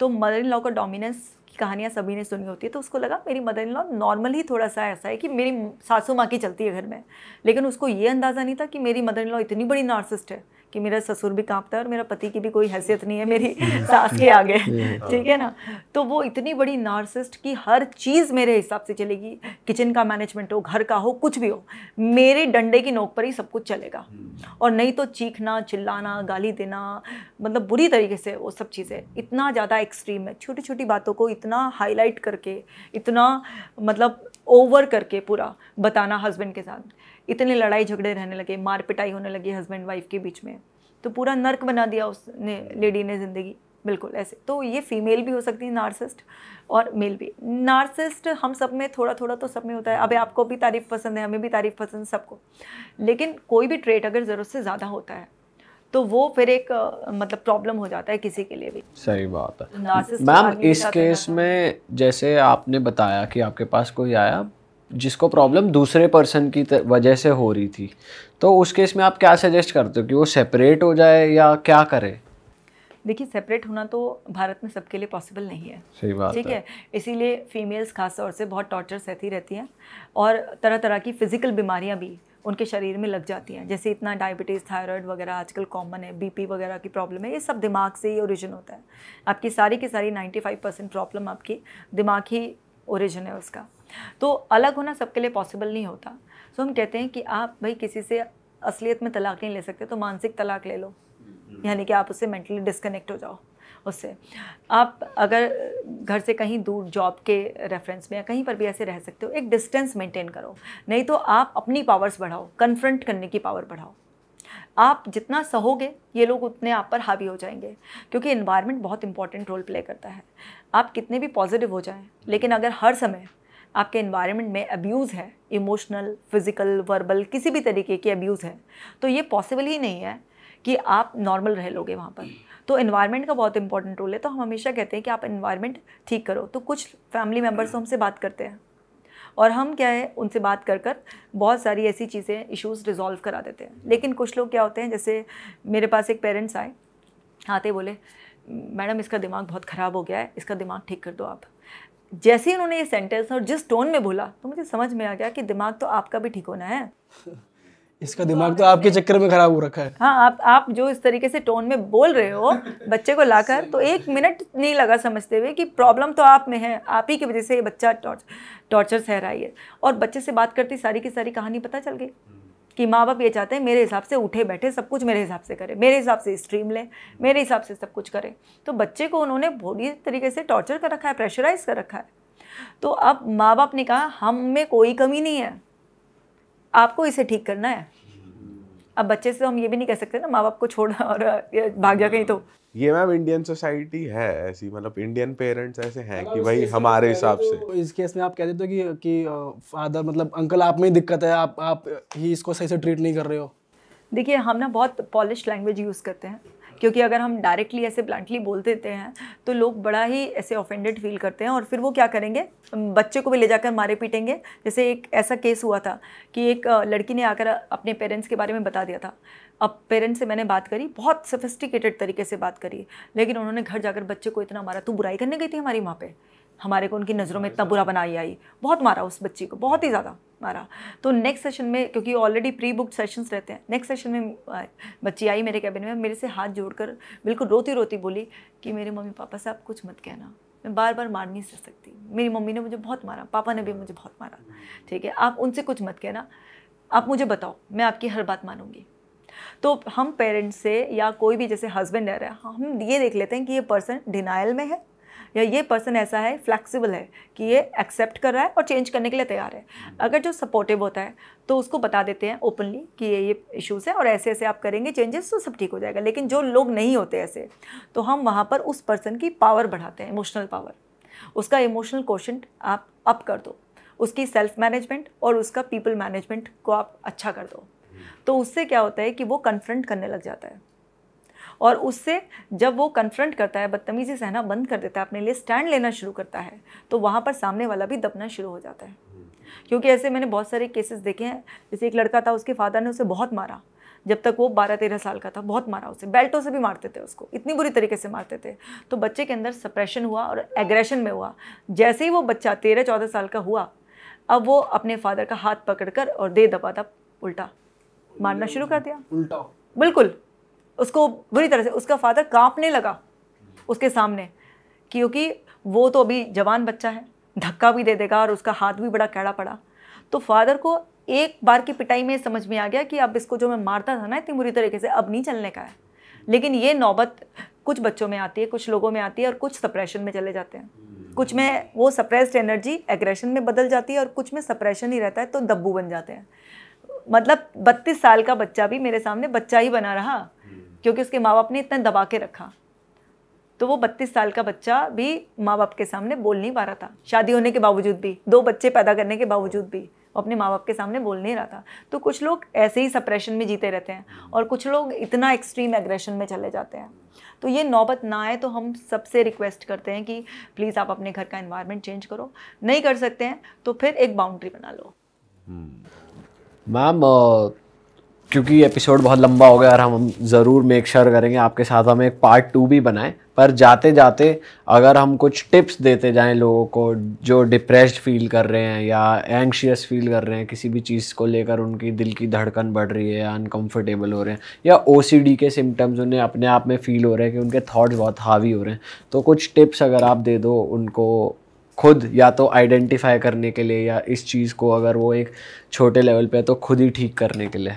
तो मदर इन लॉ का डोमिनेंस की कहानियाँ सभी ने सुनी होती है तो उसको लगा मेरी मदर इन लॉ नॉर्मल ही थोड़ा सा ऐसा है कि मेरी सासू माँ की चलती है घर में लेकिन उसको ये अंदाज़ा नहीं था कि मेरी मदर इन लॉ इतनी बड़ी नार्सिस्ट है कि मेरा ससुर भी कांपता है और मेरा पति की भी कोई हैसियत नहीं है मेरी सास के आगे ठीक है ना तो वो इतनी बड़ी नार्सिस्ट की हर चीज़ मेरे हिसाब से चलेगी किचन का मैनेजमेंट हो घर का हो कुछ भी हो मेरे डंडे की नोक पर ही सब कुछ चलेगा hmm. और नहीं तो चीखना चिल्लाना गाली देना मतलब बुरी तरीके से वो सब चीज़ें इतना ज़्यादा एक्सट्रीम है छोटी छोटी बातों को इतना हाईलाइट करके इतना मतलब ओवर करके पूरा बताना हस्बैंड के साथ इतने लड़ाई झगड़े रहने लगे मार पिटाई होने लगी हस्बैंड वाइफ के बीच में तो पूरा नर्क बना दिया उसने लेडी ने ज़िंदगी बिल्कुल ऐसे तो ये फीमेल भी हो सकती है नार्सिस्ट और मेल भी नार्सिस्ट हम सब में थोड़ा थोड़ा तो सब में होता है अभी आपको भी तारीफ़ पसंद है हमें भी तारीफ़ पसंद सबको लेकिन कोई भी ट्रेट अगर ज़रूरत से ज़्यादा होता है तो वो फिर एक मतलब प्रॉब्लम हो जाता है किसी के लिए भी सही बात है मैम इस केस में जैसे आपने बताया कि आपके पास कोई आया जिसको प्रॉब्लम दूसरे पर्सन की वजह से हो रही थी तो उस केस में आप क्या सजेस्ट करते हो कि वो सेपरेट हो जाए या क्या करे देखिए सेपरेट होना तो भारत में सबके लिए पॉसिबल नहीं है सही बात ठीक है, है। इसीलिए फीमेल्स खास तौर से बहुत टॉर्चर सहती रहती हैं और तरह तरह की फिज़िकल बीमारियां भी उनके शरीर में लग जाती हैं जैसे इतना डायबिटीज़ थायराइड वगैरह आजकल कॉमन है बीपी वगैरह की प्रॉब्लम है ये सब दिमाग से ही ओरिजिन होता है आपकी सारी की सारी 95 परसेंट प्रॉब्लम आपकी दिमाग ही ओरिजिन है उसका तो अलग होना सबके लिए पॉसिबल नहीं होता सो हम कहते हैं कि आप भाई किसी से असलियत में तलाक नहीं ले सकते तो मानसिक तलाक ले लो हम्म। यानी कि आप उससे मेंटली डिस्कनेक्ट हो जाओ उससे आप अगर घर से कहीं दूर जॉब के रेफरेंस में या कहीं पर भी ऐसे रह सकते हो एक डिस्टेंस मेंटेन करो नहीं तो आप अपनी पावर्स बढ़ाओ कन्फ्रंट करने की पावर बढ़ाओ आप जितना सहोगे ये लोग उतने आप पर हावी हो जाएंगे क्योंकि इन्वायरमेंट बहुत इंपॉर्टेंट रोल प्ले करता है आप कितने भी पॉजिटिव हो जाएं लेकिन अगर हर समय आपके इन्वायरमेंट में अब्यूज़ है इमोशनल फिज़िकल वर्बल किसी भी तरीके की अब्यूज़ है तो ये पॉसिबल ही नहीं है कि आप नॉर्मल रह लोगे वहाँ पर तो इन्वायरमेंट का बहुत इंपॉर्टेंट रोल है तो हम हमेशा कहते हैं कि आप इन्वायरमेंट ठीक करो तो कुछ फैमिली मेम्बर्स हमसे बात करते हैं और हम क्या है उनसे बात कर कर बहुत सारी ऐसी चीज़ें इश्यूज़ रिजॉल्व करा देते हैं लेकिन कुछ लोग क्या होते हैं जैसे मेरे पास एक पेरेंट्स आए आते बोले मैडम इसका दिमाग बहुत ख़राब हो गया है इसका दिमाग ठीक कर दो आप जैसे ही उन्होंने ये सेंटेंस और जिस टोन में बोला तो मुझे समझ में आ गया कि दिमाग तो आपका भी ठीक होना है इसका दिमाग तो आपके चक्कर में खराब हो रखा है हाँ आप आप जो इस तरीके से टोन में बोल रहे हो बच्चे को लाकर तो एक मिनट नहीं लगा समझते हुए कि प्रॉब्लम तो आप में है आप ही की वजह से ये बच्चा टॉर्चर सह रहा है और बच्चे से बात करती सारी की सारी कहानी पता चल गई कि माँ बाप ये चाहते हैं मेरे हिसाब से उठे बैठे सब कुछ मेरे हिसाब से करें मेरे हिसाब से स्ट्रीम लें मेरे हिसाब से सब कुछ करें तो बच्चे को उन्होंने बुरी तरीके से टॉर्चर कर रखा है प्रेशराइज कर रखा है तो अब माँ बाप ने कहा हम में कोई कमी नहीं है आपको इसे ठीक करना है अब बच्चे से तो हम ये भी नहीं कह सकते ना माँ बाप को छोड़ा और भाग गया कहीं तो ये मैम इंडियन सोसाइटी है ऐसी मतलब इंडियन पेरेंट्स ऐसे हैं मतलब कि भाई हमारे हिसाब तो से तो इस केस में आप कह देते हो कि कि फादर मतलब अंकल आप में ही दिक्कत है आप आप ही इसको सही से ट्रीट नहीं कर रहे हो देखिए हम ना बहुत पॉलिश लैंग्वेज यूज़ करते हैं क्योंकि अगर हम डायरेक्टली ऐसे ब्लंटली बोल देते हैं तो लोग बड़ा ही ऐसे ऑफेंडेड फील करते हैं और फिर वो क्या करेंगे बच्चे को भी ले जाकर मारे पीटेंगे जैसे एक ऐसा केस हुआ था कि एक लड़की ने आकर अपने पेरेंट्स के बारे में बता दिया था अब पेरेंट्स से मैंने बात करी बहुत सफिस्टिकेटेड तरीके से बात करी लेकिन उन्होंने घर जाकर बच्चे को इतना मारा तू बुराई करने गई थी हमारी माँ पे हमारे को उनकी नज़रों में इतना बुरा बनाई आई बहुत मारा उस बच्ची को बहुत ही ज़्यादा मारा तो नेक्स्ट सेशन में क्योंकि ऑलरेडी प्री बुक सेशंस रहते हैं नेक्स्ट सेशन में बच्ची आई मेरे कैबिन में मेरे से हाथ जोड़कर बिल्कुल रोती रोती बोली कि मेरे मम्मी पापा से आप कुछ मत कहना मैं बार बार मार नहीं सकती मेरी मम्मी ने मुझे बहुत मारा पापा ने भी मुझे बहुत मारा ठीक है आप उनसे कुछ मत कहना आप मुझे बताओ मैं आपकी हर बात मानूंगी तो हम पेरेंट्स से या कोई भी जैसे हस्बैंड रह रहा है हम ये देख लेते हैं कि ये पर्सन डिनाइल में है या ये पर्सन ऐसा है फ्लैक्सीबल है कि ये एक्सेप्ट कर रहा है और चेंज करने के लिए तैयार है hmm. अगर जो सपोर्टिव होता है तो उसको बता देते हैं ओपनली कि ये ये इश्यूज़ हैं और ऐसे ऐसे आप करेंगे चेंजेस तो सब ठीक हो जाएगा लेकिन जो लोग नहीं होते ऐसे तो हम वहाँ पर उस पर्सन की पावर बढ़ाते हैं इमोशनल पावर उसका इमोशनल क्वेश्चन आप अप कर दो उसकी सेल्फ मैनेजमेंट और उसका पीपल मैनेजमेंट को आप अच्छा कर दो hmm. तो उससे क्या होता है कि वो कन्फ्रंट करने लग जाता है और उससे जब वो कन्फ्रंट करता है बदतमीज़ी सहना बंद कर देता है अपने लिए स्टैंड लेना शुरू करता है तो वहाँ पर सामने वाला भी दबना शुरू हो जाता है क्योंकि ऐसे मैंने बहुत सारे केसेस देखे हैं जैसे एक लड़का था उसके फादर ने उसे बहुत मारा जब तक वो बारह तेरह साल का था बहुत मारा उसे बेल्टों से भी मारते थे उसको इतनी बुरी तरीके से मारते थे तो बच्चे के अंदर सप्रेशन हुआ और एग्रेशन में हुआ जैसे ही वो बच्चा तेरह चौदह साल का हुआ अब वो अपने फादर का हाथ पकड़कर और दे दबा दब उल्टा मारना शुरू कर दिया उल्टा बिल्कुल उसको बुरी तरह से उसका फादर कांपने लगा उसके सामने क्योंकि वो तो अभी जवान बच्चा है धक्का भी दे देगा और उसका हाथ भी बड़ा कैड़ा पड़ा तो फादर को एक बार की पिटाई में समझ में आ गया कि अब इसको जो मैं मारता था ना इतनी बुरी तरीके से अब नहीं चलने का है लेकिन ये नौबत कुछ बच्चों में आती है कुछ लोगों में आती है और कुछ सप्रेशन में चले जाते हैं हम्म। कुछ में वो सप्रेस्ड एनर्जी एग्रेशन में बदल जाती है और कुछ में सप्रेशन ही रहता है तो दब्बू बन जाते हैं मतलब बत्तीस साल का बच्चा भी मेरे सामने बच्चा ही बना रहा क्योंकि उसके माँ बाप ने इतना दबा के रखा तो वो बत्तीस साल का बच्चा भी माँ बाप के सामने बोल नहीं पा रहा था शादी होने के बावजूद भी दो बच्चे पैदा करने के बावजूद भी वो अपने माँ बाप के सामने बोल नहीं रहा था तो कुछ लोग ऐसे ही सप्रेशन में जीते रहते हैं और कुछ लोग इतना एक्सट्रीम एग्रेशन में चले जाते हैं तो ये नौबत ना आए तो हम सबसे रिक्वेस्ट करते हैं कि प्लीज़ आप अपने घर का इन्वायरमेंट चेंज करो नहीं कर सकते हैं तो फिर एक बाउंड्री बना लो मैम हम्म। क्योंकि एपिसोड बहुत लंबा हो गया और हम ज़रूर मेक श्योर sure करेंगे आपके साथ हम एक पार्ट टू भी बनाएं पर जाते जाते अगर हम कुछ टिप्स देते जाएं लोगों को जो डिप्रेस्ड फील कर रहे हैं या एंक्शियस फील कर रहे हैं किसी भी चीज़ को लेकर उनकी दिल की धड़कन बढ़ रही है या अनकम्फर्टेबल हो रहे हैं या ओ के सिम्टम्स उन्हें अपने आप में फ़ील हो रहे हैं कि उनके थाट्स बहुत हावी हो रहे हैं तो कुछ टिप्स अगर आप दे दो उनको खुद या तो आइडेंटिफाई करने के लिए या इस चीज़ को अगर वो एक छोटे लेवल पे है तो खुद ही ठीक करने के लिए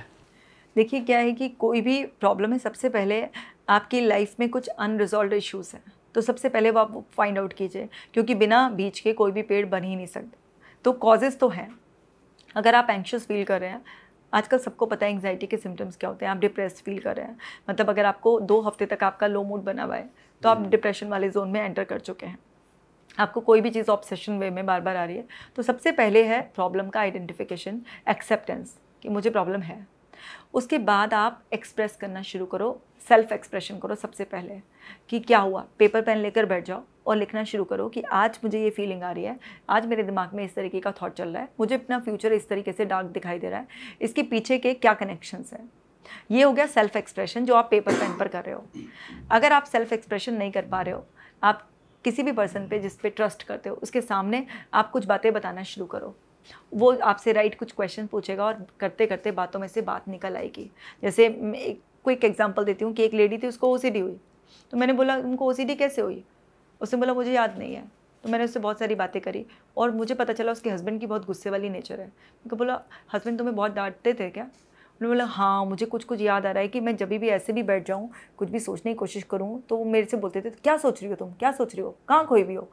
देखिए क्या है कि कोई भी प्रॉब्लम है सबसे पहले आपकी लाइफ में कुछ अनरिजॉल्व इश्यूज़ हैं तो सबसे पहले वो आप फाइंड आउट कीजिए क्योंकि बिना बीज के कोई भी पेड़ बन ही नहीं सकते तो कॉजेज़ तो हैं अगर आप एंक्शस फील कर रहे हैं आजकल सबको पता है एंग्जाइटी के सिम्टम्स क्या होते हैं आप डिप्रेस फील कर रहे हैं मतलब अगर आपको दो हफ्ते तक आपका लो मूड बना हुआ है तो आप डिप्रेशन हम्म। वाले जोन में एंटर कर चुके हैं आपको कोई भी चीज़ ऑब्सेशन वे में बार बार आ रही है तो सबसे पहले है प्रॉब्लम का आइडेंटिफिकेशन एक्सेप्टेंस कि मुझे प्रॉब्लम है उसके बाद आप एक्सप्रेस करना शुरू करो सेल्फ एक्सप्रेशन करो सबसे पहले कि क्या हुआ पेपर पेन लेकर बैठ जाओ और लिखना शुरू करो कि आज मुझे ये फीलिंग आ रही है आज मेरे दिमाग में इस तरीके का थॉट चल रहा है मुझे अपना फ्यूचर इस तरीके से डार्क दिखाई दे रहा है इसके पीछे के क्या कनेक्शंस हैं ये हो गया सेल्फ एक्सप्रेशन जो आप पेपर पेन पर कर रहे हो अगर आप सेल्फ एक्सप्रेशन नहीं कर पा रहे हो आप किसी भी पर्सन पे जिस पे ट्रस्ट करते हो उसके सामने आप कुछ बातें बताना शुरू करो वो आपसे राइट कुछ क्वेश्चन पूछेगा और करते करते बातों में से बात निकल आएगी जैसे मैं एक क्विक एग्जाम्पल देती हूँ कि एक लेडी थी उसको ओ हुई तो मैंने बोला तुमको ओ कैसे हुई उसने बोला मुझे याद नहीं है तो मैंने उससे बहुत सारी बातें करी और मुझे पता चला उसके हस्बैंड की बहुत गुस्से वाली नेचर है उनको बोला हस्बैंड तुम्हें बहुत डांटते थे क्या उन्होंने बोला हाँ मुझे कुछ कुछ याद आ रहा है कि मैं जब भी ऐसे भी बैठ जाऊँ कुछ भी सोचने की कोशिश करूँ तो वो मेरे से बोलते थे क्या सोच रही हो तुम क्या सोच रही हो कहाँ खोई भी हो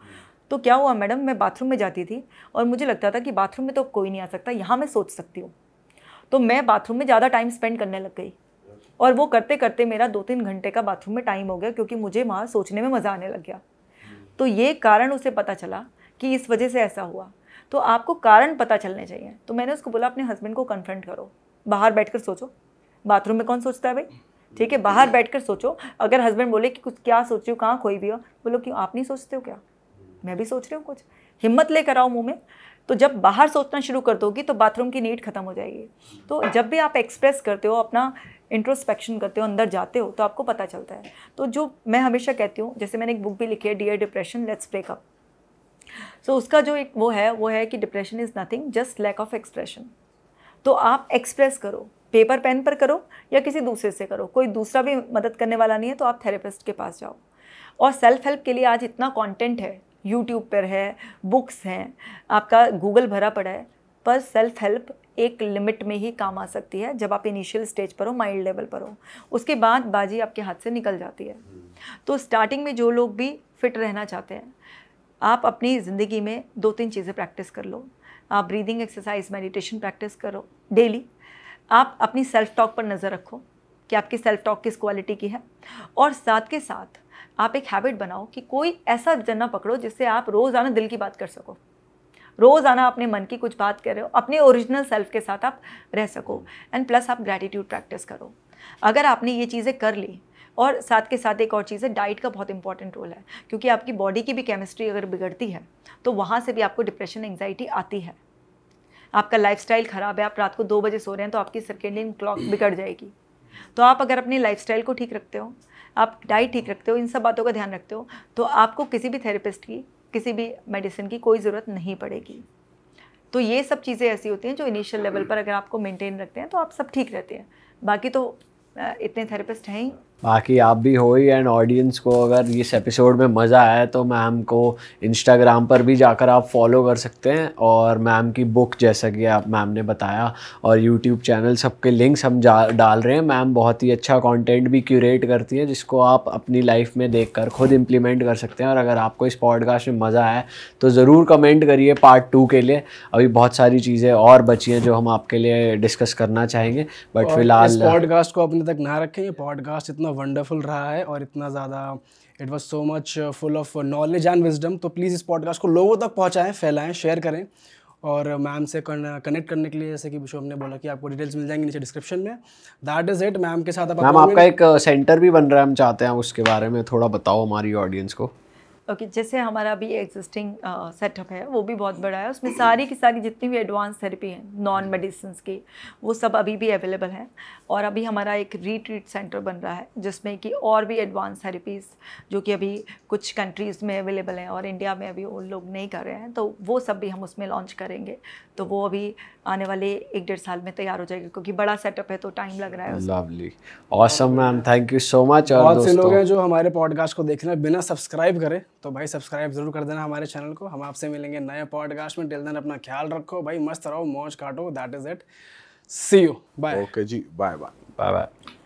तो क्या हुआ मैडम मैं बाथरूम में जाती थी और मुझे लगता था कि बाथरूम में तो कोई नहीं आ सकता यहाँ मैं सोच सकती हूँ तो मैं बाथरूम में ज़्यादा टाइम स्पेंड करने लग गई और वो करते करते मेरा दो तीन घंटे का बाथरूम में टाइम हो गया क्योंकि मुझे वहाँ सोचने में मज़ा आने लग गया तो ये कारण उसे पता चला कि इस वजह से ऐसा हुआ तो आपको कारण पता चलने चाहिए तो मैंने उसको बोला अपने हस्बैंड को कन्फ्रंट करो बाहर कर सोचो बाथरूम में कौन सोचता है भाई ठीक है बाहर कर सोचो अगर हस्बैंड बोले कि कुछ क्या सोची हो कहाँ खोई भी हो बोलो क्यों आप नहीं सोचते हो क्या मैं भी सोच रही हूँ कुछ हिम्मत लेकर आओ मुँह में तो जब बाहर सोचना शुरू कर दोगी तो बाथरूम की नीड खत्म हो जाएगी तो जब भी आप एक्सप्रेस करते हो अपना इंट्रोस्पेक्शन करते हो अंदर जाते हो तो आपको पता चलता है तो जो मैं हमेशा कहती हूँ जैसे मैंने एक बुक भी लिखी है dear depression let's breakup so उसका जो एक वो है वो है कि depression is nothing just lack of expression तो आप एक्सप्रेस करो पेपर पेन पर करो या किसी दूसरे से करो कोई दूसरा भी मदद करने वाला नहीं है तो आप थेरेपिस्ट के पास जाओ और सेल्फ हेल्प के लिए आज इतना कंटेंट है यूट्यूब पर है बुक्स हैं आपका गूगल भरा पड़ा है पर सेल्फ हेल्प एक लिमिट में ही काम आ सकती है जब आप इनिशियल स्टेज पर हो माइल्ड लेवल पर हो उसके बाद बाजी आपके हाथ से निकल जाती है हम्म। तो स्टार्टिंग में जो लोग भी फिट रहना चाहते हैं आप अपनी ज़िंदगी में दो तीन चीज़ें प्रैक्टिस कर लो आप ब्रीदिंग एक्सरसाइज मेडिटेशन प्रैक्टिस करो डेली आप अपनी सेल्फ टॉक पर नज़र रखो कि आपकी सेल्फ टॉक किस क्वालिटी की है और साथ के साथ आप एक हैबिट बनाओ कि कोई ऐसा जन्ना पकड़ो जिससे आप रोज़ाना दिल की बात कर सको रोज़ाना अपने मन की कुछ बात कर रहे हो अपने ओरिजिनल सेल्फ के साथ आप रह सको एंड प्लस आप ग्रैटिट्यूड प्रैक्टिस करो अगर आपने ये चीज़ें कर ली और साथ के साथ एक और चीज़ है डाइट का बहुत इंपॉर्टेंट रोल है क्योंकि आपकी बॉडी की भी केमिस्ट्री अगर बिगड़ती है तो वहाँ से भी आपको डिप्रेशन एंगजाइटी आती है आपका लाइफ ख़राब है आप रात को दो बजे सो रहे हैं तो आपकी सर्केंडियन क्लॉक बिगड़ जाएगी तो आप अगर अपने लाइफ को ठीक रखते हो आप डाइट ठीक रखते हो इन सब बातों का ध्यान रखते हो तो आपको किसी भी थेरेपिस्ट की किसी भी मेडिसिन की कोई ज़रूरत नहीं पड़ेगी तो ये सब चीज़ें ऐसी होती हैं जो इनिशियल लेवल पर अगर आपको मेंटेन रखते हैं तो आप सब ठीक रहते हैं बाकी तो इतने थेरेपिस्ट हैं ही बाकी आप भी हो ही एंड ऑडियंस को अगर इस एपिसोड में मज़ा आया तो मैम को इंस्टाग्राम पर भी जाकर आप फॉलो कर सकते हैं और मैम की बुक जैसा कि आप मैम ने बताया और यूट्यूब चैनल सबके लिंक्स हम जा डाल रहे हैं मैम बहुत ही अच्छा कंटेंट भी क्यूरेट करती हैं जिसको आप अपनी लाइफ में देख खुद इम्प्लीमेंट कर सकते हैं और अगर आपको इस पॉडकास्ट में मज़ा आया तो ज़रूर कमेंट करिए पार्ट टू के लिए अभी बहुत सारी चीज़ें और बची हैं जो हम आपके लिए डिस्कस करना चाहेंगे बट फिलहाल पॉडकास्ट को अपने तक ना रखें पॉडकास्ट इतना इतना वंडरफुल रहा है और इतना ज़्यादा it was so much full of knowledge and wisdom तो प्लीज़ इस पॉडकास्ट को लोगों तक पहुँचाएँ फैलाएँ शेयर करें और मैम से कनेक्ट करने के लिए जैसे कि बिशोप ने बोला कि आपको डिटेल्स मिल जाएंगे नीचे डिस्क्रिप्शन में दैट इज़ इट मैम के साथ आप मैम आपका एक सेंटर भी बन रहा है हम चाहते हैं उसके बारे में थोड़ा बताओ हमारी ऑडियंस को ओके okay, जैसे हमारा अभी एग्जिस्टिंग सेटअप है वो भी बहुत बड़ा है उसमें सारी की सारी जितनी भी एडवांस थेरेपी हैं नॉन मेडिसिन की वो सब अभी भी अवेलेबल है और अभी हमारा एक रीट्रीट सेंटर बन रहा है जिसमें कि और भी एडवांस थेरेपीज़ जो कि अभी कुछ कंट्रीज़ में अवेलेबल हैं और इंडिया में अभी वो लोग नहीं कर रहे हैं तो वो सब भी हम उसमें लॉन्च करेंगे तो वो अभी आने वाले एक डेढ़ साल में तैयार हो जाएगा क्योंकि बड़ा सेटअप है तो टाइम लग रहा है lovely awesome ma'am thank you so much और बहुत से लोग हैं जो हमारे पॉडकास्ट को देखना बिना सब्सक्राइब करें तो भाई सब्सक्राइब जरूर कर देना हमारे चैनल को हम आपसे मिलेंगे नए पॉडकास्ट में टेल देन अपना ख्याल रखो भाई मस्त रहो मौज काटो that is it see you bye okay जी बाय बाय बाय बाय